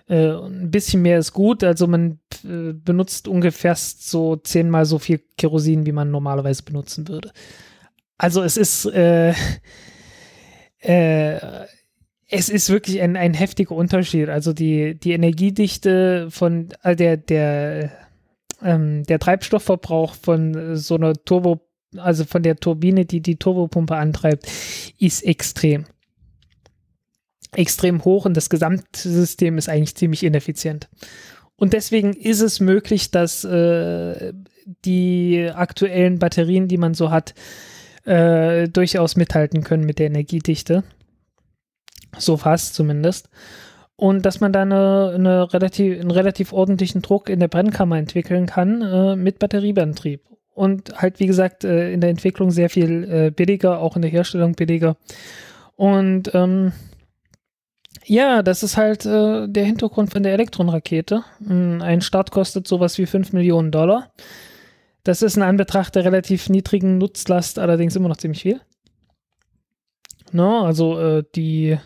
Äh, ein bisschen mehr ist gut, also man äh, benutzt ungefähr so zehnmal so viel Kerosin, wie man normalerweise benutzen würde. Also es ist es ist wirklich ein, ein heftiger Unterschied. Also die, die Energiedichte von der, der ähm, der Treibstoffverbrauch von äh, so einer Turbo, also von der Turbine, die die Turbopumpe antreibt, ist extrem. Extrem hoch und das Gesamtsystem ist eigentlich ziemlich ineffizient. Und deswegen ist es möglich, dass äh, die aktuellen Batterien, die man so hat, äh, durchaus mithalten können mit der Energiedichte. So fast zumindest und dass man da eine, eine relativ, einen relativ ordentlichen Druck in der Brennkammer entwickeln kann äh, mit Batterieantrieb. Und halt, wie gesagt, äh, in der Entwicklung sehr viel äh, billiger, auch in der Herstellung billiger. Und ähm, ja, das ist halt äh, der Hintergrund von der Elektronrakete. Hm, ein Start kostet sowas wie 5 Millionen Dollar. Das ist in Anbetracht der relativ niedrigen Nutzlast allerdings immer noch ziemlich viel. No, ne, also äh, die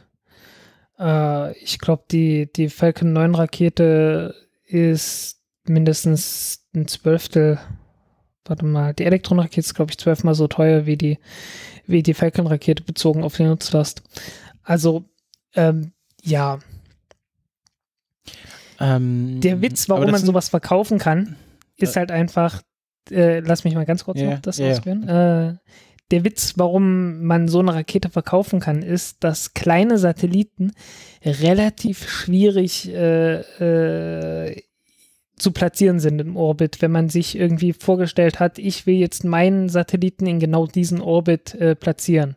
äh, ich glaube, die, die Falcon 9 Rakete ist mindestens ein Zwölftel. Warte mal, die Elektron-Rakete ist, glaube ich, zwölfmal so teuer wie die, wie die Falcon-Rakete bezogen auf die Nutzlast. Also, ähm, ja. Ähm, Der Witz, warum man sowas verkaufen kann, äh. ist halt einfach, äh, lass mich mal ganz kurz yeah, noch das yeah. ausführen. Äh, der Witz, warum man so eine Rakete verkaufen kann, ist, dass kleine Satelliten relativ schwierig äh, äh, zu platzieren sind im Orbit, wenn man sich irgendwie vorgestellt hat, ich will jetzt meinen Satelliten in genau diesen Orbit äh, platzieren.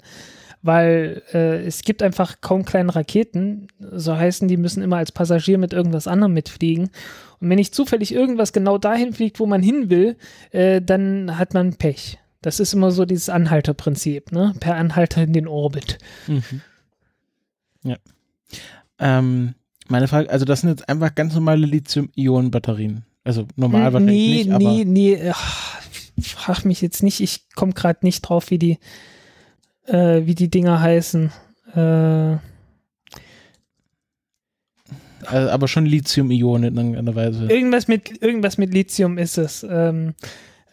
Weil äh, es gibt einfach kaum kleine Raketen, so heißen die müssen immer als Passagier mit irgendwas anderem mitfliegen. Und wenn nicht zufällig irgendwas genau dahin fliegt, wo man hin will, äh, dann hat man Pech. Das ist immer so dieses Anhalterprinzip, ne? Per Anhalter in den Orbit. Mhm. Ja. Ähm, meine Frage, also das sind jetzt einfach ganz normale Lithium-Ionen-Batterien. Also normal hm, nee, wahrscheinlich nicht, aber... Nee, nee, ach, frag mich jetzt nicht. Ich komme gerade nicht drauf, wie die, äh, wie die Dinger heißen. Äh... Also, aber schon Lithium-Ionen in irgendeiner Weise. Irgendwas mit, irgendwas mit Lithium ist es. Ähm,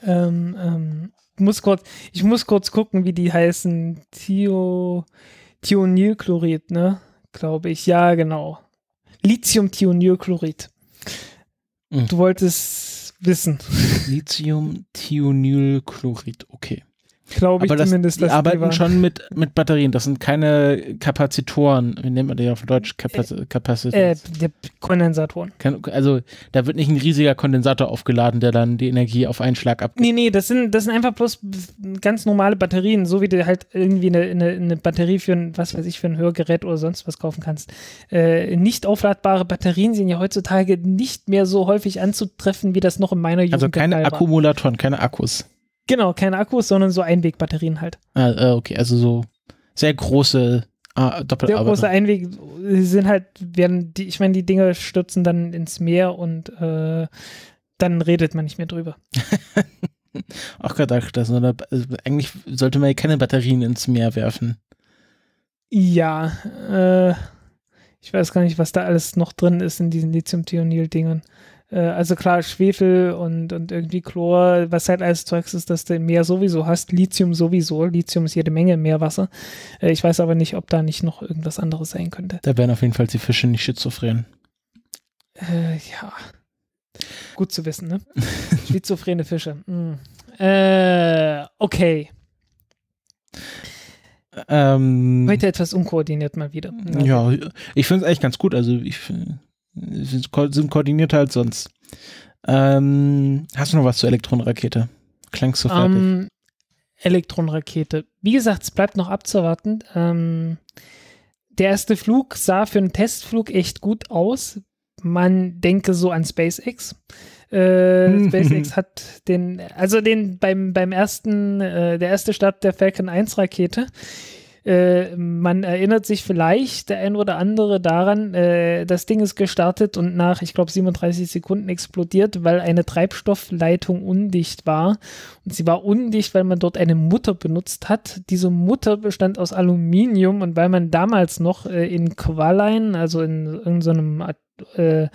ähm, ähm, muss kurz, ich muss kurz gucken, wie die heißen. Thio, Thionylchlorid, ne? Glaube ich. Ja, genau. Lithium-Thionylchlorid. Hm. Du wolltest wissen. Lithium-Thionylchlorid, okay. Glaube ich das, zumindest. Die arbeiten die schon mit, mit Batterien. Das sind keine Kapazitoren. Wie nennt man die auf Deutsch? Kapazitoren. Äh, äh, Kondensatoren. Also da wird nicht ein riesiger Kondensator aufgeladen, der dann die Energie auf einen Schlag abgibt. Nee, nee, das sind, das sind einfach bloß ganz normale Batterien, so wie du halt irgendwie eine, eine, eine Batterie für ein, was weiß ich, für ein Hörgerät oder sonst was kaufen kannst. Äh, nicht aufladbare Batterien sind ja heutzutage nicht mehr so häufig anzutreffen, wie das noch in meiner also Jugend war. Also keine Akkumulatoren, keine Akkus. Genau, keine Akkus, sondern so Einwegbatterien halt. Ah, äh, okay, also so sehr große Ah, Doppel Der große Einweg sind halt, werden die, ich meine, die Dinger stürzen dann ins Meer und äh, dann redet man nicht mehr drüber. Ach Gott, ach, das, oder, also eigentlich sollte man ja keine Batterien ins Meer werfen. Ja, äh, ich weiß gar nicht, was da alles noch drin ist in diesen Lithium-Thionil-Dingern. Äh, also klar, Schwefel und, und irgendwie Chlor, was halt alles Zeugs ist, dass du im Meer sowieso hast, Lithium sowieso, Lithium ist jede Menge im Meerwasser. Äh, ich weiß aber nicht, ob da nicht noch irgendwas anderes sein könnte. Da wären auf jeden Fall die Fische nicht schizophren. Äh, ja. Gut zu wissen, ne? Schizophrene Fische. Mm. Äh, okay. Ähm, Heute etwas unkoordiniert mal wieder. Ja, ich finde es eigentlich ganz gut. Also ich, finde sind, ko sind koordinierter als halt sonst. Ähm, hast du noch was zur Elektronenrakete? Klangst so ähm, fertig. Um, Elektronenrakete. Wie gesagt, es bleibt noch abzuwarten. Ähm, der erste Flug sah für einen Testflug echt gut aus. Man denke so an SpaceX. Äh, SpaceX hat den, also den beim, beim ersten, äh, der erste Start der Falcon 1 Rakete äh, man erinnert sich vielleicht der ein oder andere daran, äh, das Ding ist gestartet und nach, ich glaube, 37 Sekunden explodiert, weil eine Treibstoffleitung undicht war. Und sie war undicht, weil man dort eine Mutter benutzt hat. Diese Mutter bestand aus Aluminium und weil man damals noch äh, in Qualine, also in irgendeinem so äh,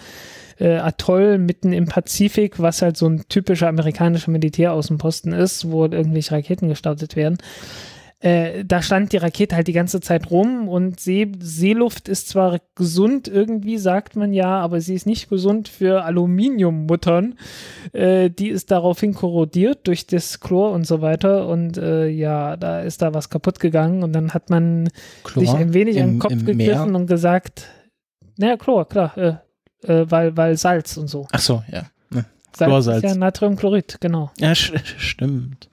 äh, Atoll mitten im Pazifik, was halt so ein typischer amerikanischer Militäraußenposten ist, wo irgendwelche Raketen gestartet werden. Äh, da stand die Rakete halt die ganze Zeit rum und See Seeluft ist zwar gesund irgendwie, sagt man ja, aber sie ist nicht gesund für Aluminiummuttern. Äh, die ist daraufhin korrodiert durch das Chlor und so weiter und äh, ja, da ist da was kaputt gegangen und dann hat man Chlor sich ein wenig im, den Kopf gegriffen Meer? und gesagt, naja, Chlor, klar, äh, äh, weil, weil Salz und so. Ach so, ja. Ne. Salz Ist ja Natriumchlorid, genau. Ja, stimmt.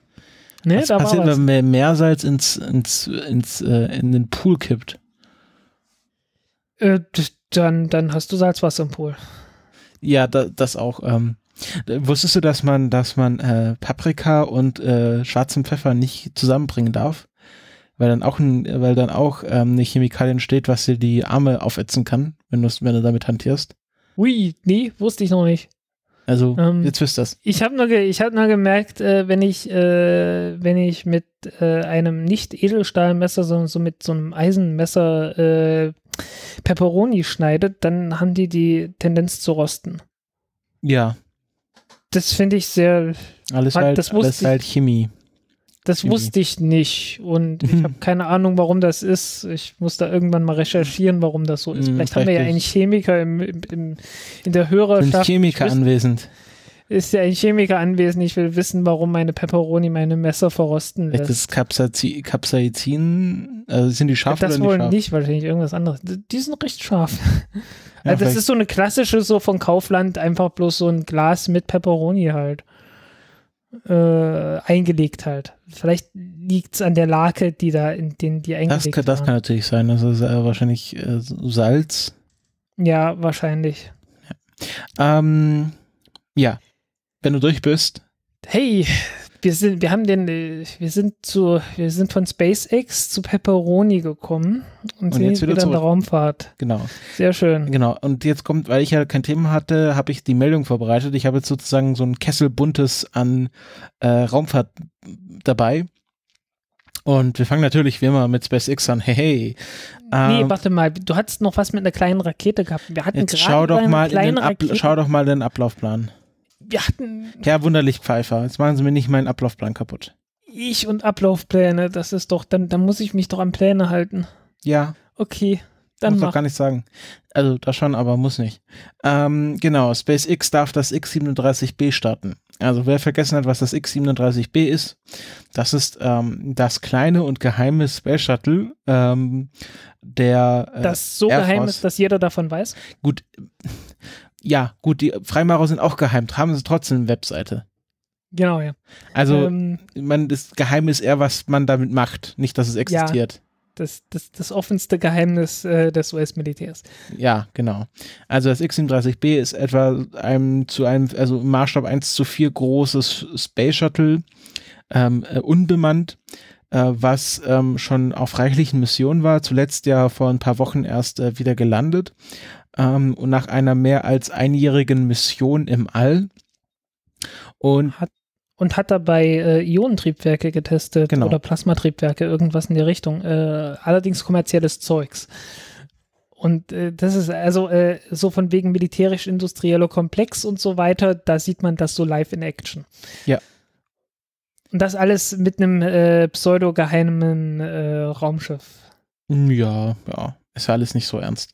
Nee, was da passiert, war was? wenn Meersalz ins, ins, ins, äh, in den Pool kippt? Äh, dann, dann hast du Salzwasser im Pool. Ja, da, das auch. Ähm, wusstest du, dass man, dass man äh, Paprika und äh, schwarzen Pfeffer nicht zusammenbringen darf? Weil dann auch, ein, weil dann auch ähm, eine Chemikalie entsteht, was dir die Arme aufätzen kann, wenn, wenn du damit hantierst. Ui, nee, wusste ich noch nicht. Also ähm, jetzt wisst das. Ich habe nur, ge hab nur gemerkt, äh, wenn ich äh, wenn ich mit äh, einem nicht Edelstahlmesser, sondern so mit so einem Eisenmesser äh, Pepperoni schneidet, dann haben die die Tendenz zu rosten. Ja. Das finde ich sehr. Alles, halt, das alles halt Chemie das wusste ich nicht und ich mhm. habe keine Ahnung, warum das ist. Ich muss da irgendwann mal recherchieren, warum das so ist. Vielleicht, mhm, Vielleicht haben wir ja einen Chemiker im, im, im in der Hörerschaft. Sind Chemiker wüsste, anwesend. Ist ja ein Chemiker anwesend. Ich will wissen, warum meine Peperoni meine Messer verrosten lässt. Das ist Capsaici Capsaicin, also sind die scharf das oder nicht Das wohl scharf? nicht, wahrscheinlich irgendwas anderes. Die sind recht scharf. Also ja, das ist so eine klassische, so von Kaufland, einfach bloß so ein Glas mit Peperoni halt äh, eingelegt halt. Vielleicht liegt es an der Lake, die da in den die eingelegt das, kann, das kann natürlich sein. Das ist äh, wahrscheinlich äh, Salz. Ja, wahrscheinlich. Ja. Ähm, ja, wenn du durch bist. Hey, wir sind, wir haben den, wir sind zu, wir sind von SpaceX zu Pepperoni gekommen und, und sind jetzt wieder, wieder in der Raumfahrt. Genau. Sehr schön. Genau. Und jetzt kommt, weil ich ja kein Thema hatte, habe ich die Meldung vorbereitet. Ich habe jetzt sozusagen so ein Kessel buntes an äh, Raumfahrt dabei. Und wir fangen natürlich wie immer mit SpaceX an. Hey, hey. Nee, ähm, warte mal, du hattest noch was mit einer kleinen Rakete gehabt. Wir hatten gerade schau doch mal kleinen den Rakete. Schau doch mal den Ablaufplan wir hatten. Ja, wunderlich Pfeiffer. Jetzt machen Sie mir nicht meinen Ablaufplan kaputt. Ich und Ablaufpläne, das ist doch, dann, dann muss ich mich doch an Pläne halten. Ja. Okay, dann. Muss doch gar nicht sagen. Also da schon, aber muss nicht. Ähm, genau, SpaceX darf das X-37B starten. Also wer vergessen hat, was das X-37B ist, das ist ähm, das kleine und geheime Space Shuttle ähm, der äh, Das so Air geheim Force. ist, dass jeder davon weiß? Gut, ja, gut, die Freimaurer sind auch geheim, haben sie trotzdem eine Webseite. Genau, ja. Also, ähm, man, das Geheimnis eher, was man damit macht, nicht, dass es existiert. Ja, das, das, das offenste Geheimnis äh, des US-Militärs. Ja, genau. Also, das X-37B ist etwa einem zu einem, also im Maßstab 1 zu 4 großes Space Shuttle, ähm, äh, unbemannt, äh, was ähm, schon auf reichlichen Missionen war, zuletzt ja vor ein paar Wochen erst äh, wieder gelandet ähm, nach einer mehr als einjährigen Mission im All. Und hat, und hat dabei äh, Ionentriebwerke getestet genau. oder Plasmatriebwerke, irgendwas in der Richtung. Äh, allerdings kommerzielles Zeugs. Und äh, das ist also äh, so von wegen militärisch-industrieller Komplex und so weiter, da sieht man das so live in Action. Ja. Und das alles mit einem äh, pseudogeheimen äh, Raumschiff. Ja, ja ist ja alles nicht so ernst.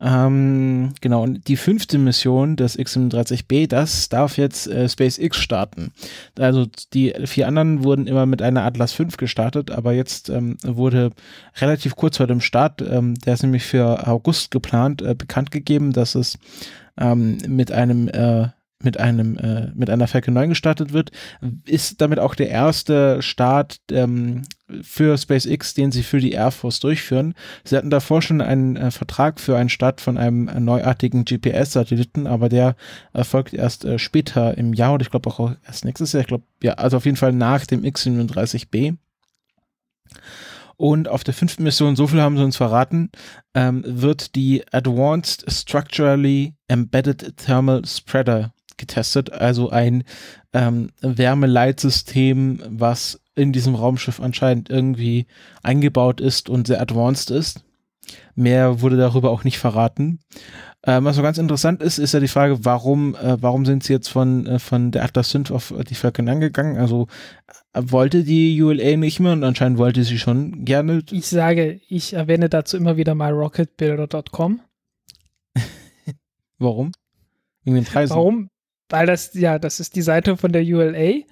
Ähm, genau, und die fünfte Mission des XM30B, das darf jetzt äh, SpaceX starten. Also die vier anderen wurden immer mit einer Atlas 5 gestartet, aber jetzt ähm, wurde relativ kurz vor dem Start, ähm, der ist nämlich für August geplant, äh, bekannt gegeben, dass es ähm, mit einem äh, mit einem äh, mit einer Falcon 9 gestartet wird, ist damit auch der erste Start ähm, für SpaceX, den sie für die Air Force durchführen. Sie hatten davor schon einen äh, Vertrag für einen Start von einem äh, neuartigen GPS-Satelliten, aber der erfolgt erst äh, später im Jahr und ich glaube auch erst nächstes Jahr. Ich glaube ja, also auf jeden Fall nach dem X37B. Und auf der fünften Mission, so viel haben sie uns verraten, ähm, wird die Advanced Structurally Embedded Thermal Spreader getestet, also ein ähm, Wärmeleitsystem, was in diesem Raumschiff anscheinend irgendwie eingebaut ist und sehr advanced ist. Mehr wurde darüber auch nicht verraten. Ähm, was so ganz interessant ist, ist ja die Frage, warum, äh, warum sind sie jetzt von, äh, von der Atlas V auf die Falcon angegangen? Also äh, wollte die ULA nicht mehr und anscheinend wollte sie schon gerne. Ich sage, ich erwähne dazu immer wieder mal rocketbuilder.com. warum? Wegen den Preisen. Warum? weil das, ja, das ist die Seite von der ULA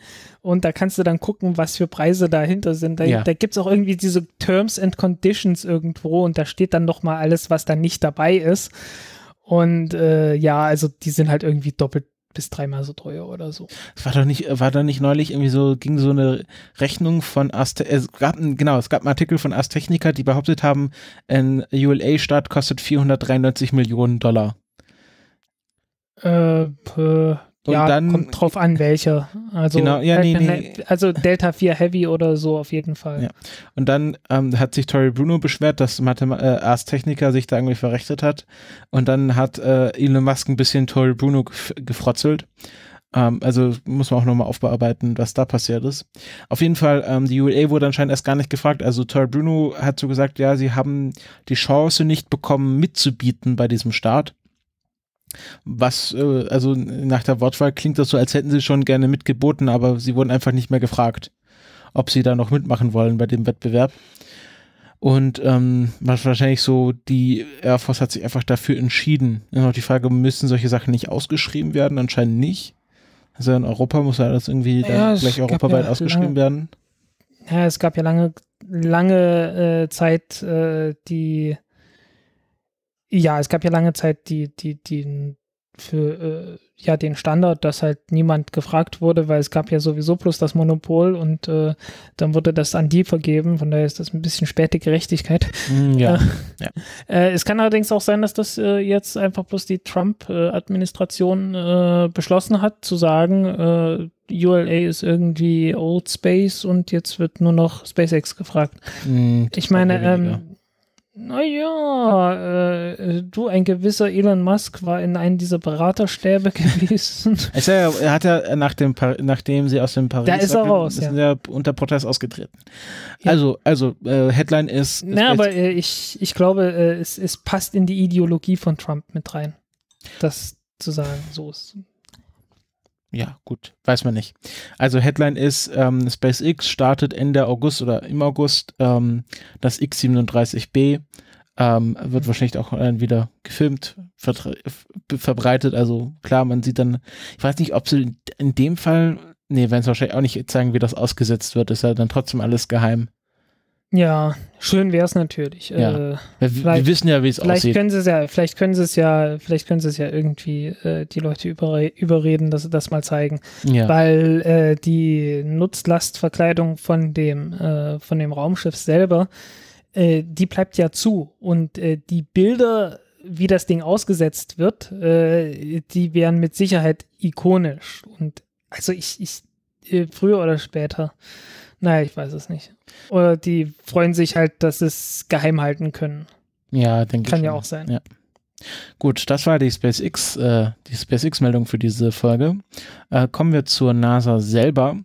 und da kannst du dann gucken, was für Preise dahinter sind. Da, ja. da gibt es auch irgendwie diese Terms and Conditions irgendwo und da steht dann nochmal alles, was da nicht dabei ist. Und äh, ja, also die sind halt irgendwie doppelt bis dreimal so teuer oder so. Es war doch nicht, war doch nicht neulich irgendwie so, ging so eine Rechnung von Ast es gab genau, es gab einen Artikel von Astechnica, die behauptet haben, ein ULA-Start kostet 493 Millionen Dollar. Äh, äh, ja, dann, kommt drauf an, welche. Also, genau, ja, äh, nee, nee. also Delta 4 Heavy oder so auf jeden Fall. Ja. Und dann ähm, hat sich Tori Bruno beschwert, dass Mathem äh, Ars Technica sich da irgendwie verrechnet hat. Und dann hat äh, Elon Musk ein bisschen Tori Bruno gefrotzelt. Ähm, also muss man auch nochmal aufbearbeiten, was da passiert ist. Auf jeden Fall, ähm, die ULA wurde anscheinend erst gar nicht gefragt. Also Tori Bruno hat so gesagt, ja, sie haben die Chance nicht bekommen, mitzubieten bei diesem Start was, äh, also nach der Wortwahl klingt das so, als hätten sie schon gerne mitgeboten, aber sie wurden einfach nicht mehr gefragt, ob sie da noch mitmachen wollen bei dem Wettbewerb. Und ähm, wahrscheinlich so, die Air Force hat sich einfach dafür entschieden. Noch die Frage, müssen solche Sachen nicht ausgeschrieben werden? Anscheinend nicht. Also in Europa muss ja das irgendwie ja, gleich europaweit ja ausgeschrieben lange, werden. Ja, es gab ja lange, lange äh, Zeit äh, die ja, es gab ja lange Zeit die, die, die für äh, ja den Standard, dass halt niemand gefragt wurde, weil es gab ja sowieso bloß das Monopol und äh, dann wurde das an die vergeben. Von daher ist das ein bisschen späte Gerechtigkeit. Mm, ja. Äh, ja. Äh, es kann allerdings auch sein, dass das äh, jetzt einfach bloß die Trump-Administration äh, beschlossen hat, zu sagen, ULA ist irgendwie Old Space und jetzt wird nur noch SpaceX gefragt. Mhm, ich meine, ähm, naja, äh, äh, du, ein gewisser Elon Musk war in einem dieser Beraterstäbe gewesen. Also er hat ja nach dem, nachdem sie aus dem Paris. Da ist er raus. Ist ja. unter Protest ausgetreten. Ja. Also, also äh, Headline ist. ist Na, aber äh, ich, ich glaube, äh, es, es passt in die Ideologie von Trump mit rein. Das zu sagen, so ist ja, gut, weiß man nicht. Also Headline ist, ähm, SpaceX startet Ende August oder im August ähm, das X-37B. Ähm, wird wahrscheinlich auch äh, wieder gefilmt, verbreitet. Also klar, man sieht dann, ich weiß nicht, ob sie in dem Fall, nee, werden es wahrscheinlich auch nicht zeigen, wie das ausgesetzt wird, ist ja dann trotzdem alles geheim. Ja, schön wäre es natürlich. Ja. Äh, wir wissen ja, wie es aussieht. Können sie es ja, vielleicht können sie es ja, vielleicht können sie es ja irgendwie äh, die Leute überre überreden, dass sie das mal zeigen. Ja. Weil äh, die Nutzlastverkleidung von dem, äh, von dem Raumschiff selber, äh, die bleibt ja zu. Und äh, die Bilder, wie das Ding ausgesetzt wird, äh, die wären mit Sicherheit ikonisch. Und also ich, ich äh, früher oder später naja, ich weiß es nicht. Oder die freuen sich halt, dass sie es geheim halten können. Ja, denke ich. Kann ja auch sein. Ja. Gut, das war die SpaceX, äh, die SpaceX-Meldung für diese Folge. Äh, kommen wir zur NASA selber.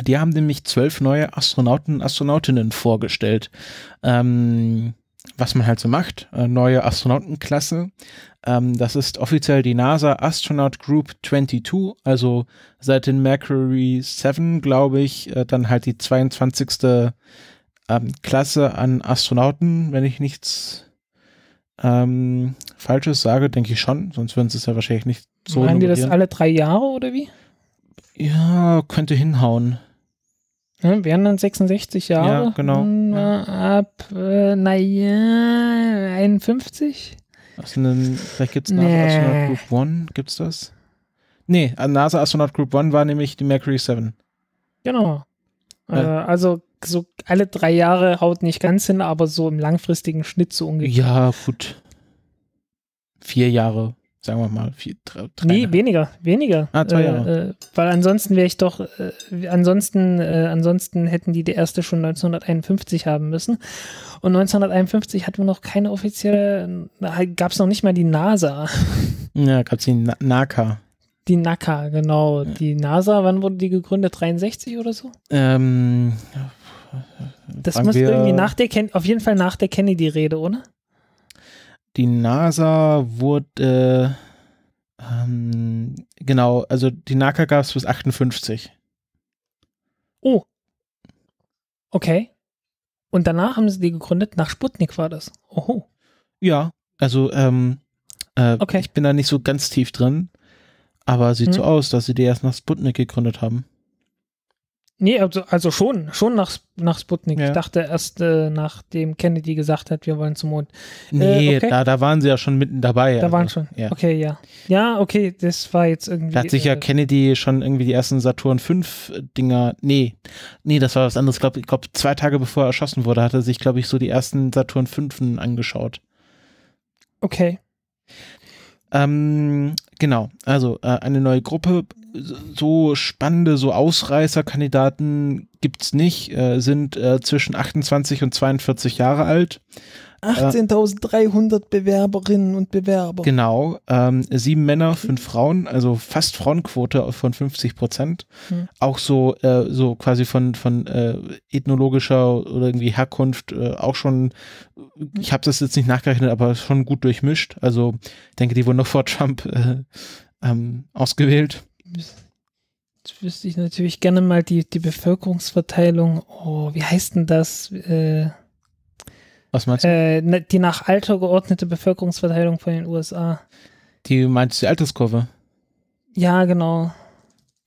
Die haben nämlich zwölf neue Astronauten, und Astronautinnen vorgestellt. Ähm, was man halt so macht, äh, neue Astronautenklasse. Ähm, das ist offiziell die NASA Astronaut Group 22, also seit den Mercury 7, glaube ich, äh, dann halt die 22. Ähm, Klasse an Astronauten, wenn ich nichts ähm, Falsches sage, denke ich schon, sonst würden sie es ja wahrscheinlich nicht so Meinen die das alle drei Jahre oder wie? Ja, könnte hinhauen. Ja, wären dann 66 Jahre. Ja, genau. Hm nur ab, äh, naja, 51. Aus einem, vielleicht gibt es NASA nee. Astronaut Group One, gibt's das? Nee, äh, NASA Astronaut Group One war nämlich die Mercury 7. Genau. Äh, also so alle drei Jahre haut nicht ganz hin, aber so im langfristigen Schnitt so ungefähr. Ja, gut. Vier Jahre. Sagen wir mal, vier, drei, drei Nee, weniger, weniger. Ah, zwei äh, Jahre. Äh, weil ansonsten wäre ich doch, äh, ansonsten, äh, ansonsten hätten die die erste schon 1951 haben müssen. Und 1951 hatten wir noch keine offizielle, äh, gab es noch nicht mal die NASA. Ja, gab es die NACA. Die NACA, genau. Ja. Die NASA, wann wurde die gegründet? 63 oder so? Ähm, das muss irgendwie nach der, Ken auf jeden Fall nach der Kennedy-Rede, oder? die NASA wurde, ähm, genau, also die NACA gab es bis 58. Oh. Okay. Und danach haben sie die gegründet, nach Sputnik war das. Oho. Ja, also ähm, äh, okay. ich bin da nicht so ganz tief drin, aber sieht hm. so aus, dass sie die erst nach Sputnik gegründet haben. Nee, also, also schon, schon nach, nach Sputnik. Ja. Ich dachte erst, äh, nachdem Kennedy gesagt hat, wir wollen zum Mond. Äh, nee, äh, okay. da, da waren sie ja schon mitten dabei. Da also, waren schon. Ja. Okay, ja. Ja, okay, das war jetzt irgendwie. Da hat sich ja äh, Kennedy schon irgendwie die ersten Saturn 5-Dinger. Nee, nee, das war was anderes. Glaub, ich glaube, zwei Tage bevor er erschossen wurde, hat er sich, glaube ich, so die ersten Saturn 5 angeschaut. Okay. Ähm, genau, also äh, eine neue Gruppe so spannende, so Ausreißerkandidaten gibt es nicht, äh, sind äh, zwischen 28 und 42 Jahre alt. 18.300 äh, Bewerberinnen und Bewerber. Genau, ähm, sieben Männer, fünf Frauen, also fast Frauenquote von 50 Prozent. Hm. Auch so, äh, so quasi von, von äh, ethnologischer oder irgendwie Herkunft äh, auch schon, ich habe das jetzt nicht nachgerechnet, aber schon gut durchmischt. Also denke, die wurden noch vor Trump äh, ähm, ausgewählt. Jetzt wüsste ich natürlich gerne mal die, die Bevölkerungsverteilung. Oh, wie heißt denn das? Äh, Was meinst du? Äh, ne, die nach Alter geordnete Bevölkerungsverteilung von den USA. Die meinst du die Alterskurve? Ja, genau.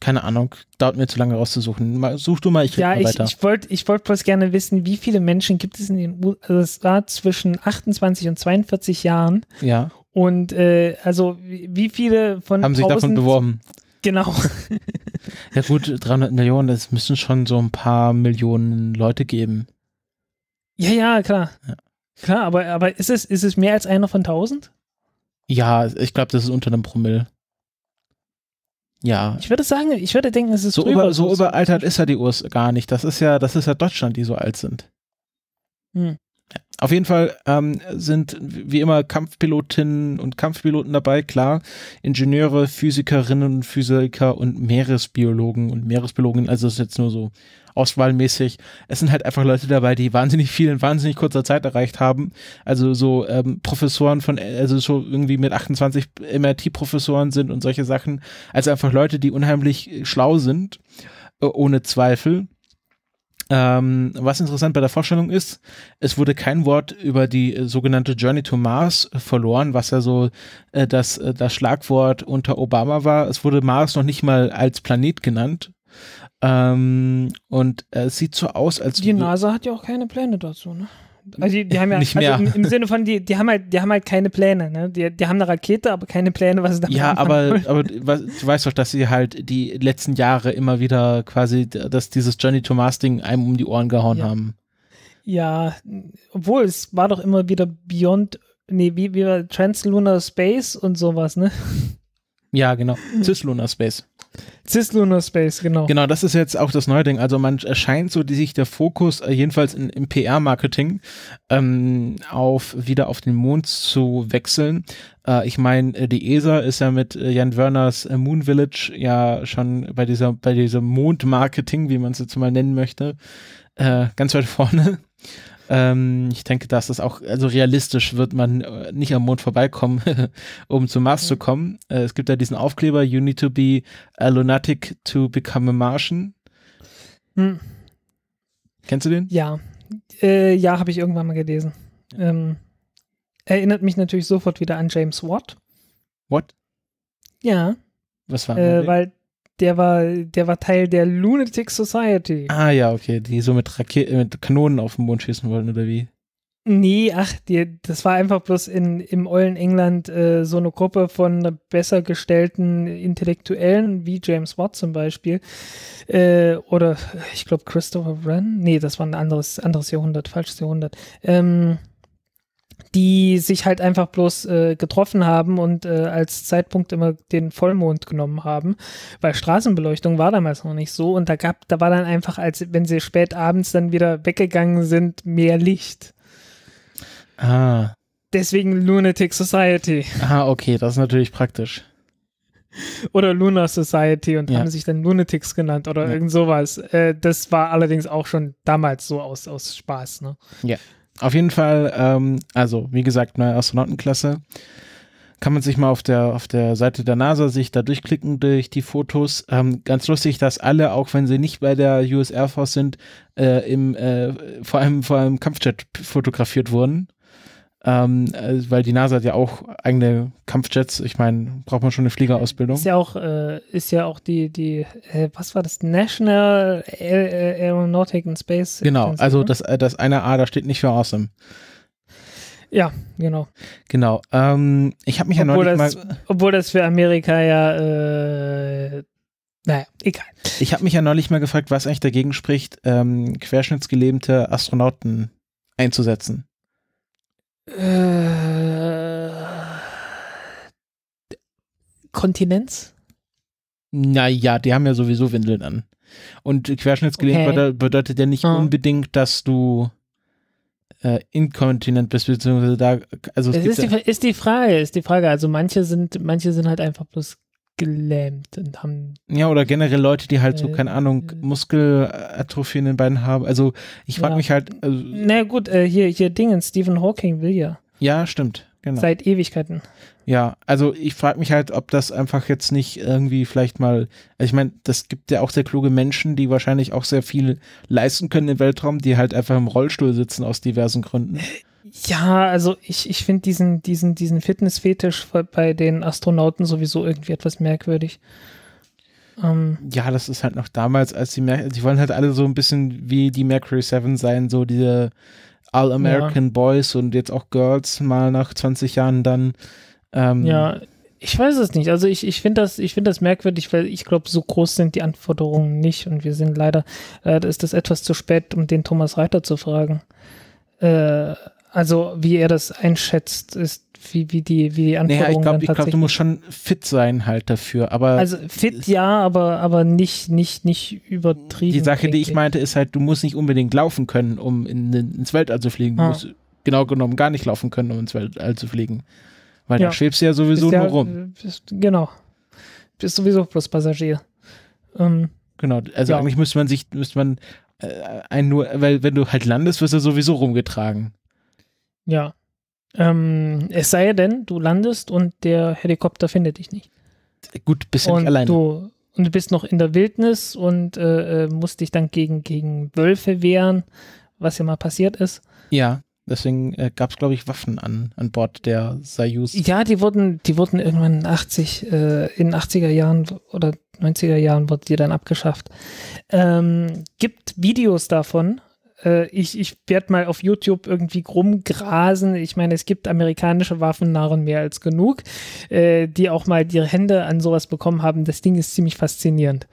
Keine Ahnung, dauert mir zu lange rauszusuchen. Mal, such du mal, ich ja, mal ich, weiter. Ja, ich wollte ich wollt bloß gerne wissen, wie viele Menschen gibt es in den USA also zwischen 28 und 42 Jahren? Ja. Und äh, also wie viele von Haben sich davon beworben? Genau. ja gut, 300 Millionen, es müssen schon so ein paar Millionen Leute geben. Ja, ja, klar. Ja. Klar, aber, aber ist, es, ist es mehr als einer von 1000? Ja, ich glaube, das ist unter einem Promille. Ja. Ich würde sagen, ich würde denken, es ist so drüber, über, so überaltert ist ja die US gar nicht. Das ist ja, das ist ja Deutschland, die so alt sind. Hm. Auf jeden Fall ähm, sind wie immer Kampfpilotinnen und Kampfpiloten dabei, klar, Ingenieure, Physikerinnen und Physiker und Meeresbiologen und Meeresbiologen, also das ist jetzt nur so auswahlmäßig. Es sind halt einfach Leute dabei, die wahnsinnig viel in wahnsinnig kurzer Zeit erreicht haben. Also so ähm, Professoren von, also so irgendwie mit 28 MRT-Professoren sind und solche Sachen. Also einfach Leute, die unheimlich schlau sind, äh, ohne Zweifel ähm, was interessant bei der Vorstellung ist, es wurde kein Wort über die äh, sogenannte Journey to Mars verloren, was ja so äh, das, äh, das Schlagwort unter Obama war. Es wurde Mars noch nicht mal als Planet genannt. Ähm, und äh, es sieht so aus, als. Die NASA hat ja auch keine Pläne dazu, ne? Also die, die haben ja nicht also mehr. Also im, im, Sinne von die, die haben halt, die haben halt keine Pläne. Ne? Die, die haben eine Rakete, aber keine Pläne, was sie da. Ja, aber aber du weißt doch, dass sie halt die letzten Jahre immer wieder quasi, dass dieses Johnny Thomas Ding einem um die Ohren gehauen ja. haben. Ja, obwohl es war doch immer wieder Beyond, nee, wie, wie war Translunar Space und sowas, ne? Ja, genau. Cislunar Space. Cislunar Space, genau. Genau, das ist jetzt auch das neue Ding. Also man erscheint so, die sich der Fokus, äh, jedenfalls in, im PR-Marketing, ähm, auf wieder auf den Mond zu wechseln. Äh, ich meine, äh, die ESA ist ja mit äh, Jan Werners Moon Village ja schon bei dieser, bei diesem Mond-Marketing, wie man es jetzt mal nennen möchte, äh, ganz weit vorne. Ähm, ich denke, dass das auch, also realistisch wird man äh, nicht am Mond vorbeikommen, um zum Mars mhm. zu kommen. Äh, es gibt ja diesen Aufkleber, you need to be a lunatic to become a Martian. Mhm. Kennst du den? Ja. Äh, ja, habe ich irgendwann mal gelesen. Ja. Ähm, erinnert mich natürlich sofort wieder an James Watt. Watt? Ja. Was war äh, Weil der war, der war Teil der Lunatic Society. Ah ja, okay, die so mit, Rake mit Kanonen auf den Mond schießen wollten oder wie? Nee, ach, die, das war einfach bloß in, im ollen England äh, so eine Gruppe von besser gestellten Intellektuellen, wie James Watt zum Beispiel. Äh, oder ich glaube Christopher Wren. Nee, das war ein anderes, anderes Jahrhundert, falsches Jahrhundert. Ähm, die sich halt einfach bloß äh, getroffen haben und äh, als Zeitpunkt immer den Vollmond genommen haben, weil Straßenbeleuchtung war damals noch nicht so und da gab, da war dann einfach, als wenn sie spät abends dann wieder weggegangen sind, mehr Licht. Ah. Deswegen Lunatic Society. Ah, okay, das ist natürlich praktisch. Oder Lunar Society und ja. haben sich dann Lunatics genannt oder ja. irgend sowas. Äh, das war allerdings auch schon damals so aus, aus Spaß, ne? Ja auf jeden Fall, ähm, also wie gesagt, neue Astronautenklasse. Kann man sich mal auf der, auf der Seite der NASA sich da durchklicken durch die Fotos. Ähm, ganz lustig, dass alle, auch wenn sie nicht bei der US Air Force sind, äh, im, äh, vor allem vor allem Kampfjet fotografiert wurden ähm, äh, weil die NASA hat ja auch eigene Kampfjets. Ich meine, braucht man schon eine Fliegerausbildung. Ist ja auch, äh, ist ja auch die, die äh, was war das? National äh, Aeronautic and Space. Genau, Agency, also ne? das, äh, das eine A, da steht nicht für Awesome. Ja, genau. Genau. Ähm, ich habe mich obwohl ja neulich das, mal. Obwohl das für Amerika ja. Äh, naja, egal. Ich habe mich ja neulich mal gefragt, was eigentlich dagegen spricht, ähm, querschnittsgelähmte Astronauten einzusetzen. Äh, Kontinenz? Naja, die haben ja sowieso Windeln an. Und querschnittsgelähmt okay. bedeutet ja nicht mhm. unbedingt, dass du äh, inkontinent bist, beziehungsweise da, also es, es ist, die, ist die Frage, ist die Frage. Also manche sind, manche sind halt einfach bloß gelähmt und haben. Ja, oder generell Leute, die halt so, äh, keine Ahnung, äh, Muskelatrophie in den Beinen haben. Also ich frage ja. mich halt. Also Na gut, äh, hier, hier Dingen, Stephen Hawking will ja. Ja, stimmt. Genau. Seit Ewigkeiten. Ja, also ich frage mich halt, ob das einfach jetzt nicht irgendwie vielleicht mal, also ich meine, das gibt ja auch sehr kluge Menschen, die wahrscheinlich auch sehr viel leisten können im Weltraum, die halt einfach im Rollstuhl sitzen aus diversen Gründen. Ja, also ich, ich finde diesen, diesen, diesen fitness bei den Astronauten sowieso irgendwie etwas merkwürdig. Ähm, ja, das ist halt noch damals, als die, Mer die wollen halt alle so ein bisschen wie die Mercury 7 sein, so diese All-American ja. Boys und jetzt auch Girls mal nach 20 Jahren dann. Ähm, ja, ich weiß es nicht. Also ich, ich finde das, find das merkwürdig, weil ich glaube, so groß sind die Anforderungen nicht und wir sind leider, leider äh, ist das etwas zu spät, um den Thomas Reiter zu fragen. Äh, also wie er das einschätzt, ist wie, wie die, wie die Anforderungen naja, ich glaub, Ich glaube, du musst schon fit sein halt dafür, aber... Also fit ja, aber, aber nicht, nicht, nicht übertrieben. Die Sache, die ich meinte, ist halt, du musst nicht unbedingt laufen können, um in, ins Weltall zu fliegen. Du ah. musst genau genommen gar nicht laufen können, um ins Weltall zu fliegen. Weil ja. da schwebst du ja sowieso ja, nur rum. Bist, genau. Bist sowieso bloß Passagier. Ähm, genau, also ja. eigentlich müsste man sich, müsste man äh, ein nur, weil wenn du halt landest, wirst du sowieso rumgetragen. Ja. Ähm, es sei denn, du landest und der Helikopter findet dich nicht. Gut, bist ja nicht alleine. Du, und du bist noch in der Wildnis und äh, äh, musst dich dann gegen, gegen Wölfe wehren, was ja mal passiert ist. Ja, deswegen äh, gab es, glaube ich, Waffen an, an Bord der Soyuz. Ja, die wurden, die wurden irgendwann 80, äh, in 80er Jahren oder 90er Jahren wurden die dann abgeschafft. Ähm, gibt Videos davon äh, ich, ich werde mal auf YouTube irgendwie rumgrasen. Ich meine, es gibt amerikanische Waffennarren mehr als genug, äh, die auch mal ihre Hände an sowas bekommen haben. Das Ding ist ziemlich faszinierend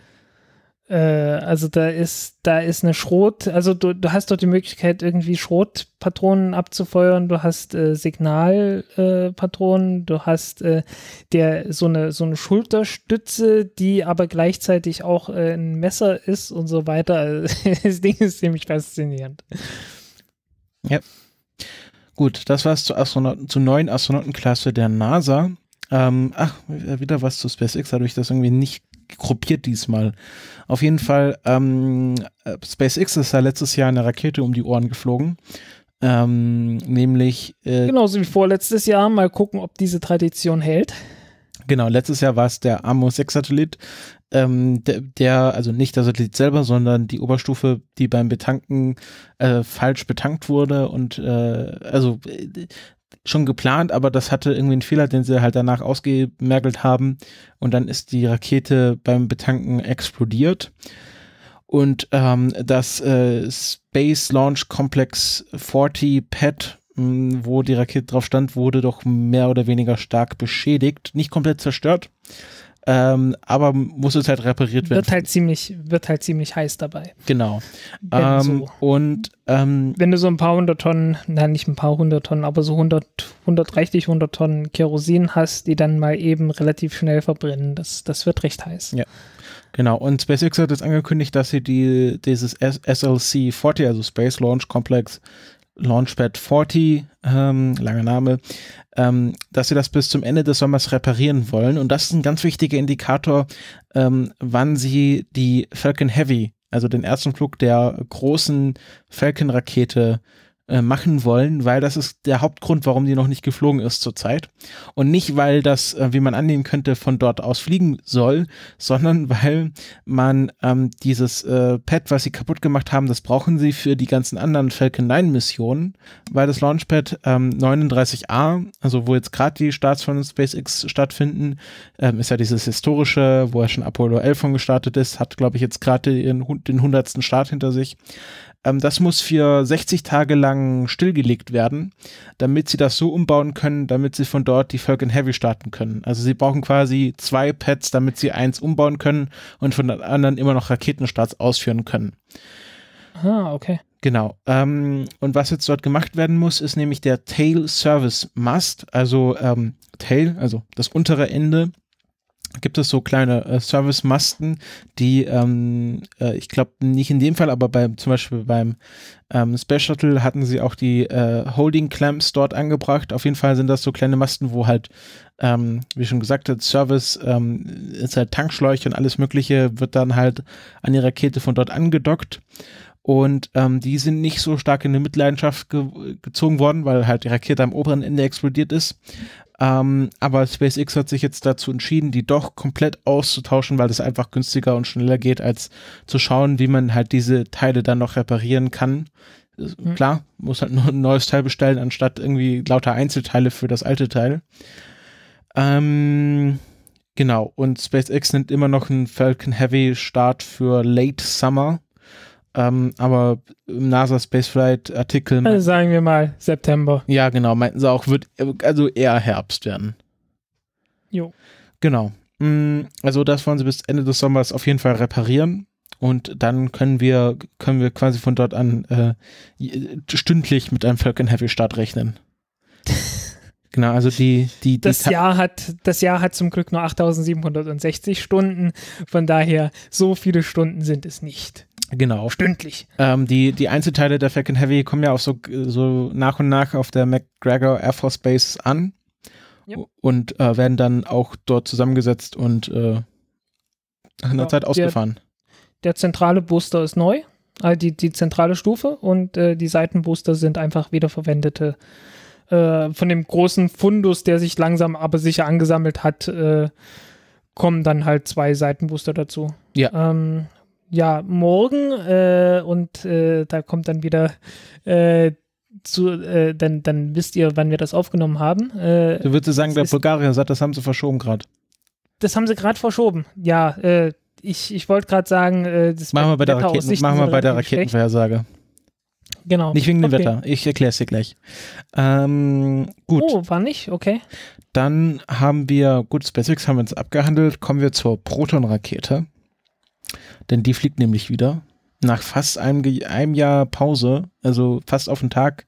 äh, also da ist, da ist eine Schrot, also du, du hast doch die Möglichkeit, irgendwie Schrotpatronen abzufeuern, du hast äh, Signalpatronen, äh, du hast äh, der so eine so eine Schulterstütze, die aber gleichzeitig auch äh, ein Messer ist und so weiter. Also, das Ding ist ziemlich faszinierend. Ja. Gut, das war's zur, Astronauten, zur neuen Astronautenklasse der NASA. Ähm, ach, wieder was zu SpaceX, dadurch, dass irgendwie nicht gruppiert diesmal. Auf jeden Fall, ähm, SpaceX ist ja letztes Jahr eine Rakete um die Ohren geflogen. Ähm, nämlich. Äh, Genauso wie vorletztes Jahr. Mal gucken, ob diese Tradition hält. Genau, letztes Jahr war es der Amo-6-Satellit, ähm, der, der, also nicht der Satellit selber, sondern die Oberstufe, die beim Betanken äh, falsch betankt wurde und äh, also äh, schon geplant, aber das hatte irgendwie einen Fehler, den sie halt danach ausgemergelt haben. Und dann ist die Rakete beim Betanken explodiert. Und ähm, das äh, Space Launch Complex 40 Pad, mh, wo die Rakete drauf stand, wurde doch mehr oder weniger stark beschädigt. Nicht komplett zerstört, ähm, aber muss es halt repariert werden. Wird halt ziemlich, wird halt ziemlich heiß dabei. Genau. Ähm, so. Und ähm, wenn du so ein paar hundert Tonnen, na nicht ein paar hundert Tonnen, aber so 100, 130, 100 Tonnen Kerosin hast, die dann mal eben relativ schnell verbrennen, das, das wird recht heiß. Ja. Genau, und SpaceX hat jetzt angekündigt, dass sie die, dieses SLC 40, also Space Launch Complex Launchpad 40, ähm, langer Name, ähm, dass sie das bis zum Ende des Sommers reparieren wollen. Und das ist ein ganz wichtiger Indikator, ähm, wann sie die Falcon Heavy, also den ersten Flug der großen Falcon-Rakete, äh, machen wollen, weil das ist der Hauptgrund, warum die noch nicht geflogen ist zurzeit. Und nicht, weil das, äh, wie man annehmen könnte, von dort aus fliegen soll, sondern weil man ähm, dieses äh, Pad, was sie kaputt gemacht haben, das brauchen sie für die ganzen anderen Falcon 9 Missionen, weil das Launchpad ähm, 39A, also wo jetzt gerade die Starts von SpaceX stattfinden, ähm, ist ja dieses historische, wo ja schon Apollo 11 von gestartet ist, hat glaube ich jetzt gerade den, den 100. Start hinter sich. Ähm, das muss für 60 Tage lang stillgelegt werden, damit sie das so umbauen können, damit sie von dort die Falcon Heavy starten können. Also sie brauchen quasi zwei Pads, damit sie eins umbauen können und von den anderen immer noch Raketenstarts ausführen können. Ah, okay. Genau. Ähm, und was jetzt dort gemacht werden muss, ist nämlich der Tail Service Must, also ähm, Tail, also das untere Ende gibt es so kleine äh, Service-Masten, die, ähm, äh, ich glaube, nicht in dem Fall, aber beim, zum Beispiel beim ähm, Space Shuttle hatten sie auch die äh, Holding-Clamps dort angebracht. Auf jeden Fall sind das so kleine Masten, wo halt, ähm, wie schon gesagt, hat, Service, ähm, ist halt Tankschläuche und alles Mögliche, wird dann halt an die Rakete von dort angedockt. Und ähm, die sind nicht so stark in eine Mitleidenschaft ge gezogen worden, weil halt die Rakete am oberen Ende explodiert ist. Ähm, aber SpaceX hat sich jetzt dazu entschieden, die doch komplett auszutauschen, weil es einfach günstiger und schneller geht, als zu schauen, wie man halt diese Teile dann noch reparieren kann. Mhm. Klar, muss halt nur ein neues Teil bestellen, anstatt irgendwie lauter Einzelteile für das alte Teil. Ähm, genau, und SpaceX nimmt immer noch einen Falcon Heavy Start für Late Summer ähm, aber im NASA Spaceflight-Artikel. Also sagen wir mal September. Ja, genau, meinten sie auch, wird also eher Herbst werden. Jo. Genau. Mm, also das wollen sie bis Ende des Sommers auf jeden Fall reparieren. Und dann können wir, können wir quasi von dort an äh, äh stündlich mit einem Falcon Heavy Start rechnen. Genau, also die, die, die das Jahr hat das Jahr hat zum Glück nur 8760 Stunden, von daher so viele Stunden sind es nicht. Genau. Stündlich. Ähm, die, die Einzelteile der Falcon Heavy kommen ja auch so, so nach und nach auf der McGregor Air Force Base an yep. und äh, werden dann auch dort zusammengesetzt und äh, nach einer ja, Zeit ausgefahren. Der, der, zentrale Booster ist neu, also die, die zentrale Stufe und äh, die Seitenbooster sind einfach wiederverwendete äh, von dem großen Fundus, der sich langsam aber sicher angesammelt hat, äh, kommen dann halt zwei Seitenbooster dazu. Ja. Ähm, ja, morgen äh, und äh, da kommt dann wieder äh, zu, äh, dann, dann wisst ihr, wann wir das aufgenommen haben. Äh, du würdest sagen, der Bulgarier sagt, das haben sie verschoben gerade. Das haben sie gerade verschoben, ja. Äh, ich ich wollte gerade sagen, äh, das machen wir bei der, Raketen, machen wir bei der Raketenvorhersage. Genau. Nicht wegen dem okay. Wetter, ich erkläre es dir gleich. Ähm, gut. Oh, war nicht? Okay. Dann haben wir, gut, SpaceX haben wir uns abgehandelt, kommen wir zur Proton-Rakete denn die fliegt nämlich wieder. Nach fast einem, einem Jahr Pause, also fast auf den Tag,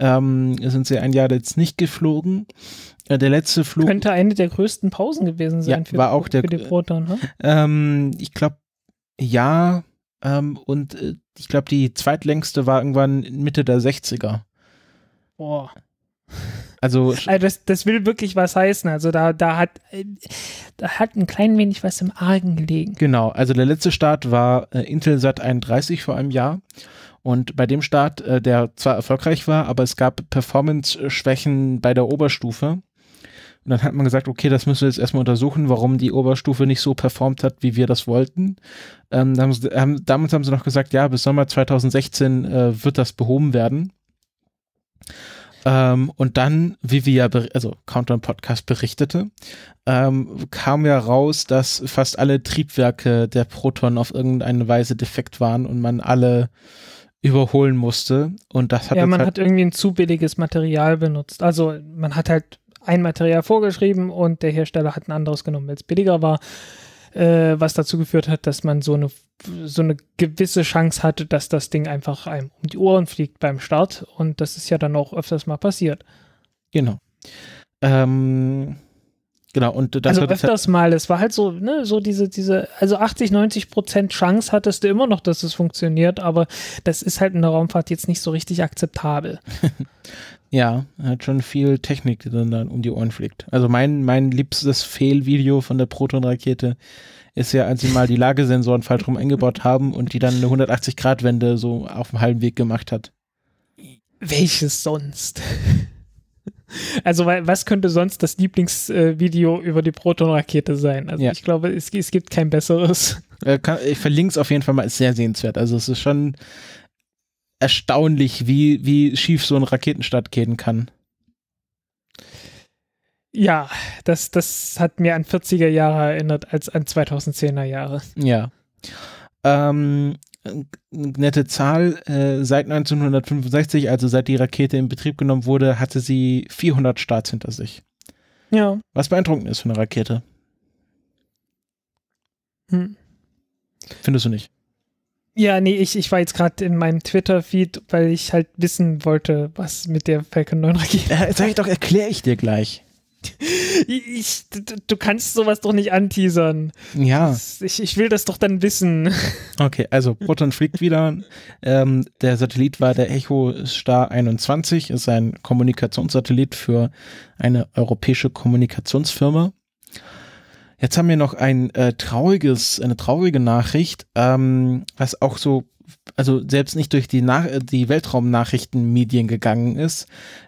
ähm, sind sie ein Jahr jetzt nicht geflogen. Äh, der letzte Flug. Könnte eine der größten Pausen gewesen sein ja, für, war auch der, für die Proton, ne? Ähm, ich glaube, ja. Ähm, und äh, ich glaube, die zweitlängste war irgendwann Mitte der 60er. Boah. Also, also das, das will wirklich was heißen. Also da, da hat da hat ein klein wenig was im Argen gelegen. Genau, also der letzte Start war äh, Intelsat 31 vor einem Jahr. Und bei dem Start, äh, der zwar erfolgreich war, aber es gab Performance-Schwächen bei der Oberstufe. Und dann hat man gesagt, okay, das müssen wir jetzt erstmal untersuchen, warum die Oberstufe nicht so performt hat, wie wir das wollten. Ähm, damals haben sie noch gesagt, ja, bis Sommer 2016 äh, wird das behoben werden. Ähm, und dann, wie wir ja, also Countdown Podcast berichtete, ähm, kam ja raus, dass fast alle Triebwerke der Proton auf irgendeine Weise defekt waren und man alle überholen musste. Und das hat ja, man halt hat irgendwie ein zu billiges Material benutzt. Also man hat halt ein Material vorgeschrieben und der Hersteller hat ein anderes genommen, weil es billiger war äh, was dazu geführt hat, dass man so eine, so eine gewisse Chance hatte, dass das Ding einfach einem um die Ohren fliegt beim Start. Und das ist ja dann auch öfters mal passiert. Genau. Ähm, genau, und also das also öfters halt mal, es war halt so, ne, so diese, diese, also 80, 90 Prozent Chance hattest du immer noch, dass es funktioniert, aber das ist halt in der Raumfahrt jetzt nicht so richtig akzeptabel. Ja, hat schon viel Technik, die dann, dann um die Ohren fliegt. Also mein, mein liebstes Fehlvideo von der Proton-Rakete ist ja, als sie mal die Lagesensoren falsch rum eingebaut haben und die dann eine 180-Grad-Wende so auf dem halben Weg gemacht hat. Welches sonst? Also was könnte sonst das Lieblingsvideo äh, über die Proton-Rakete sein? Also ja. ich glaube, es, es, gibt kein besseres. Äh, ich verlinke es auf jeden Fall mal, ist sehr sehenswert. Also es ist schon, erstaunlich, wie, wie schief so ein Raketenstart gehen kann. Ja, das, das hat mir an 40er Jahre erinnert als an 2010er Jahre. Ja. Ähm, nette Zahl, äh, seit 1965, also seit die Rakete in Betrieb genommen wurde, hatte sie 400 Starts hinter sich. Ja. Was beeindruckend ist für eine Rakete. Hm. Findest du nicht? Ja, nee, ich, ich war jetzt gerade in meinem Twitter-Feed, weil ich halt wissen wollte, was mit der Falcon 9 Rakete. Äh, sag ich doch, erkläre ich dir gleich. Ich, du kannst sowas doch nicht anteasern. Ja. ich, ich will das doch dann wissen. Okay, also Proton fliegt wieder. Ähm, der Satellit war der Echo Star 21, ist ein Kommunikationssatellit für eine europäische Kommunikationsfirma. Jetzt haben wir noch ein äh, trauriges, eine traurige Nachricht, ähm, was auch so, also selbst nicht durch die, Nach die Weltraumnachrichtenmedien gegangen ist,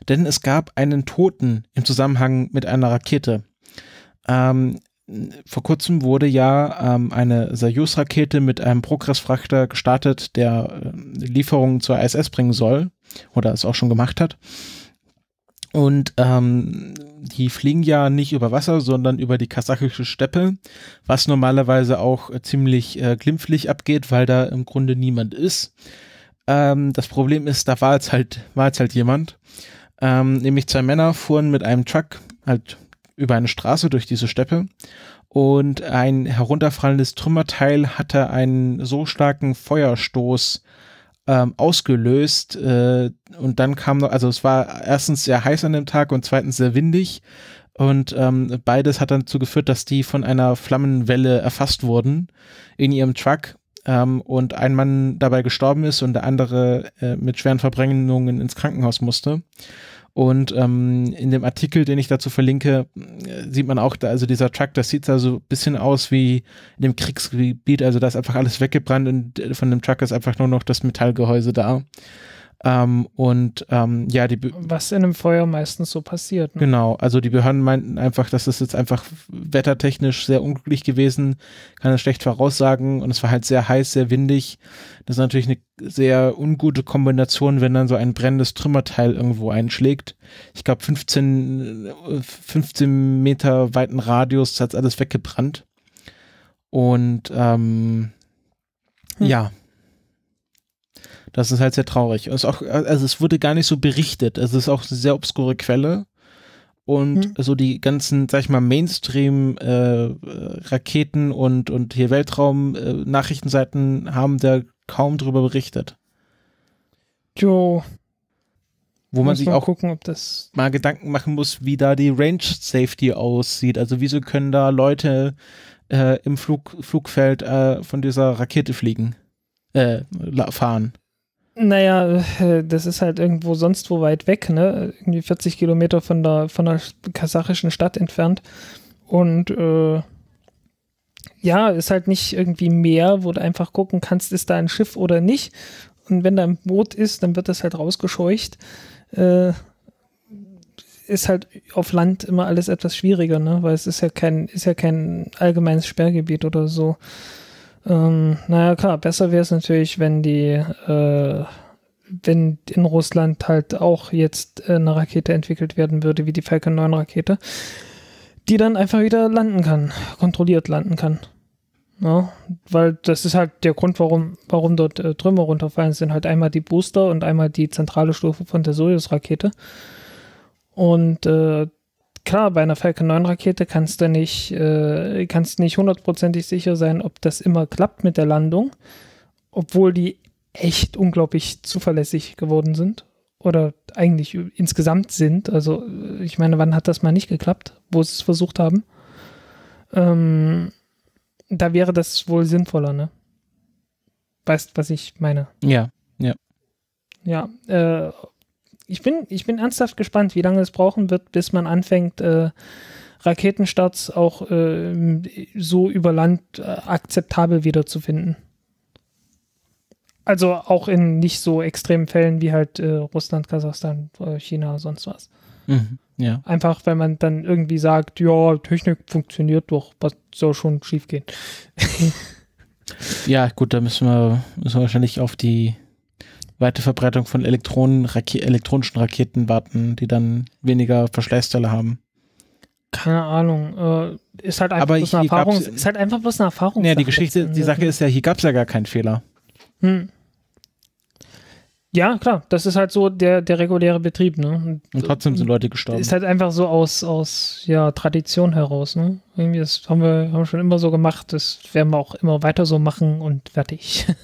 denn es gab einen Toten im Zusammenhang mit einer Rakete. Ähm, vor kurzem wurde ja ähm, eine Soyuz-Rakete mit einem Progress-Frachter gestartet, der äh, Lieferungen zur ISS bringen soll oder es auch schon gemacht hat. Und ähm, die fliegen ja nicht über Wasser, sondern über die kasachische Steppe, was normalerweise auch äh, ziemlich äh, glimpflich abgeht, weil da im Grunde niemand ist. Ähm, das Problem ist, da war jetzt halt, war jetzt halt jemand. Ähm, nämlich zwei Männer fuhren mit einem Truck halt über eine Straße durch diese Steppe und ein herunterfallendes Trümmerteil hatte einen so starken Feuerstoß ähm, ausgelöst. Äh, und dann kam noch, also es war erstens sehr heiß an dem Tag und zweitens sehr windig. Und ähm, beides hat dann dazu geführt, dass die von einer Flammenwelle erfasst wurden in ihrem Truck. Ähm, und ein Mann dabei gestorben ist und der andere äh, mit schweren Verbrennungen ins Krankenhaus musste. Und ähm, in dem Artikel, den ich dazu verlinke, äh, sieht man auch, da, also dieser Truck, das sieht da so ein bisschen aus wie in dem Kriegsgebiet. Also da ist einfach alles weggebrannt und äh, von dem Truck ist einfach nur noch das Metallgehäuse da. Ähm, und ähm, ja, die Be was in einem Feuer meistens so passiert. Ne? Genau, also die Behörden meinten einfach, dass es jetzt einfach wettertechnisch sehr unglücklich gewesen, kann es schlecht voraussagen und es war halt sehr heiß, sehr windig. Das ist natürlich eine sehr ungute Kombination, wenn dann so ein brennendes Trümmerteil irgendwo einschlägt. Ich glaube 15 15 Meter weiten Radius hat alles weggebrannt und ähm, hm. ja das ist halt sehr traurig. Es auch, also es wurde gar nicht so berichtet. Es ist auch eine sehr obskure Quelle. Und hm. so die ganzen, sag ich mal, Mainstream-Raketen äh, äh und, und hier Weltraum-Nachrichtenseiten äh, haben da kaum drüber berichtet. Jo. Wo man sich auch gucken, mal Gedanken machen muss, wie da die Range Safety aussieht. Also wieso können da Leute äh, im Flug, Flugfeld äh, von dieser Rakete fliegen, äh, fahren? Naja, äh, das ist halt irgendwo sonst wo weit weg, ne? Irgendwie 40 Kilometer von der, von der kasachischen Stadt entfernt. Und äh, ja, ist halt nicht irgendwie mehr, wo du einfach gucken kannst, ist da ein Schiff oder nicht. Und wenn da ein Boot ist, dann wird das halt rausgescheucht. Äh, ist halt auf Land immer alles etwas schwieriger, ne? Weil es ist ja kein, ist ja kein allgemeines Sperrgebiet oder so. Ähm, naja, klar, besser wäre es natürlich, wenn die, äh, wenn in Russland halt auch jetzt äh, eine Rakete entwickelt werden würde, wie die Falcon 9 Rakete, die dann einfach wieder landen kann, kontrolliert landen kann. Ja, ne? weil das ist halt der Grund, warum, warum dort äh, Trümmer runterfallen sind. Halt einmal die Booster und einmal die zentrale Stufe von der Soyuz-Rakete. Und äh, klar, bei einer Falcon 9 Rakete kannst du nicht, äh, kannst nicht hundertprozentig sicher sein, ob das immer klappt mit der Landung, obwohl die echt unglaublich zuverlässig geworden sind oder eigentlich insgesamt sind. Also äh, ich meine, wann hat das mal nicht geklappt, wo sie es versucht haben? Ähm, da wäre das wohl sinnvoller, ne? Weißt, was ich meine? Ja, ja. Ja, äh, ich bin, ich bin ernsthaft gespannt, wie lange es brauchen wird, bis man anfängt, äh, Raketenstarts auch äh, so über Land äh, akzeptabel wiederzufinden. Also auch in nicht so extremen Fällen wie halt äh, Russland, Kasachstan, äh, China, sonst was. Mhm, ja. Einfach, weil man dann irgendwie sagt, ja, Technik funktioniert doch, was soll schon schief gehen. ja, gut, da müssen wir, müssen wir wahrscheinlich auf die weite Verbreitung von Elektronen, Rake elektronischen Raketen warten, die dann weniger Verschleißteile haben. Keine Ahnung. Äh, ist halt einfach Aber bloß eine Erfahrung. Ist halt einfach bloß eine Erfahrung. Ja, die Geschichte, die Sache ist ja, hier gab es ja gar keinen Fehler. Hm. Ja, klar, das ist halt so der, der reguläre Betrieb, ne? Und, und trotzdem sind äh, Leute gestorben. Ist halt einfach so aus, aus ja, Tradition heraus, ne? Irgendwie, das haben wir, haben wir schon immer so gemacht, das werden wir auch immer weiter so machen und fertig.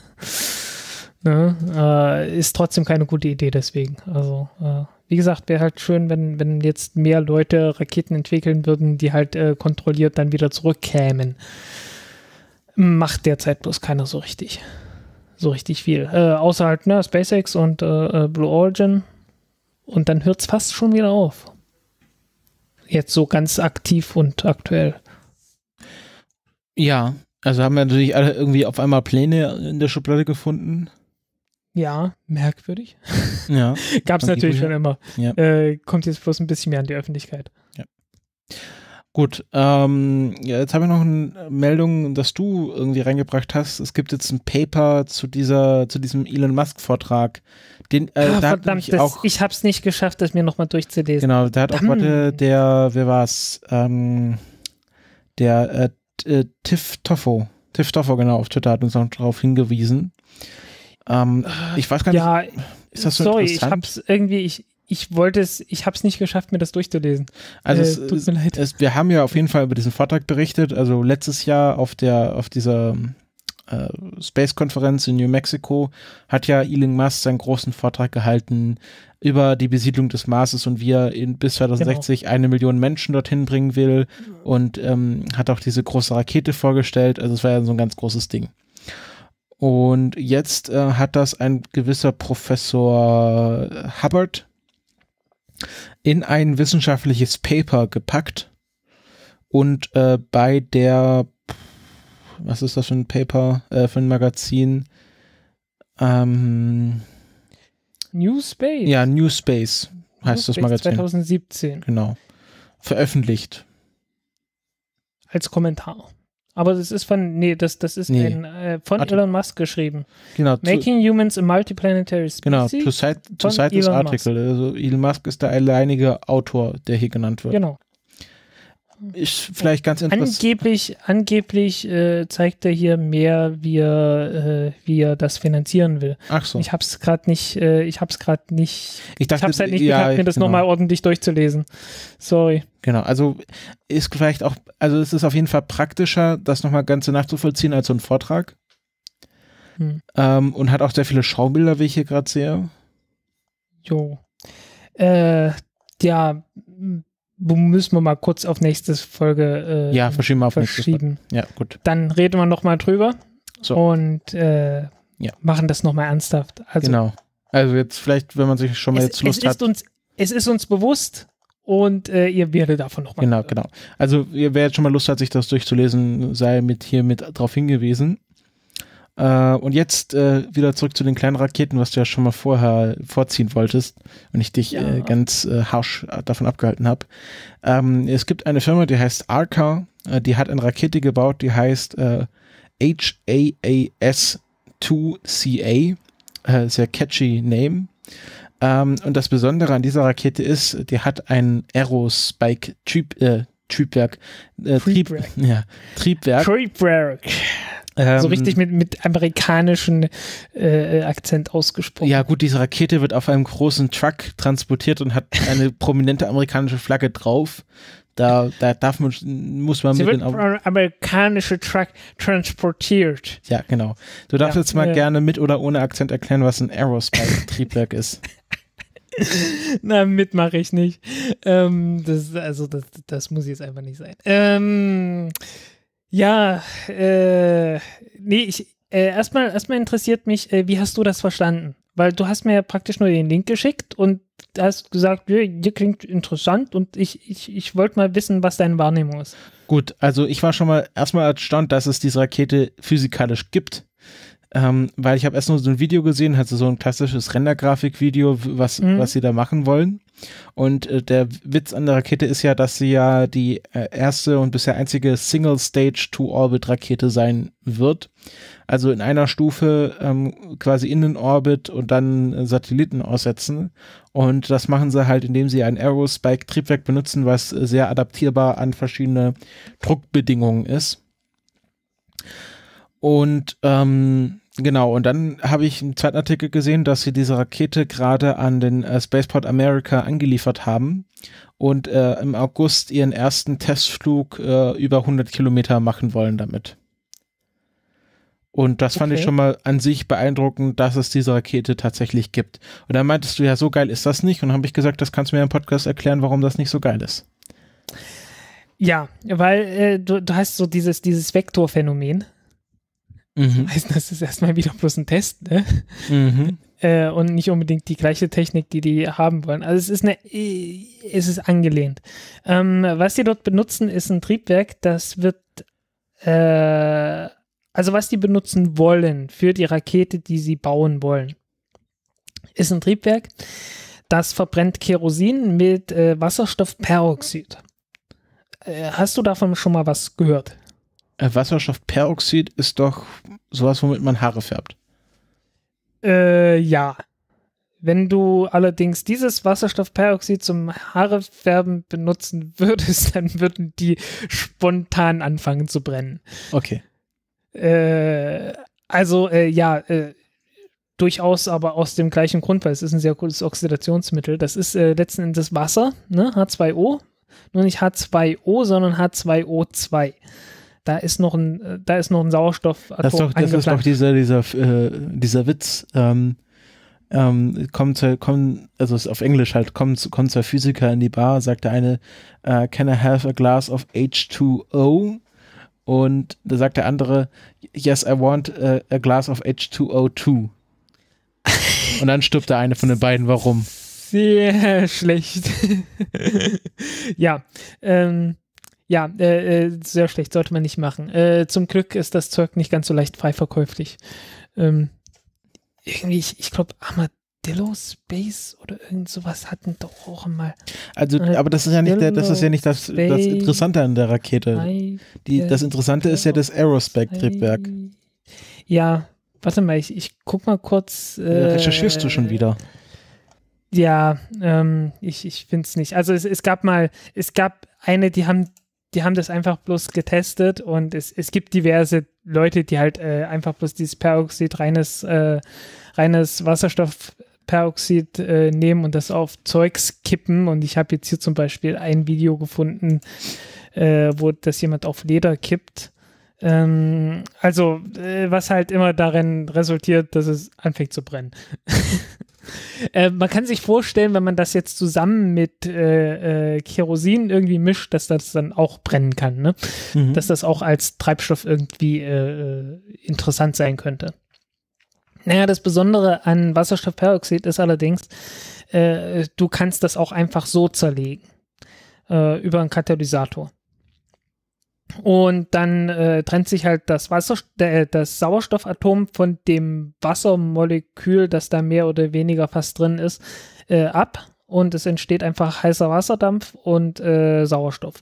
Ne? Äh, ist trotzdem keine gute Idee deswegen. Also, äh, wie gesagt, wäre halt schön, wenn, wenn jetzt mehr Leute Raketen entwickeln würden, die halt äh, kontrolliert dann wieder zurückkämen. Macht derzeit bloß keiner so richtig. So richtig viel. Äh, außer halt ne, SpaceX und äh, äh, Blue Origin. Und dann hört es fast schon wieder auf. Jetzt so ganz aktiv und aktuell. Ja, also haben wir natürlich alle irgendwie auf einmal Pläne in der Schublade gefunden ja, merkwürdig. Ja. Gab es natürlich schon immer. Ja. Äh, kommt jetzt bloß ein bisschen mehr an die Öffentlichkeit. Ja. Gut, ähm, ja, jetzt habe ich noch eine Meldung, dass du irgendwie reingebracht hast. Es gibt jetzt ein Paper zu dieser, zu diesem Elon Musk Vortrag. Den, äh, oh, ah, da verdammt, ich auch, das, ich habe es nicht geschafft, das mir nochmal durchzulesen. Genau, da hat Damn. auch heute der, wer war's, ähm, der äh, äh, Tiff Toffo, Tiff Toffo genau auf Twitter hat uns noch darauf hingewiesen. Ähm, äh, ich weiß gar nicht. Ja, ist das so sorry, ich hab's irgendwie, ich, ich wollte es, ich hab's nicht geschafft, mir das durchzulesen. Also äh, es, tut mir leid. Es, wir haben ja auf jeden Fall über diesen Vortrag berichtet. Also letztes Jahr auf der, auf dieser äh, Space-Konferenz in New Mexico hat ja Elon Musk seinen großen Vortrag gehalten über die Besiedlung des Marses und wie er in, bis 2060 genau. eine Million Menschen dorthin bringen will mhm. und ähm, hat auch diese große Rakete vorgestellt. Also es war ja so ein ganz großes Ding. Und jetzt äh, hat das ein gewisser Professor äh, Hubbard in ein wissenschaftliches Paper gepackt und äh, bei der, was ist das für ein Paper, äh, für ein Magazin? Ähm, New Space. Ja, New Space heißt New das Space Magazin. 2017. Genau. Veröffentlicht. Als Kommentar. Aber es ist von, nee, das, das ist nee. Ein, äh, von At Elon Musk geschrieben. Genau. Making to, Humans a Multiplanetary Species. Genau, to cite, to cite this article. Musk. Also Elon Musk ist der alleinige Autor, der hier genannt wird. Genau. Ist vielleicht ganz interessant. Angeblich, angeblich äh, zeigt er hier mehr, wie er, äh, wie er das finanzieren will. Ach so. Ich hab's gerade nicht, äh, ich hab's gerade nicht. Ich, dachte, ich hab's halt nicht ja, gehabt, mir das genau. nochmal ordentlich durchzulesen. Sorry. Genau, also ist vielleicht auch, also es ist auf jeden Fall praktischer, das nochmal ganze nachzuvollziehen als so ein Vortrag. Hm. Ähm, und hat auch sehr viele Schaubilder, wie ich hier gerade sehe. Jo. Äh, ja, müssen wir mal kurz auf nächste Folge äh, ja, verschieben. Wir auf verschieben. Ja, gut. Dann reden wir nochmal drüber so. und äh, ja. machen das nochmal ernsthaft. Also, genau. Also jetzt vielleicht, wenn man sich schon mal es, jetzt Lust es ist hat. Uns, es ist uns bewusst und äh, ihr werdet davon nochmal. Genau, hören. genau. Also wer jetzt schon mal Lust hat, sich das durchzulesen, sei mit hier mit drauf hingewiesen. Äh, und jetzt äh, wieder zurück zu den kleinen Raketen, was du ja schon mal vorher vorziehen wolltest und ich dich äh, ja. äh, ganz harsch äh, davon abgehalten habe. Ähm, es gibt eine Firma, die heißt Arca, äh, die hat eine Rakete gebaut, die heißt HAAS-2CA. sehr catchy Name. Ähm, und das Besondere an dieser Rakete ist, die hat ein aerospike Triebwerk, äh, Triebwerk. Trieb, ja, Triebwerk. Triebwerk. Ähm, so richtig ähm, mit, mit amerikanischen äh, äh, Akzent ausgesprochen. Ja, gut, diese Rakete wird auf einem großen Truck transportiert und hat eine prominente amerikanische Flagge drauf. Da, da darf man, muss man Sie mit den Augen. amerikanische Truck transportiert. Ja, genau. Du darfst ja, jetzt mal ja. gerne mit oder ohne Akzent erklären, was ein Aerospace-Triebwerk ist. Na, mitmache ich nicht. Ähm, das, also, das, das muss jetzt einfach nicht sein. Ähm, ja, äh, nee, ich, äh, erstmal, erstmal interessiert mich, äh, wie hast du das verstanden? Weil du hast mir ja praktisch nur den Link geschickt und hast gesagt, ja, dir klingt interessant und ich, ich, ich wollte mal wissen, was deine Wahrnehmung ist. Gut, also ich war schon mal erstmal erstaunt, dass es diese Rakete physikalisch gibt. Ähm, weil ich habe erst nur so ein Video gesehen, also so ein klassisches Render-Grafik-Video, was, mhm. was sie da machen wollen. Und äh, der Witz an der Rakete ist ja, dass sie ja die äh, erste und bisher einzige Single-Stage-to-Orbit-Rakete sein wird. Also in einer Stufe ähm, quasi in den Orbit und dann äh, Satelliten aussetzen. Und das machen sie halt, indem sie ein Aerospike-Triebwerk benutzen, was äh, sehr adaptierbar an verschiedene Druckbedingungen ist. Und ähm, Genau, und dann habe ich im zweiten Artikel gesehen, dass sie diese Rakete gerade an den äh, Spaceport America angeliefert haben und äh, im August ihren ersten Testflug äh, über 100 Kilometer machen wollen damit. Und das fand okay. ich schon mal an sich beeindruckend, dass es diese Rakete tatsächlich gibt. Und dann meintest du, ja, so geil ist das nicht. Und habe ich gesagt, das kannst du mir im Podcast erklären, warum das nicht so geil ist. Ja, weil äh, du, du, hast so dieses, dieses Vektorphänomen. Mhm. Das heißt, das ist erstmal wieder bloß ein Test, ne? Mhm. Äh, und nicht unbedingt die gleiche Technik, die die haben wollen. Also es ist eine, es ist angelehnt. Ähm, was die dort benutzen, ist ein Triebwerk, das wird, äh, also was die benutzen wollen für die Rakete, die sie bauen wollen, ist ein Triebwerk, das verbrennt Kerosin mit äh, Wasserstoffperoxid. Äh, hast du davon schon mal was gehört? Äh, Wasserstoffperoxid ist doch sowas, womit man Haare färbt. Äh, ja. Wenn du allerdings dieses Wasserstoffperoxid zum Haarefärben benutzen würdest, dann würden die spontan anfangen zu brennen. Okay. Äh, also äh, ja, äh, durchaus aber aus dem gleichen Grund, weil es ist ein sehr gutes Oxidationsmittel. Das ist äh, letzten Endes Wasser, ne? H2O. Nur nicht H2O, sondern H2O2 da ist noch ein, äh, da ist noch ein Sauerstoff. Das, doch, das ist doch dieser, dieser, äh, dieser Witz. Ähm, ähm, kommt, kommt, also ist auf Englisch halt, kommt, kommt zwei Physiker in die Bar, sagt der eine, uh, can I have a glass of H2O? Und da sagt der andere, yes, I want a, a glass of H2O2. Und dann stirbt der eine von den beiden, warum? Sehr schlecht. ja, ähm, ja, äh, äh, sehr schlecht, sollte man nicht machen. Äh, zum Glück ist das Zeug nicht ganz so leicht frei verkäuflich. Ähm, irgendwie, ich, ich glaube, Armadillo Space oder irgend sowas hatten doch auch mal. Also, äh, aber das ist ja nicht, der, das, ist ja nicht das, das Interessante an der Rakete. Die, das Interessante ist ja das Aerospec-Triebwerk. Ja, warte mal, ich, ich guck mal kurz. Äh, recherchierst du schon wieder? Ja, ähm, ich, ich finde es nicht. Also es, es gab mal, es gab eine, die haben die haben das einfach bloß getestet und es, es gibt diverse Leute, die halt äh, einfach bloß dieses Peroxid, reines, äh, reines Wasserstoffperoxid äh, nehmen und das auf Zeugs kippen. Und ich habe jetzt hier zum Beispiel ein Video gefunden, äh, wo das jemand auf Leder kippt. Ähm, also, äh, was halt immer darin resultiert, dass es anfängt zu brennen. Äh, man kann sich vorstellen, wenn man das jetzt zusammen mit äh, äh, Kerosin irgendwie mischt, dass das dann auch brennen kann, ne? Mhm. Dass das auch als Treibstoff irgendwie äh, äh, interessant sein könnte. Naja, das Besondere an Wasserstoffperoxid ist allerdings, du kannst das auch einfach so zerlegen über einen Katalysator. Und dann äh, trennt sich halt das, Wasser, der, äh, das Sauerstoffatom von dem Wassermolekül, das da mehr oder weniger fast drin ist, äh, ab. Und es entsteht einfach heißer Wasserdampf und äh, Sauerstoff.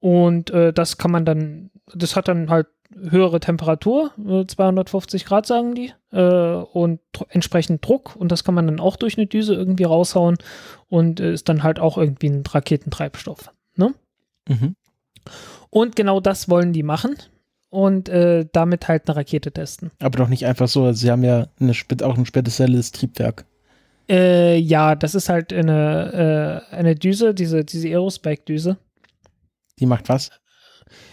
Und äh, das kann man dann, das hat dann halt höhere Temperatur, 250 äh, Grad sagen die, und entsprechend Druck. Und das kann man dann auch durch eine Düse irgendwie raushauen und ist dann halt auch irgendwie ein Raketentreibstoff. Ne? Mhm. Und genau das wollen die machen und äh, damit halt eine Rakete testen. Aber doch nicht einfach so, also sie haben ja eine, auch ein spezielles Triebwerk. Äh, ja, das ist halt eine, äh, eine Düse, diese, diese Aerospike-Düse. Die macht was?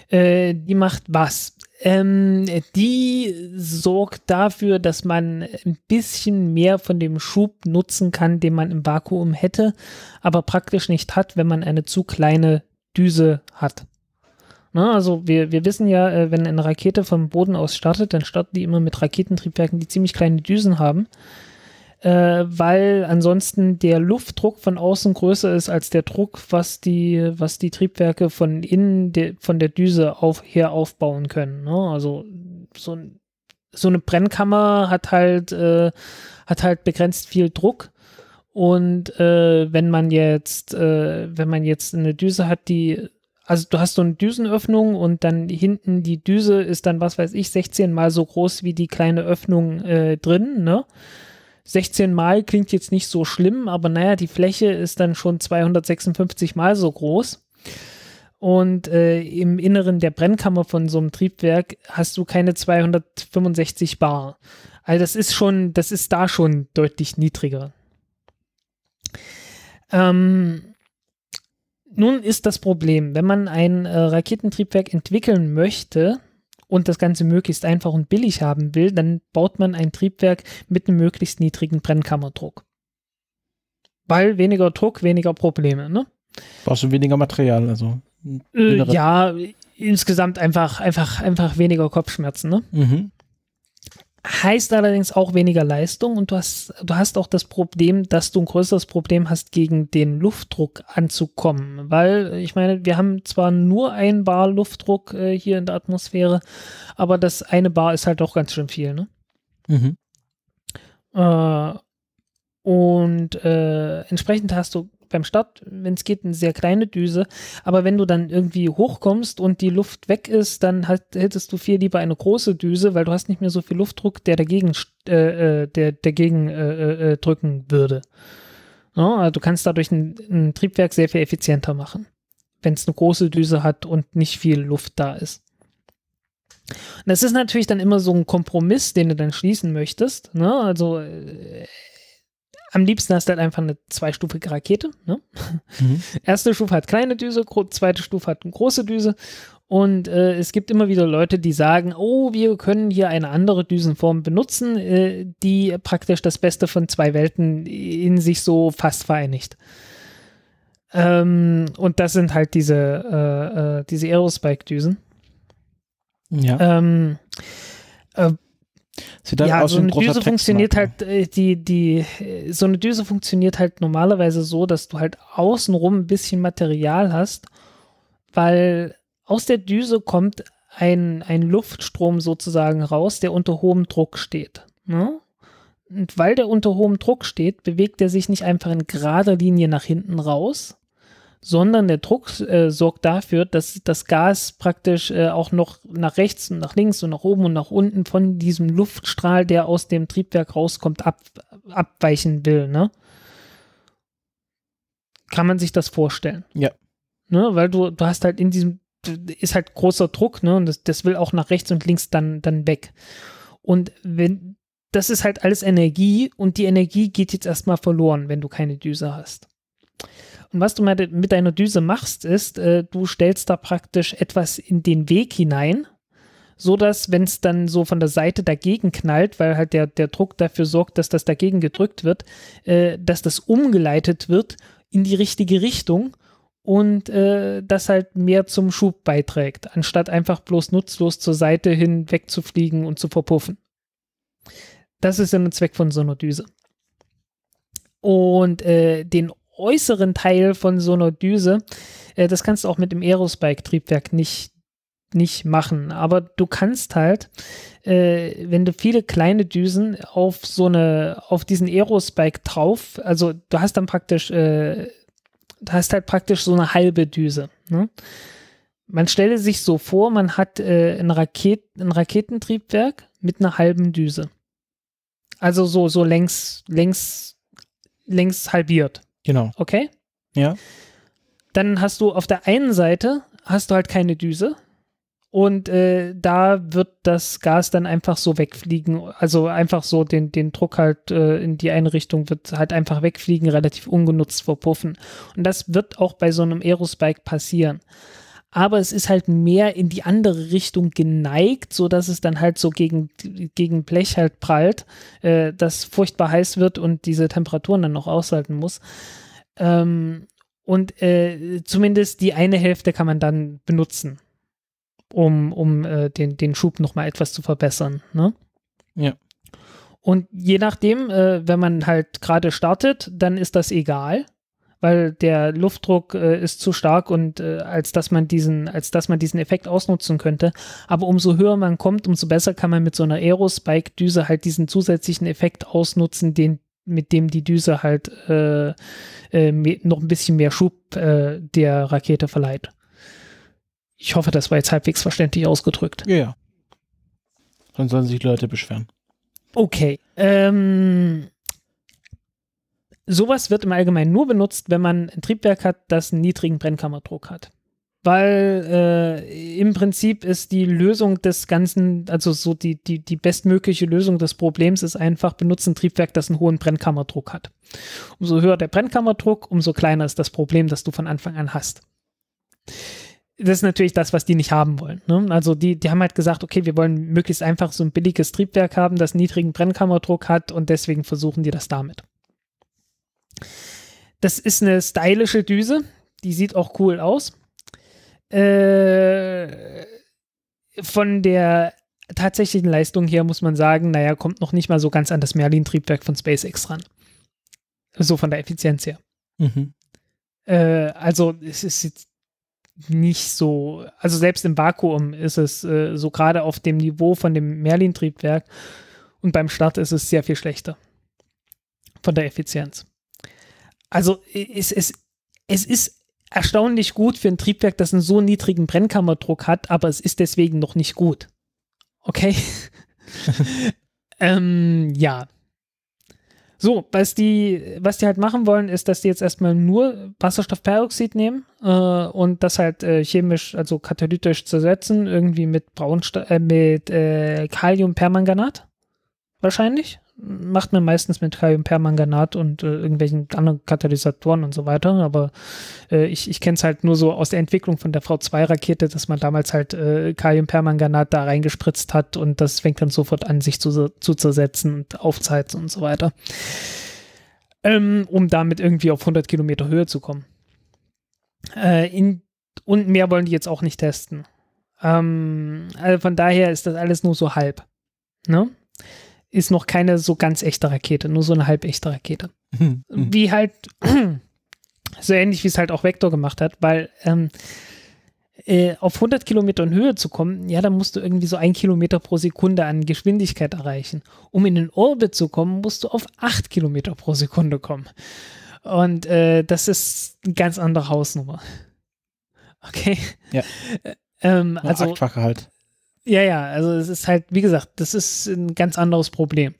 Äh, die macht was? Ähm, die sorgt dafür, dass man ein bisschen mehr von dem Schub nutzen kann, den man im Vakuum hätte, aber praktisch nicht hat, wenn man eine zu kleine Düse hat. Na, ne, also wir, wir wissen ja, äh, wenn eine Rakete vom Boden aus startet, dann starten die immer mit Raketentriebwerken, die ziemlich kleine Düsen haben, äh, weil ansonsten der Luftdruck von außen größer ist als der Druck, was die, was die Triebwerke von innen de, von der Düse auf, her aufbauen können. Ne? Also so, so eine Brennkammer hat halt, äh, hat halt begrenzt viel Druck. Und äh, wenn man jetzt, äh, wenn man jetzt eine Düse hat, die also du hast so eine Düsenöffnung und dann hinten die Düse ist dann, was weiß ich, 16 mal so groß wie die kleine Öffnung äh, drin, ne? 16 mal klingt jetzt nicht so schlimm, aber naja, die Fläche ist dann schon 256 mal so groß. Und äh, im Inneren der Brennkammer von so einem Triebwerk hast du keine 265 Bar. Also das ist schon, das ist da schon deutlich niedriger. Ähm, nun ist das Problem, wenn man ein äh, Raketentriebwerk entwickeln möchte und das Ganze möglichst einfach und billig haben will, dann baut man ein Triebwerk mit einem möglichst niedrigen Brennkammerdruck. Weil weniger Druck, weniger Probleme, ne? Brauchst du weniger Material, also. Äh, ja, insgesamt einfach, einfach, einfach weniger Kopfschmerzen, ne? Mhm heißt allerdings auch weniger Leistung und du hast, du hast auch das Problem, dass du ein größeres Problem hast, gegen den Luftdruck anzukommen. Weil, ich meine, wir haben zwar nur ein Bar Luftdruck äh, hier in der Atmosphäre, aber das eine Bar ist halt auch ganz schön viel, ne? Mhm. Äh, und äh, entsprechend hast du beim Start, wenn es geht, eine sehr kleine Düse. Aber wenn du dann irgendwie hochkommst und die Luft weg ist, dann halt, hättest du viel lieber eine große Düse, weil du hast nicht mehr so viel Luftdruck, der dagegen, äh, äh, der dagegen äh, äh, äh drücken würde. No, also du kannst dadurch ein, ein Triebwerk sehr viel effizienter machen, wenn es eine große Düse hat und nicht viel Luft da ist. Und das ist natürlich dann immer so ein Kompromiss, den du dann schließen möchtest. Ne? Also äh, am liebsten hast du halt einfach eine zweistufige Rakete. Ne? Mhm. Erste Stufe hat kleine Düse, zweite Stufe hat eine große Düse. Und äh, es gibt immer wieder Leute, die sagen, oh, wir können hier eine andere Düsenform benutzen, äh, die praktisch das Beste von zwei Welten in sich so fast vereinigt. Ähm, und das sind halt diese, äh, äh diese Aerospike-Düsen. Ja. Ähm, äh, Halt ja, so eine Düse funktioniert halt, äh, die, die, äh, so eine Düse funktioniert halt normalerweise so, dass du halt außenrum ein bisschen Material hast, weil aus der Düse kommt ein, ein Luftstrom sozusagen raus, der unter hohem Druck steht. Ne? Und weil der unter hohem Druck steht, bewegt er sich nicht einfach in gerader Linie nach hinten raus, sondern der Druck äh, sorgt dafür, dass das Gas praktisch äh, auch noch nach rechts und nach links und nach oben und nach unten von diesem Luftstrahl, der aus dem Triebwerk rauskommt, ab, abweichen will. Ne? Kann man sich das vorstellen? Ja. Ne? Weil du, du hast halt in diesem, ist halt großer Druck, ne? Und das, das will auch nach rechts und links dann, dann weg. Und wenn, das ist halt alles Energie und die Energie geht jetzt erstmal verloren, wenn du keine Düse hast. Und was du mit deiner Düse machst, ist, äh, du stellst da praktisch etwas in den Weg hinein, so dass, wenn es dann so von der Seite dagegen knallt, weil halt der, der Druck dafür sorgt, dass das dagegen gedrückt wird, äh, dass das umgeleitet wird in die richtige Richtung und äh, das halt mehr zum Schub beiträgt, anstatt einfach bloß nutzlos zur Seite hin wegzufliegen und zu verpuffen. Das ist ja der Zweck von so einer Düse. Und äh, den äußeren Teil von so einer Düse. Äh, das kannst du auch mit dem Aerospike-Triebwerk nicht, nicht machen. Aber du kannst halt, äh, wenn du viele kleine Düsen auf so eine, auf diesen Aerospike drauf, also du hast dann praktisch, äh, du hast halt praktisch so eine halbe Düse. Ne? Man stelle sich so vor, man hat äh, ein, Raket, ein Raketentriebwerk mit einer halben Düse. Also so, so längs, längs, längs halbiert. Genau. Okay? Ja. Dann hast du auf der einen Seite hast du halt keine Düse und äh, da wird das Gas dann einfach so wegfliegen, also einfach so den, den Druck halt äh, in die eine Richtung wird halt einfach wegfliegen, relativ ungenutzt verpuffen. Und das wird auch bei so einem Aerospike passieren aber es ist halt mehr in die andere Richtung geneigt, so dass es dann halt so gegen, gegen Blech halt prallt, äh, das furchtbar heiß wird und diese Temperaturen dann noch aushalten muss. Ähm, und äh, zumindest die eine Hälfte kann man dann benutzen, um, um äh, den, den Schub nochmal etwas zu verbessern. Ne? Ja. Und je nachdem, äh, wenn man halt gerade startet, dann ist das egal weil der Luftdruck äh, ist zu stark und äh, als dass man diesen, als dass man diesen Effekt ausnutzen könnte. Aber umso höher man kommt, umso besser kann man mit so einer Aerospike-Düse halt diesen zusätzlichen Effekt ausnutzen, den mit dem die Düse halt äh, äh noch ein bisschen mehr Schub äh, der Rakete verleiht. Ich hoffe, das war jetzt halbwegs verständlich ausgedrückt. Ja, ja. Dann sollen sich Leute beschweren. Okay. Ähm, sowas wird im Allgemeinen nur benutzt, wenn man ein Triebwerk hat, das einen niedrigen Brennkammerdruck hat. Weil äh, im Prinzip ist die Lösung des Ganzen, also so die, die, die bestmögliche Lösung des Problems ist einfach, benutzen ein Triebwerk, das einen hohen Brennkammerdruck hat. Umso höher der Brennkammerdruck, umso kleiner ist das Problem, das du von Anfang an hast das ist natürlich das, was die nicht haben wollen. Ne? Also die, die haben halt gesagt, okay, wir wollen möglichst einfach so ein billiges Triebwerk haben, das niedrigen Brennkammerdruck hat und deswegen versuchen die das damit. Das ist eine stylische Düse. Die sieht auch cool aus. Äh, von der tatsächlichen Leistung her muss man sagen, naja, kommt noch nicht mal so ganz an das Merlin-Triebwerk von SpaceX ran. So von der Effizienz her. Mhm. Äh, also es ist jetzt nicht so, also selbst im Vakuum ist es äh, so gerade auf dem Niveau von dem Merlin-Triebwerk und beim Start ist es sehr viel schlechter von der Effizienz. Also es, es, es ist erstaunlich gut für ein Triebwerk, das einen so niedrigen Brennkammerdruck hat, aber es ist deswegen noch nicht gut. Okay? ähm, ja. So, was die, was die halt machen wollen, ist, dass die jetzt erstmal nur Wasserstoffperoxid nehmen äh, und das halt äh, chemisch, also katalytisch zersetzen, irgendwie mit äh, mit äh, Kaliumpermanganat wahrscheinlich macht man meistens mit Kaliumpermanganat und äh, irgendwelchen anderen Katalysatoren und so weiter. Aber äh, ich, ich kenne es halt nur so aus der Entwicklung von der V2-Rakete, dass man damals halt äh, Kaliumpermanganat da reingespritzt hat und das fängt dann sofort an, sich zu, zu zersetzen und aufzuheizen und so weiter. Ähm, um damit irgendwie auf 100 Kilometer Höhe zu kommen. Äh, in, und mehr wollen die jetzt auch nicht testen. Ähm, also von daher ist das alles nur so halb. Ne? ist noch keine so ganz echte Rakete, nur so eine halbechte Rakete. Hm, hm. Wie halt, so ähnlich wie es halt auch Vector gemacht hat, weil ähm, äh, auf 100 Kilometer in Höhe zu kommen, ja, dann musst du irgendwie so ein Kilometer pro Sekunde an Geschwindigkeit erreichen. Um in den Orbit zu kommen, musst du auf 8 Kilometer pro Sekunde kommen. Und äh, das ist eine ganz andere Hausnummer. Okay. Ja. Äh, ähm, also, achtfache halt. Ja, ja, also es ist halt, wie gesagt, das ist ein ganz anderes Problem.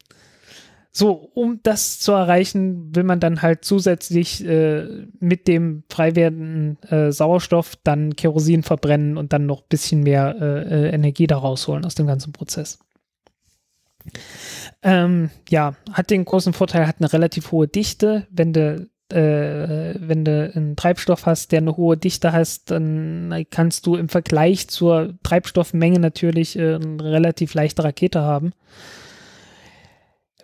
So, um das zu erreichen, will man dann halt zusätzlich äh, mit dem frei werdenden äh, Sauerstoff dann Kerosin verbrennen und dann noch ein bisschen mehr äh, äh Energie daraus holen aus dem ganzen Prozess. Ähm, ja, hat den großen Vorteil, hat eine relativ hohe Dichte. Wenn du äh, wenn du einen Treibstoff hast, der eine hohe Dichte hast, dann kannst du im Vergleich zur Treibstoffmenge natürlich äh, eine relativ leichte Rakete haben,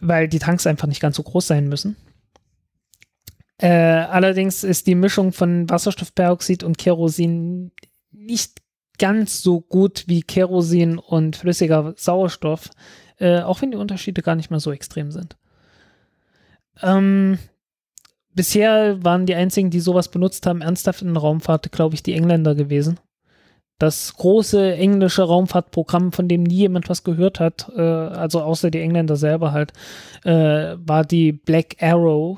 weil die Tanks einfach nicht ganz so groß sein müssen. Äh, allerdings ist die Mischung von Wasserstoffperoxid und Kerosin nicht ganz so gut wie Kerosin und flüssiger Sauerstoff, äh, auch wenn die Unterschiede gar nicht mehr so extrem sind. Ähm, bisher waren die einzigen, die sowas benutzt haben, ernsthaft in der Raumfahrt, glaube ich, die Engländer gewesen. Das große englische Raumfahrtprogramm, von dem nie jemand was gehört hat, äh, also außer die Engländer selber halt, äh, war die Black Arrow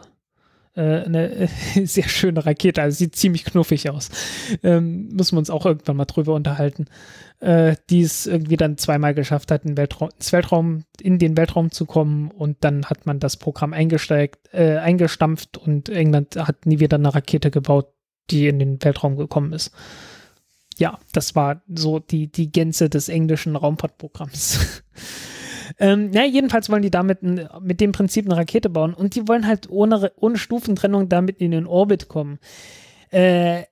äh, eine sehr schöne Rakete. Also sieht ziemlich knuffig aus. Ähm, müssen wir uns auch irgendwann mal drüber unterhalten. Äh, die es irgendwie dann zweimal geschafft hat, in Weltraum, ins Weltraum, in den Weltraum zu kommen und dann hat man das Programm eingesteigt, äh, eingestampft und England hat nie wieder eine Rakete gebaut, die in den Weltraum gekommen ist. Ja, das war so die, die Gänze des englischen Raumfahrtprogramms. Ähm, na, jedenfalls wollen die damit ein, mit dem Prinzip eine Rakete bauen und die wollen halt ohne, ohne Stufentrennung damit in den Orbit kommen. Äh,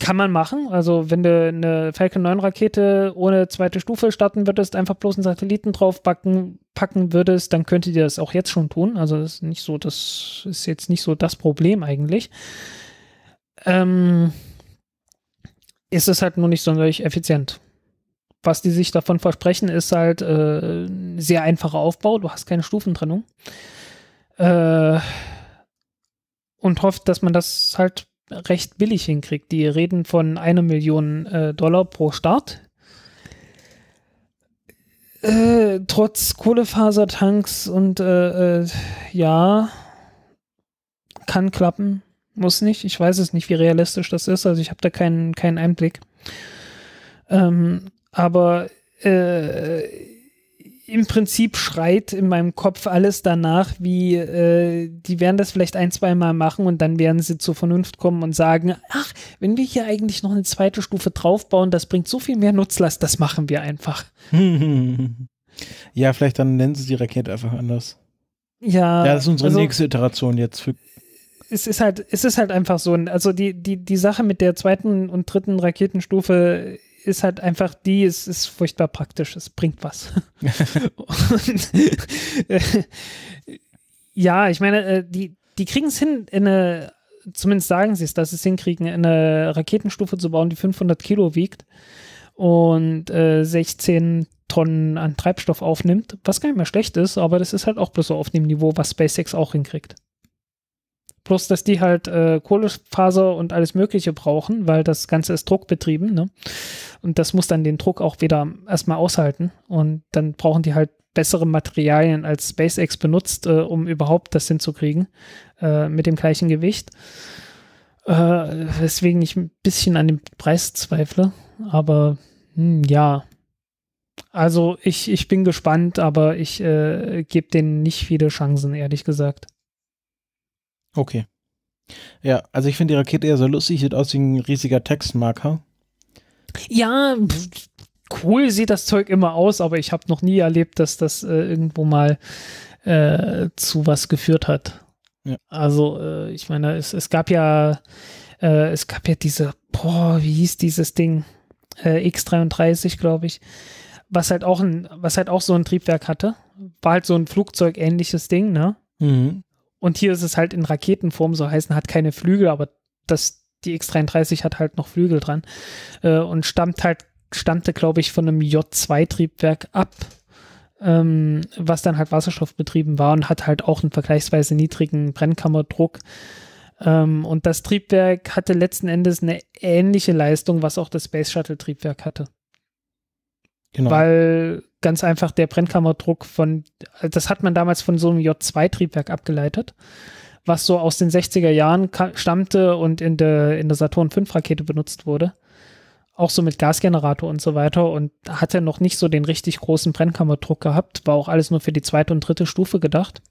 kann man machen. Also, wenn du eine Falcon 9 Rakete ohne zweite Stufe starten würdest, einfach bloß einen Satelliten draufpacken packen würdest, dann könntet ihr das auch jetzt schon tun. Also, das ist nicht so, das ist jetzt nicht so das Problem eigentlich. Ähm, ist es halt nur nicht sonderlich effizient was die sich davon versprechen, ist halt äh, sehr einfacher Aufbau. Du hast keine Stufentrennung. Äh, und hofft, dass man das halt recht billig hinkriegt. Die reden von einer Million äh, Dollar pro Start. Äh, trotz Kohlefasertanks und äh, äh, ja, kann klappen, muss nicht. Ich weiß es nicht, wie realistisch das ist. Also ich habe da keinen, keinen Einblick. Ähm, aber äh, im Prinzip schreit in meinem Kopf alles danach, wie äh, die werden das vielleicht ein, zwei Mal machen und dann werden sie zur Vernunft kommen und sagen, ach, wenn wir hier eigentlich noch eine zweite Stufe draufbauen, das bringt so viel mehr Nutzlast, das machen wir einfach. ja, vielleicht dann nennen sie die Rakete einfach anders. Ja, ja das ist unsere also, nächste Iteration jetzt für es ist halt, es ist halt einfach so, also die, die, die Sache mit der zweiten und dritten Raketenstufe ist halt einfach die, es ist furchtbar praktisch, es bringt was. und, äh, ja, ich meine, äh, die, die kriegen es hin, in eine, zumindest sagen sie es, dass sie es hinkriegen, eine Raketenstufe zu bauen, die 500 Kilo wiegt und äh, 16 Tonnen an Treibstoff aufnimmt, was gar nicht mehr schlecht ist, aber das ist halt auch bloß so auf dem Niveau, was SpaceX auch hinkriegt. Bloß, dass die halt äh, Kohlefaser und alles Mögliche brauchen, weil das Ganze ist druckbetrieben. Ne? Und das muss dann den Druck auch wieder erstmal aushalten. Und dann brauchen die halt bessere Materialien als SpaceX benutzt, äh, um überhaupt das hinzukriegen äh, mit dem gleichen Gewicht. Äh, weswegen ich ein bisschen an dem Preis zweifle. Aber hm, ja, also ich, ich bin gespannt, aber ich äh, gebe denen nicht viele Chancen, ehrlich gesagt. Okay. Ja, also ich finde die Rakete eher so lustig, sieht aus wie ein riesiger Textmarker. Ja, pff, cool sieht das Zeug immer aus, aber ich habe noch nie erlebt, dass das äh, irgendwo mal äh, zu was geführt hat. Ja. Also, äh, ich meine, es, es gab ja, äh, es gab ja diese, boah, wie hieß dieses Ding? Äh, X33, glaube ich. Was halt auch ein, was halt auch so ein Triebwerk hatte. War halt so ein Flugzeugähnliches Ding, ne? Mhm. Und hier ist es halt in Raketenform, so heißen, hat keine Flügel, aber das, die X33 hat halt noch Flügel dran äh, und stammt halt, stammte, glaube ich, von einem J2-Triebwerk ab, ähm, was dann halt wasserstoffbetrieben war und hat halt auch einen vergleichsweise niedrigen Brennkammerdruck. Ähm, und das Triebwerk hatte letzten Endes eine ähnliche Leistung, was auch das Space Shuttle-Triebwerk hatte. Genau. Weil ganz einfach der Brennkammerdruck von, das hat man damals von so einem J2-Triebwerk abgeleitet, was so aus den 60er Jahren stammte und in der, in der Saturn 5-Rakete benutzt wurde. Auch so mit Gasgenerator und so weiter und hatte noch nicht so den richtig großen Brennkammerdruck gehabt, war auch alles nur für die zweite und dritte Stufe gedacht.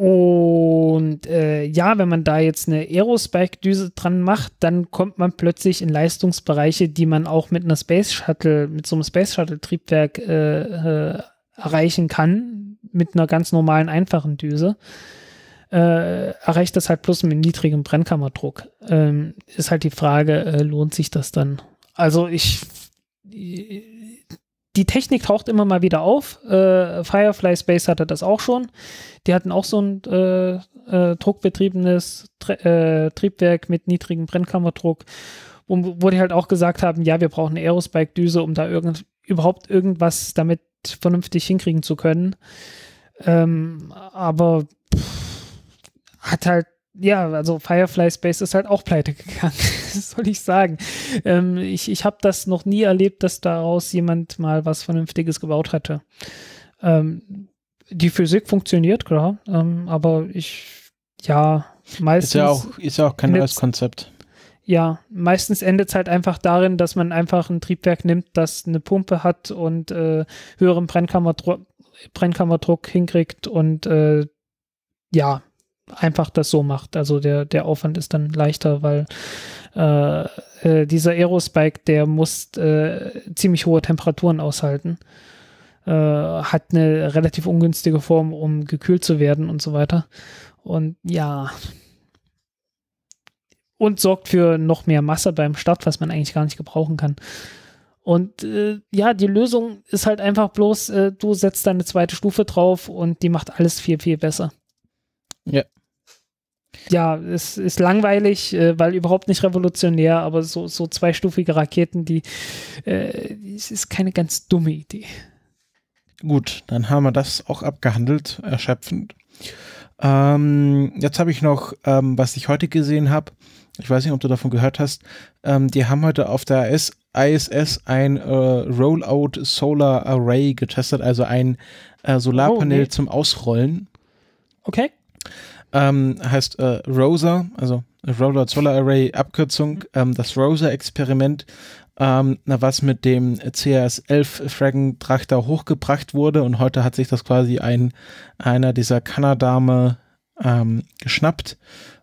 Und äh, ja, wenn man da jetzt eine Aerospike-Düse dran macht, dann kommt man plötzlich in Leistungsbereiche, die man auch mit einer Space Shuttle, mit so einem Space Shuttle-Triebwerk äh, äh, erreichen kann, mit einer ganz normalen, einfachen Düse. Äh, erreicht das halt bloß mit niedrigem Brennkammerdruck. Ähm, ist halt die Frage, äh, lohnt sich das dann? Also ich die Technik taucht immer mal wieder auf. Äh, Firefly Space hatte das auch schon. Die hatten auch so ein äh, äh, druckbetriebenes äh, Triebwerk mit niedrigem Brennkammerdruck, wo, wo, die halt auch gesagt haben, ja, wir brauchen eine Aerospike-Düse, um da irgend, überhaupt irgendwas damit vernünftig hinkriegen zu können. Ähm, aber pff, hat halt ja, also Firefly Space ist halt auch pleite gegangen. soll ich sagen? Ähm, ich ich habe das noch nie erlebt, dass daraus jemand mal was Vernünftiges gebaut hätte. Ähm, die Physik funktioniert, klar, ähm, aber ich, ja, meistens. Ist ja auch, ist ja auch kein neues Konzept. Ja, meistens endet es halt einfach darin, dass man einfach ein Triebwerk nimmt, das eine Pumpe hat und äh, höheren Brennkammerdruck, Brennkammerdruck hinkriegt und äh, ja, einfach das so macht. Also der, der Aufwand ist dann leichter, weil äh, äh dieser Aerospike, der muss äh, ziemlich hohe Temperaturen aushalten. Äh, hat eine relativ ungünstige Form, um gekühlt zu werden und so weiter. Und ja. Und sorgt für noch mehr Masse beim Start, was man eigentlich gar nicht gebrauchen kann. Und äh, ja, die Lösung ist halt einfach bloß, äh, du setzt deine zweite Stufe drauf und die macht alles viel, viel besser. Ja ja, es ist langweilig, äh, weil überhaupt nicht revolutionär, aber so, so zweistufige Raketen, die äh, es ist keine ganz dumme Idee. Gut, dann haben wir das auch abgehandelt, erschöpfend. Ähm, jetzt habe ich noch, ähm, was ich heute gesehen habe. Ich weiß nicht, ob du davon gehört hast. Ähm, die haben heute auf der IS ISS ein äh, Rollout Solar Array getestet, also ein äh, Solarpanel oh, okay. zum Ausrollen. Okay ähm, heißt äh, ROSA, also Roller Solar Array Abkürzung, mhm. ähm, das ROSA-Experiment, ähm, was mit dem CRS-11 Fragentrachter hochgebracht wurde und heute hat sich das quasi ein, einer dieser Kanadame ähm, geschnappt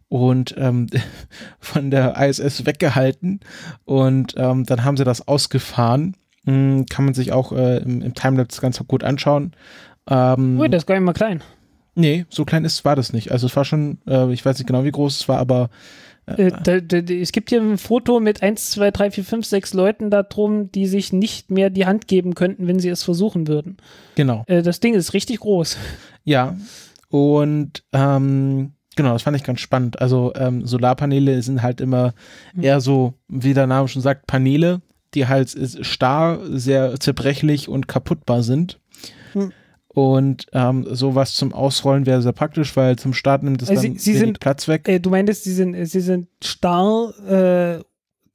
und ähm, von der ISS weggehalten und ähm, dann haben sie das ausgefahren. Hm, kann man sich auch äh, im, im Timelapse ganz gut anschauen. Ähm, Ui, das ist gar nicht mal klein. Nee, so klein ist war das nicht. Also es war schon, äh, ich weiß nicht genau, wie groß es war, aber äh, äh da, da, es gibt hier ein Foto mit 1, 2, 3, 4, 5, 6 Leuten da drum, die sich nicht mehr die Hand geben könnten, wenn sie es versuchen würden. Genau. Äh, das Ding ist richtig groß. Ja. Und ähm, genau, das fand ich ganz spannend. Also ähm, Solarpaneele sind halt immer hm. eher so, wie der Name schon sagt, Paneele, die halt starr, sehr zerbrechlich und kaputtbar sind. Hm. Und ähm, sowas zum Ausrollen wäre sehr praktisch, weil zum Start nimmt es also dann sie, sie sind, Platz weg. Äh, du meintest, sie sind, sie sind starr, äh,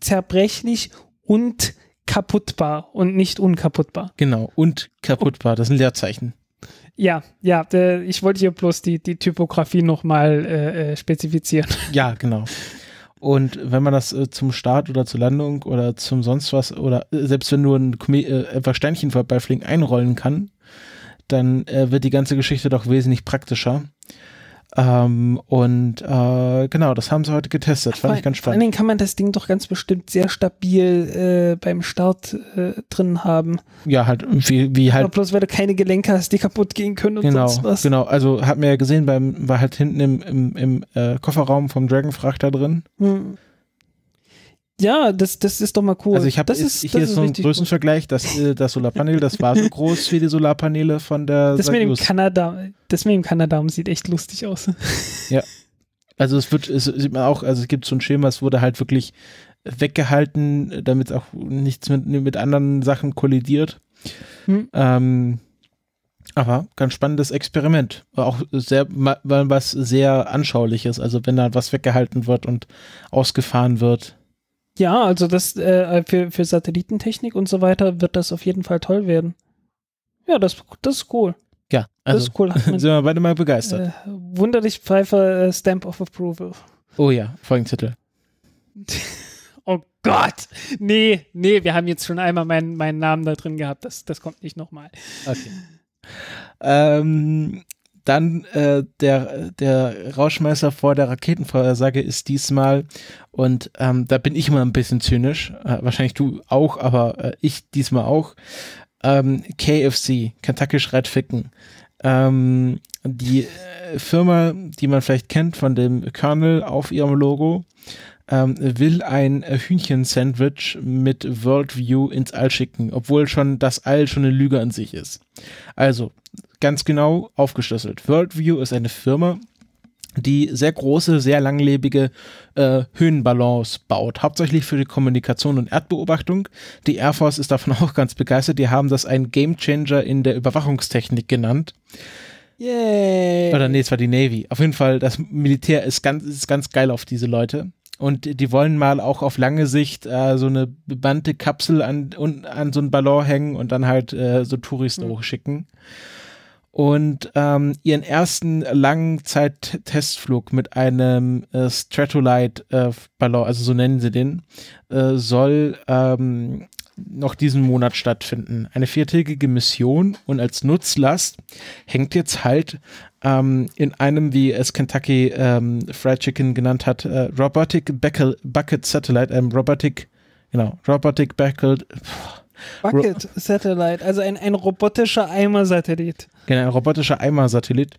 zerbrechlich und kaputtbar und nicht unkaputtbar. Genau, und kaputtbar, das sind Leerzeichen. Ja, ja, ich wollte hier bloß die, die Typografie nochmal äh, äh, spezifizieren. Ja, genau. Und wenn man das äh, zum Start oder zur Landung oder zum sonst was oder äh, selbst wenn nur ein äh, einfach Steinchen vorbeifliegen einrollen kann, dann äh, wird die ganze Geschichte doch wesentlich praktischer. Ähm, und äh, genau, das haben sie heute getestet. Ach, Fand ich ganz spannend. Vor allen Dingen kann man das Ding doch ganz bestimmt sehr stabil äh, beim Start äh, drin haben. Ja, halt, wie, wie halt. Aber bloß weil du keine Gelenke hast, die kaputt gehen können und genau, sonst was. Genau, also hat man ja gesehen, beim, war halt hinten im, im, im äh, Kofferraum vom Dragonfrachter drin. Hm. Ja, das, das ist doch mal cool. Also ich habe hier ist so einen Größenvergleich, das, äh, das Solarpanel, das war so groß wie die Solarpaneele von der Das mit dem Kanada, das mit dem Kanadaum sieht echt lustig aus. Ja. Also es wird, es sieht man auch, also es gibt so ein Schema, es wurde halt wirklich weggehalten, damit auch nichts mit, mit anderen Sachen kollidiert. Hm. Ähm, aber ganz spannendes Experiment. War Auch sehr, mal was sehr Anschauliches. Also wenn da was weggehalten wird und ausgefahren wird, ja, also das äh, für, für Satellitentechnik und so weiter wird das auf jeden Fall toll werden. Ja, das, das ist cool. Ja, also das ist cool. Man, sind wir beide mal begeistert. Äh, wunderlich Pfeiffer äh, Stamp of Approval. Oh ja, folgenden Titel. oh Gott! Nee, nee, wir haben jetzt schon einmal meinen, meinen Namen da drin gehabt. Das, das kommt nicht nochmal. Okay. Ähm, dann äh, der, der Rauschmeißer vor der Raketenfeuersage ist diesmal, und ähm, da bin ich immer ein bisschen zynisch, äh, wahrscheinlich du auch, aber äh, ich diesmal auch, ähm, KFC, Kentucky Schreid ficken. Ähm, die äh, Firma, die man vielleicht kennt von dem Colonel auf ihrem Logo, ähm, will ein äh, Hühnchen-Sandwich mit Worldview ins All schicken, obwohl schon das All schon eine Lüge an sich ist. Also, ganz genau aufgeschlüsselt. Worldview ist eine Firma, die sehr große, sehr langlebige äh, Höhenballons baut, hauptsächlich für die Kommunikation und Erdbeobachtung. Die Air Force ist davon auch ganz begeistert. Die haben das ein Gamechanger in der Überwachungstechnik genannt. Yay. Oder nee, es war die Navy. Auf jeden Fall, das Militär ist ganz, ist ganz geil auf diese Leute. Und die wollen mal auch auf lange Sicht äh, so eine bebannte Kapsel an, un, an so einen Ballon hängen und dann halt äh, so Touristen hm. hochschicken und ähm, ihren ersten Langzeit-Testflug mit einem äh, Stratolite-Ballon, äh, also so nennen sie den, äh, soll ähm, noch diesen Monat stattfinden. Eine viertägige Mission und als Nutzlast hängt jetzt halt ähm, in einem, wie es Kentucky ähm, Fried Chicken genannt hat, äh, Robotic Bucket Satellite, einem Robotic, genau, Robotic Bucket. Pff, Bucket Satellite, also ein, ein robotischer Eimer-Satellit. Genau, ein robotischer Eimer-Satellit,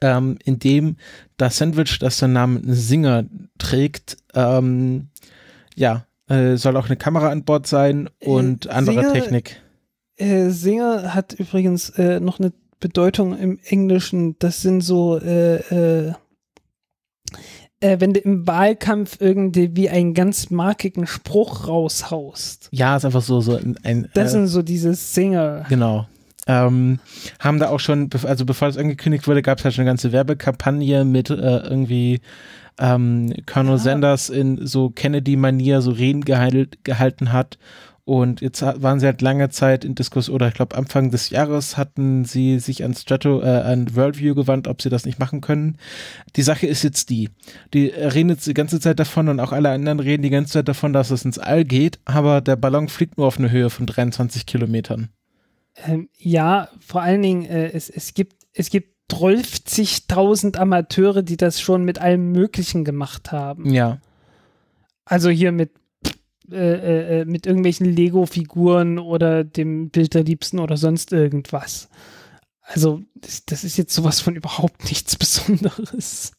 ähm, in dem das Sandwich, das den Namen Singer trägt, ähm, ja, äh, soll auch eine Kamera an Bord sein äh, und äh, andere Singer, Technik. Äh, Singer hat übrigens äh, noch eine Bedeutung im Englischen. Das sind so äh, äh, wenn du im Wahlkampf irgendwie wie einen ganz markigen Spruch raushaust. Ja, ist einfach so, so ein. ein das äh, sind so diese Singer. Genau. Ähm, haben da auch schon, also bevor das angekündigt wurde, gab es halt schon eine ganze Werbekampagne mit äh, irgendwie ähm, Colonel ja. Sanders in so Kennedy-Manier so Reden gehalten hat und jetzt waren sie halt lange Zeit in Diskurs oder ich glaube Anfang des Jahres hatten sie sich an Strato, äh, an Worldview gewandt, ob sie das nicht machen können. Die Sache ist jetzt die. Die äh, reden jetzt die ganze Zeit davon und auch alle anderen reden die ganze Zeit davon, dass es ins All geht, aber der Ballon fliegt nur auf eine Höhe von 23 Kilometern. Ähm, ja, vor allen Dingen, äh, es, es gibt, es gibt 30.000 Amateure, die das schon mit allem Möglichen gemacht haben. Ja. Also hier mit äh, äh, äh, mit irgendwelchen Lego-Figuren oder dem Bild der Liebsten oder sonst irgendwas. Also, das, das ist jetzt sowas von überhaupt nichts Besonderes.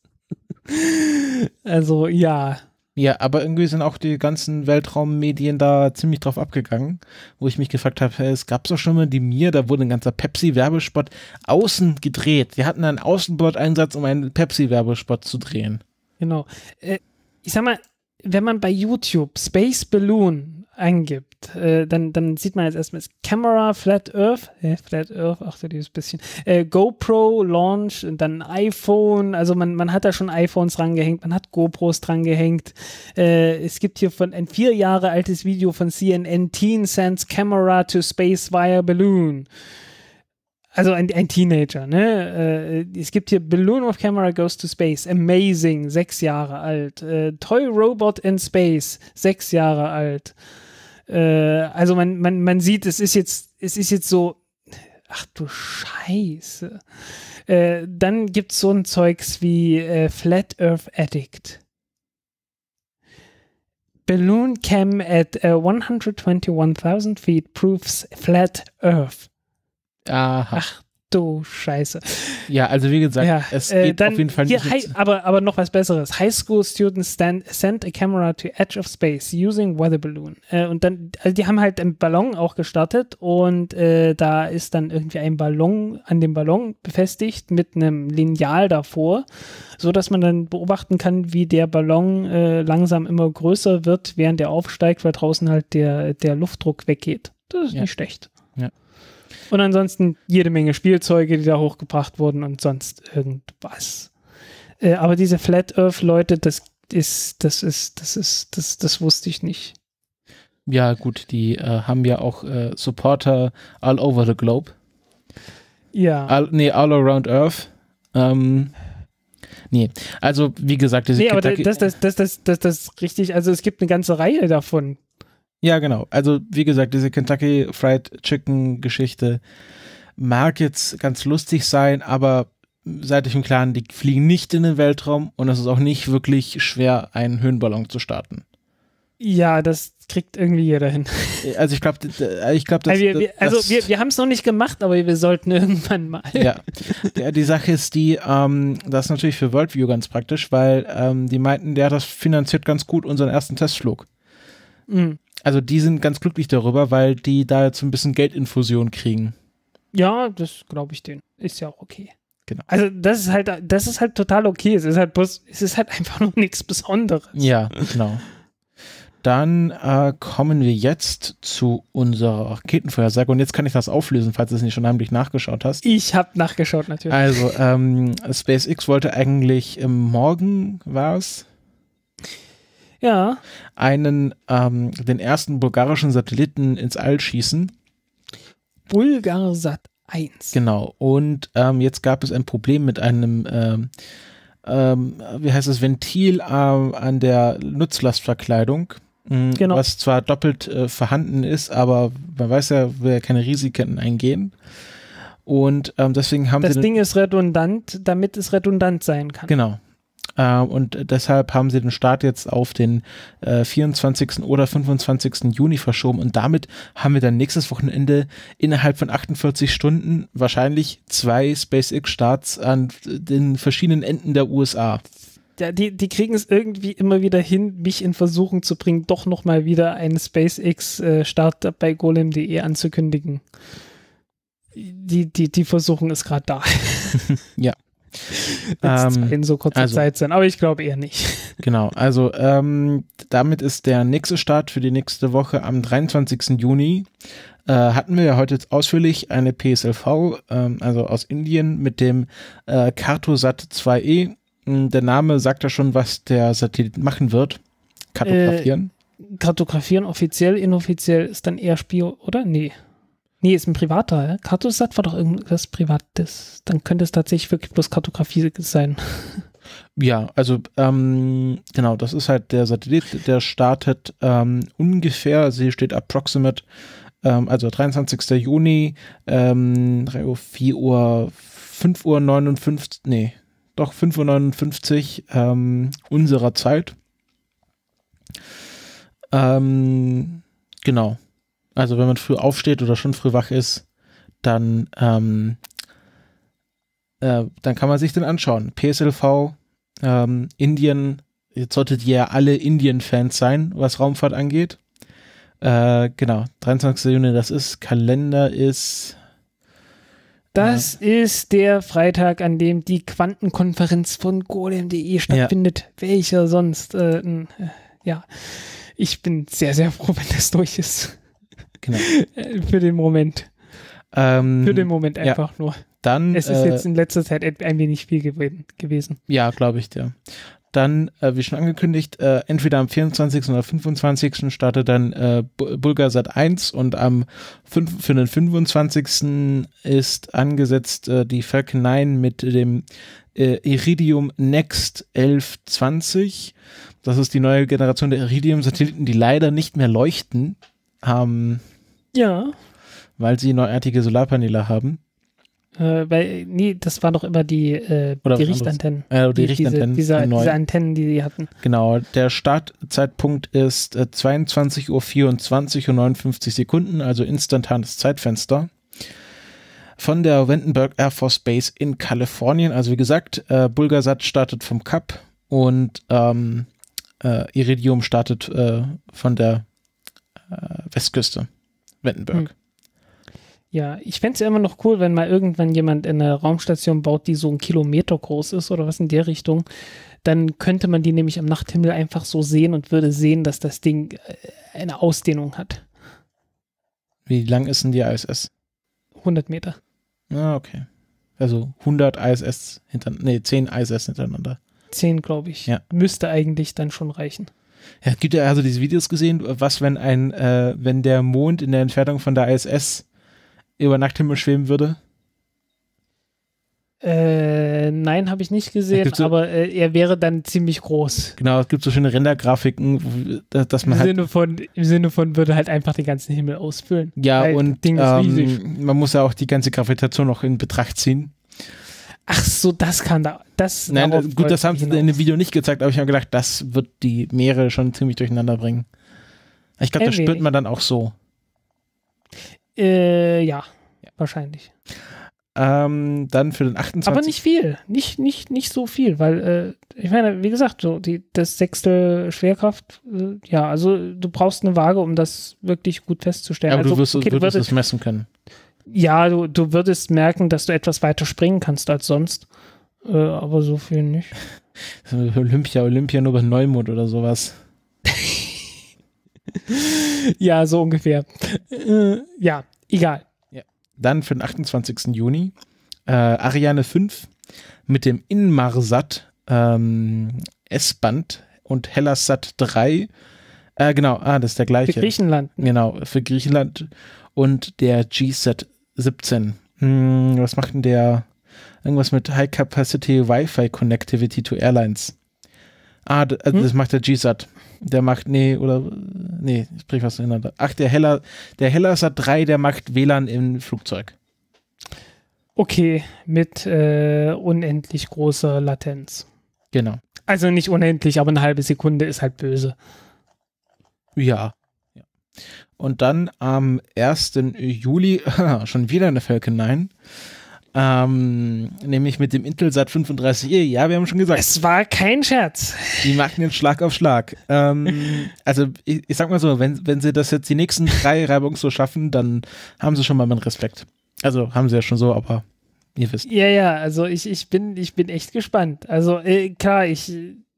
also, ja. Ja, aber irgendwie sind auch die ganzen Weltraummedien da ziemlich drauf abgegangen, wo ich mich gefragt habe, es gab es auch schon mal die mir, da wurde ein ganzer Pepsi-Werbespot außen gedreht. Wir hatten einen Außenbordeinsatz, um einen Pepsi-Werbespot zu drehen. Genau. Äh, ich sag mal, wenn man bei YouTube Space Balloon eingibt, äh, dann, dann sieht man jetzt erstmal das Camera, Flat Earth, äh, Flat Earth, ach so dieses bisschen, äh, GoPro Launch und dann iPhone, also man, man hat da schon iPhones drangehängt, man hat GoPros drangehängt. Äh, es gibt hier von ein vier Jahre altes Video von CNN Teen Sends Camera to Space via Balloon also ein, ein Teenager, ne? Äh, es gibt hier Balloon of Camera Goes to Space, Amazing, sechs Jahre alt. Äh, Toy Robot in Space, sechs Jahre alt. Äh, also man, man, man sieht, es ist jetzt, es ist jetzt so, ach du Scheiße. dann gibt's so ein Zeugs wie Flat Earth Addict. Balloon Cam at 121,000 Feet proves Flat Earth. Aha. Ach du Scheiße. Ja, also wie gesagt, ja, es äh, geht dann, auf jeden Fall nicht. hi, aber, aber noch was Besseres. High School Students stand, send a camera to edge of space using weather balloon. Äh, und dann, also die haben halt einen Ballon auch gestartet und äh, da ist dann irgendwie ein Ballon an dem Ballon befestigt mit einem Lineal davor, sodass man dann beobachten kann, wie der Ballon äh, langsam immer größer wird, während er aufsteigt, weil draußen halt der, der Luftdruck weggeht. Das ist ja. nicht schlecht. Ja. Und ansonsten jede Menge Spielzeuge, die da hochgebracht wurden und sonst irgendwas. Äh, aber diese Flat Earth Leute, das ist, das ist, das ist, das, das wusste ich nicht. Ja, gut, die äh, haben ja auch äh, Supporter all over the globe. Ja. All, nee, all around Earth. Ähm, nee, also wie gesagt, diese nee, aber das, das, das, das, das, das, das richtig, also es gibt eine ganze Reihe davon, ja, genau. Also wie gesagt, diese Kentucky Fried Chicken Geschichte mag jetzt ganz lustig sein, aber seid euch im Klaren, die fliegen nicht in den Weltraum und es ist auch nicht wirklich schwer, einen Höhenballon zu starten. Ja, das kriegt irgendwie jeder hin. Äh, also ich glaube, äh, ich glaube, also, wir, also wir, wir haben es noch nicht gemacht, aber wir sollten irgendwann mal. Ja, die, die Sache ist die, ähm, das ist natürlich für Worldview ganz praktisch, weil ähm, die meinten, der hat das finanziert ganz gut unseren ersten Testflug. Mhm also die sind ganz glücklich darüber, weil die da jetzt ein bisschen Geldinfusion kriegen. Ja, das glaube ich denen. Ist ja auch okay. Genau. Also das ist halt, das ist halt total okay. Es ist halt bloß, es ist halt einfach nur nichts Besonderes. Ja, genau. Dann äh, kommen wir jetzt zu unserer Raketenfeuersage. Und jetzt kann ich das auflösen, falls du es nicht schon heimlich nachgeschaut hast. Ich habe nachgeschaut, natürlich. Also, ähm, SpaceX wollte eigentlich im ähm, Morgen, war es? ja. einen, ähm, den ersten bulgarischen Satelliten ins All schießen. Bulgarsat 1. Genau. Und ähm, jetzt gab es ein Problem mit einem, ähm, ähm, wie heißt es, Ventil äh, an der Nutzlastverkleidung. Mh, hm, genau. Was zwar doppelt äh, vorhanden ist, aber man weiß ja, will keine Risiken eingehen. Und ähm, deswegen haben das sie. Das Ding ist redundant, damit es redundant sein kann. Genau. Ähm, und deshalb haben sie den Start jetzt auf den äh, 24. oder 25. Juni verschoben. Und damit haben wir dann nächstes Wochenende innerhalb von 48 Stunden wahrscheinlich zwei SpaceX-Starts an den verschiedenen Enden der USA. Ja, die, die kriegen es irgendwie immer wieder hin, mich in Versuchung zu bringen, doch nochmal wieder einen SpaceX-Start äh, bei golem.de anzukündigen. Die, die, die Versuchung ist gerade da. ja ähm, in so kurzer also, Zeit sein, aber ich glaube eher nicht. Genau, also ähm, damit ist der nächste Start für die nächste Woche am 23. Juni. Äh, hatten wir ja heute ausführlich eine PSLV, ähm, also aus Indien, mit dem äh, Kartosat 2E. Hm, der Name sagt ja schon, was der Satellit machen wird. Kartografieren. Äh, kartografieren offiziell, inoffiziell ist dann eher Spio, oder? Nee. Nee, ist ein privater. Kartosat war doch irgendwas Privates. Dann könnte es tatsächlich wirklich bloß Kartografie sein. Ja, also ähm, genau, das ist halt der Satellit, der startet ähm, ungefähr, also hier steht approximate, ähm, also 23. Juni, ähm, 3 Uhr, 4 Uhr, 5 Uhr 59, nee, doch 5 Uhr 59 ähm, unserer Zeit. Ähm, genau also wenn man früh aufsteht oder schon früh wach ist, dann, ähm, äh, dann kann man sich den anschauen. PSLV, ähm, Indien, jetzt solltet ihr ja alle Indien-Fans sein, was Raumfahrt angeht. Äh, genau, 23. Juni, das ist, Kalender ist. Das äh, ist der Freitag, an dem die Quantenkonferenz von golem.de stattfindet. Ja. Welcher sonst? Äh, äh, ja, ich bin sehr, sehr froh, wenn das durch ist. Genau. Äh, für den Moment. Ähm, Für den Moment einfach ja. nur. Dann, es ist äh, jetzt in letzter Zeit ein wenig viel gew gewesen. Ja, glaube ich dir. Dann, äh, wie schon angekündigt, äh, entweder am 24. oder 25. startet dann äh, Bulgarsat 1 und am 5, für den 25. ist angesetzt äh, die Falcon 9 mit dem äh, Iridium Next 1120. Das ist die neue Generation der Iridium-Satelliten, die leider nicht mehr leuchten. Ähm, ja. Weil sie neuartige Solarpaneele haben. Äh, weil, nee, das waren doch immer die, äh, die Richtantennen. Äh, die, die Richtantennen. Diese, diese, diese, Antennen, die sie hatten. Genau, der Startzeitpunkt ist äh, 22.24 Uhr und 59 Sekunden, also instantanes Zeitfenster. Von der Vandenberg Air Force Base in Kalifornien. Also wie gesagt, äh, Bulgasat startet vom Kap und ähm, äh, Iridium startet äh, von der äh, Westküste. Wettenberg. Hm. Ja, ich fände es ja immer noch cool, wenn mal irgendwann jemand eine Raumstation baut, die so einen Kilometer groß ist oder was in der Richtung. Dann könnte man die nämlich am Nachthimmel einfach so sehen und würde sehen, dass das Ding äh, eine Ausdehnung hat. Wie lang ist denn die ISS? 100 Meter. Ah, okay. Also 100 ISS hintereinander, nee, 10 ISS hintereinander. 10, glaube ich. Ja. Müsste eigentlich dann schon reichen. Ja, gibt ja also diese Videos gesehen, was wenn ein, äh, wenn der Mond in der Entfernung von der ISS über Nachthimmel schweben würde? Äh, nein, habe ich nicht gesehen, so, aber äh, er wäre dann ziemlich groß. Genau, es gibt so schöne Rendergrafiken, dass man Im halt Sinne von, Im Sinne von würde halt einfach den ganzen Himmel ausfüllen. Ja, und ähm, man muss ja auch die ganze Gravitation noch in Betracht ziehen. Ach so, das kann da. Das Nein, gut, das haben sie in dem Video nicht gezeigt, aber ich habe gedacht, das wird die Meere schon ziemlich durcheinander bringen. Ich glaube, das spürt man dann auch so. Äh, ja, ja. wahrscheinlich. Ähm, dann für den 28. Aber nicht viel, nicht, nicht, nicht so viel, weil, äh, ich meine, wie gesagt, so die, das Sechstel Schwerkraft, äh, ja, also du brauchst eine Waage, um das wirklich gut festzustellen. aber also, du wirst, okay, würdest, würdest es messen können. Ja, du, du würdest merken, dass du etwas weiter springen kannst als sonst. Äh, aber so viel nicht. Olympia, Olympia nur bei Neumond oder sowas. ja, so ungefähr. Äh, ja, egal. Ja. Dann für den 28. Juni äh, Ariane 5 mit dem Inmarsat ähm, S-Band und Hellasat 3. Äh, genau, ah, das ist der gleiche. Für Griechenland. Genau, für Griechenland und der GSAT 17. Hm, was macht denn der? Irgendwas mit High Capacity Wi-Fi Connectivity to Airlines. Ah, äh, hm? das hm? macht der GSAT. Der macht, nee, oder, nee, ich spreche was ineinander. Ach, der Heller, der Heller Sat 3, der macht WLAN im Flugzeug. Okay, mit äh, unendlich großer Latenz. Genau. Also nicht unendlich, aber eine halbe Sekunde ist halt böse. Ja. ja. Und dann am 1. Juli schon wieder eine Falcon 9. Ähm, nämlich mit dem Intel Sat 35e. Ja, wir haben schon gesagt. Es war kein Scherz. Die machen jetzt Schlag auf Schlag. Ähm, also, ich, ich, sag mal so, wenn, wenn sie das jetzt die nächsten drei Reibungen so schaffen, dann haben sie schon mal meinen Respekt. Also, haben sie ja schon so, aber ihr wisst. Ja, ja, also ich, ich, bin, ich bin echt gespannt. Also, äh, klar, ich,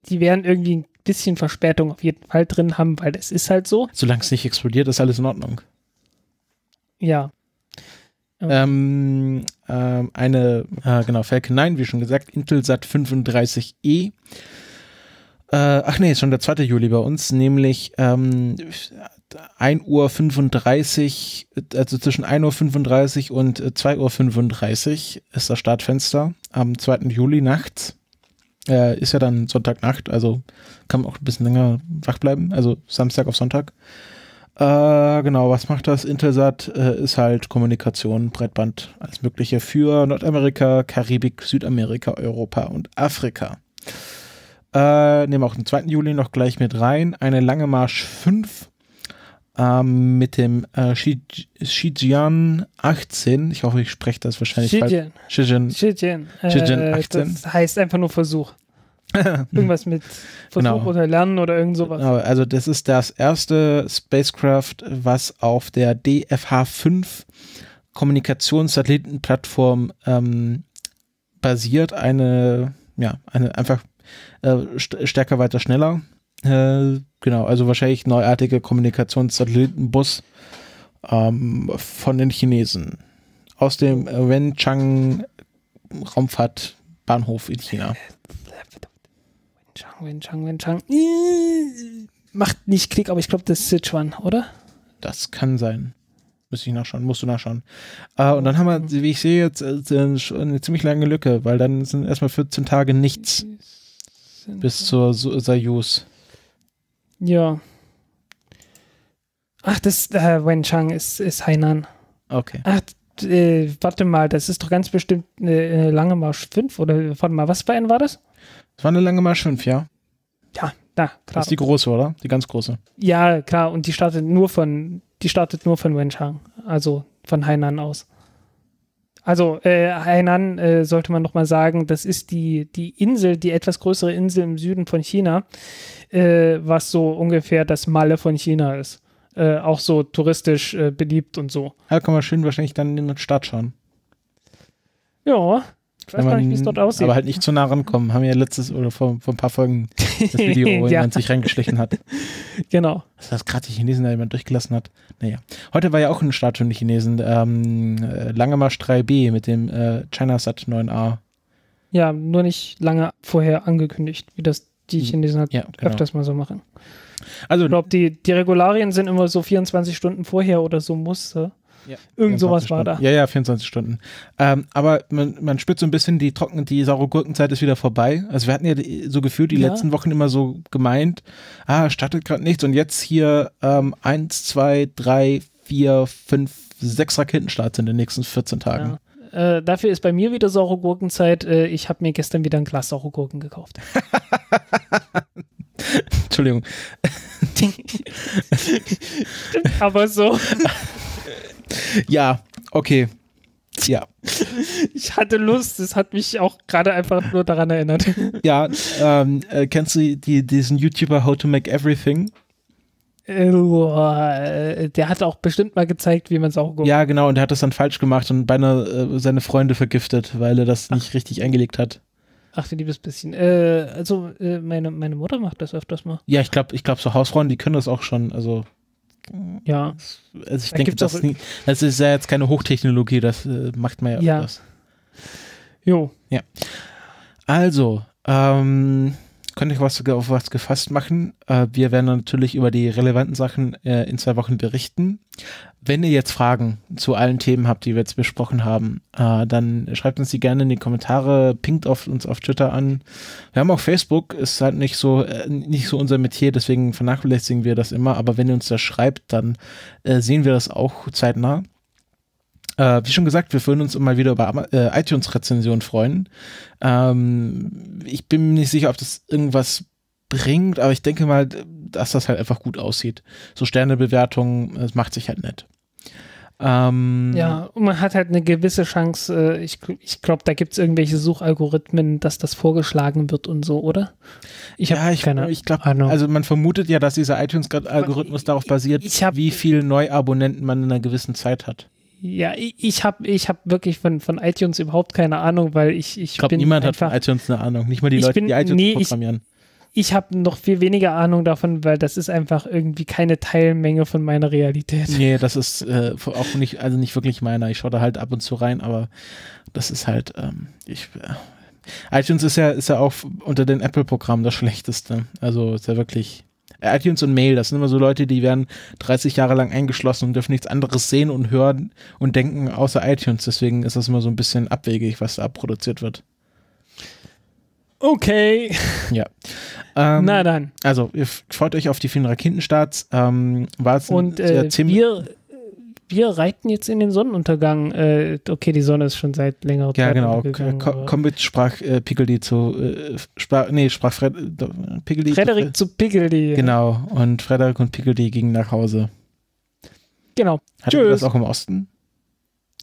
die werden irgendwie einen bisschen Verspätung auf jeden Fall drin haben, weil es ist halt so. Solange es nicht explodiert, ist alles in Ordnung. Ja. Ähm, ähm, eine, äh, genau, Falcon 9, wie schon gesagt, Intel SAT 35E. Äh, ach nee, ist schon der 2. Juli bei uns, nämlich ähm, 1.35 Uhr, also zwischen 1.35 Uhr und 2.35 äh, Uhr ist das Startfenster am 2. Juli nachts. Äh, ist ja dann Sonntagnacht, also kann man auch ein bisschen länger wach bleiben, also Samstag auf Sonntag. Äh, genau, was macht das? Intelsat äh, ist halt Kommunikation, Breitband, alles Mögliche für Nordamerika, Karibik, Südamerika, Europa und Afrika. Äh, nehmen auch den 2. Juli noch gleich mit rein. Eine lange Marsch 5 ähm, mit dem äh, Shijian 18. Ich hoffe, ich spreche das wahrscheinlich falsch. Shijian. Shijian. Shijian 18. Äh, das heißt einfach nur Versuch. Irgendwas mit Versuch genau. oder Lernen oder irgend sowas. Genau, also das ist das erste Spacecraft, was auf der DFH-5 Kommunikationssatellitenplattform ähm, basiert. Eine, ja, eine einfach äh, st stärker, weiter, schneller. Äh, genau, also wahrscheinlich neuartige Kommunikationssatellitenbus ähm, von den Chinesen aus dem Wenchang Raumfahrtbahnhof in China. Chang, Wen Chang, Wen Chang. macht nicht Klick, aber ich glaube, das ist Sichuan, oder? Das kann sein. Müsste ich nachschauen, musst du nachschauen. Äh, und dann haben wir, wie ich sehe, jetzt äh, eine ziemlich lange Lücke, weil dann sind erstmal 14 Tage nichts. Bis zur Sayus. Ja. Ach, das äh, Chang ist, ist Hainan. Okay. Ach, äh, warte mal, das ist doch ganz bestimmt eine äh, lange Marsch 5 oder warte mal, was für ein war das? Es war eine lange Mal 5, ja. Ja, da, klar. Das ist die große, oder? Die ganz große. Ja, klar. Und die startet nur von, die startet nur von Wenchang, also von Hainan aus. Also äh, Hainan äh, sollte man nochmal sagen, das ist die, die Insel, die etwas größere Insel im Süden von China, äh, was so ungefähr das Malle von China ist. Äh, auch so touristisch äh, beliebt und so. Da kann man schön wahrscheinlich dann in die Stadt schauen. Ja, ich weiß man, gar nicht, wie es dort aussieht. Aber halt nicht zu nah rankommen. Haben wir ja letztes oder vor, vor ein paar Folgen das Video, wo ja. jemand sich reingeschlichen hat. genau. Das war gerade die Chinesen, da jemand durchgelassen hat. Naja. Heute war ja auch ein Start von den Chinesen. Ähm, äh, lange Marsch 3B mit dem äh, ChinaSat 9A. Ja, nur nicht lange vorher angekündigt, wie das die hm. Chinesen halt ja, genau. öfters mal so machen. Also, ich glaube, die, die Regularien sind immer so 24 Stunden vorher oder so musste. Ja. Irgend sowas war da. Ja, ja, 24 Stunden. Ähm, aber man, man spürt so ein bisschen, die trocken, die saure Gurkenzeit ist wieder vorbei. Also wir hatten ja so gefühlt die ja. letzten Wochen immer so gemeint, ah, startet gerade nichts und jetzt hier ähm, eins, zwei, drei, vier, fünf, sechs Raketenstarts in den nächsten 14 Tagen. Ja. Äh, dafür ist bei mir wieder saure Gurkenzeit. Äh, ich habe mir gestern wieder ein Glas saure Gurken gekauft. Entschuldigung. Aber so. Ja, okay. Ja. Ich hatte Lust, es hat mich auch gerade einfach nur daran erinnert. Ja, ähm, äh, kennst du die, diesen YouTuber How to Make Everything? Äh, äh, der hat auch bestimmt mal gezeigt, wie man es auch guckt. Ja, genau, und er hat das dann falsch gemacht und beinahe äh, seine Freunde vergiftet, weil er das nicht richtig eingelegt hat. Ach, du liebes bisschen. Äh, also, meine, meine Mutter macht das öfters mal. Ja, ich glaube, ich glaub, so Hausfrauen, die können das auch schon. Also, ja. Also ich da denke, das, nie, das, ist ja jetzt keine Hochtechnologie, das äh, macht man ja, ja. öfters. Jo. Ja. Also, ähm, könnte ich was, auf was gefasst machen. Äh, wir werden natürlich über die relevanten Sachen äh, in zwei Wochen berichten wenn ihr jetzt Fragen zu allen Themen habt, die wir jetzt besprochen haben, äh, dann schreibt uns die gerne in die Kommentare, pingt auf, uns auf Twitter an. Wir haben auch Facebook, ist halt nicht so, äh, nicht so unser Metier, deswegen vernachlässigen wir das immer, aber wenn ihr uns das schreibt, dann äh, sehen wir das auch zeitnah. Äh, wie schon gesagt, wir würden uns immer wieder über äh, iTunes-Rezensionen freuen. Ähm, ich bin mir nicht sicher, ob das irgendwas bringt, aber ich denke mal, dass das halt einfach gut aussieht. So Sternebewertungen, es macht sich halt nett. Ähm, ja, und man hat halt eine gewisse Chance, äh, ich, ich glaube, da gibt es irgendwelche Suchalgorithmen, dass das vorgeschlagen wird und so, oder? Ich ja, ich, keine ich glaube, also man vermutet ja, dass dieser iTunes-Algorithmus darauf basiert, hab, wie viele Neuabonnenten man in einer gewissen Zeit hat. Ja, ich habe ich hab wirklich von, von iTunes überhaupt keine Ahnung, weil ich, ich, ich glaub, niemand einfach, hat von iTunes eine Ahnung, nicht mal die Leute, bin, die iTunes nee, programmieren. Ich, ich habe noch viel weniger Ahnung davon, weil das ist einfach irgendwie keine Teilmenge von meiner Realität. Nee, das ist äh, auch nicht, also nicht wirklich meiner. Ich schaue da halt ab und zu rein, aber das ist halt, ähm, ich. Äh, iTunes ist ja, ist ja auch unter den Apple-Programmen das schlechteste. Also ist ja wirklich. Äh, iTunes und Mail, das sind immer so Leute, die werden 30 Jahre lang eingeschlossen und dürfen nichts anderes sehen und hören und denken außer iTunes. Deswegen ist das immer so ein bisschen abwegig, was da abproduziert wird. Okay. Ja. Ähm, Na dann. Also, ihr freut euch auf die vielen Raketenstarts. Ähm, Und äh, wir, wir reiten jetzt in den Sonnenuntergang. Äh, okay, die Sonne ist schon seit längerer Zeit. Ja, genau. Ko Kombit sprach äh, Pickledy zu. Äh, sprach, nee, sprach Fred, Pickledy. Frederik zu Pickledy. Genau. Und Frederik und Pickledy gingen nach Hause. Genau. Hatte Tschüss. das auch im Osten?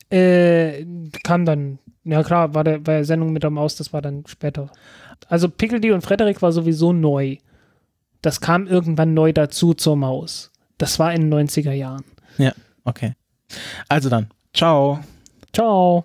Äh, kam dann. Ja, klar, war der, war der Sendung mit am Aus, das war dann später. Also Pickledy und Frederick war sowieso neu. Das kam irgendwann neu dazu zur Maus. Das war in den 90er Jahren. Ja, okay. Also dann, ciao. Ciao.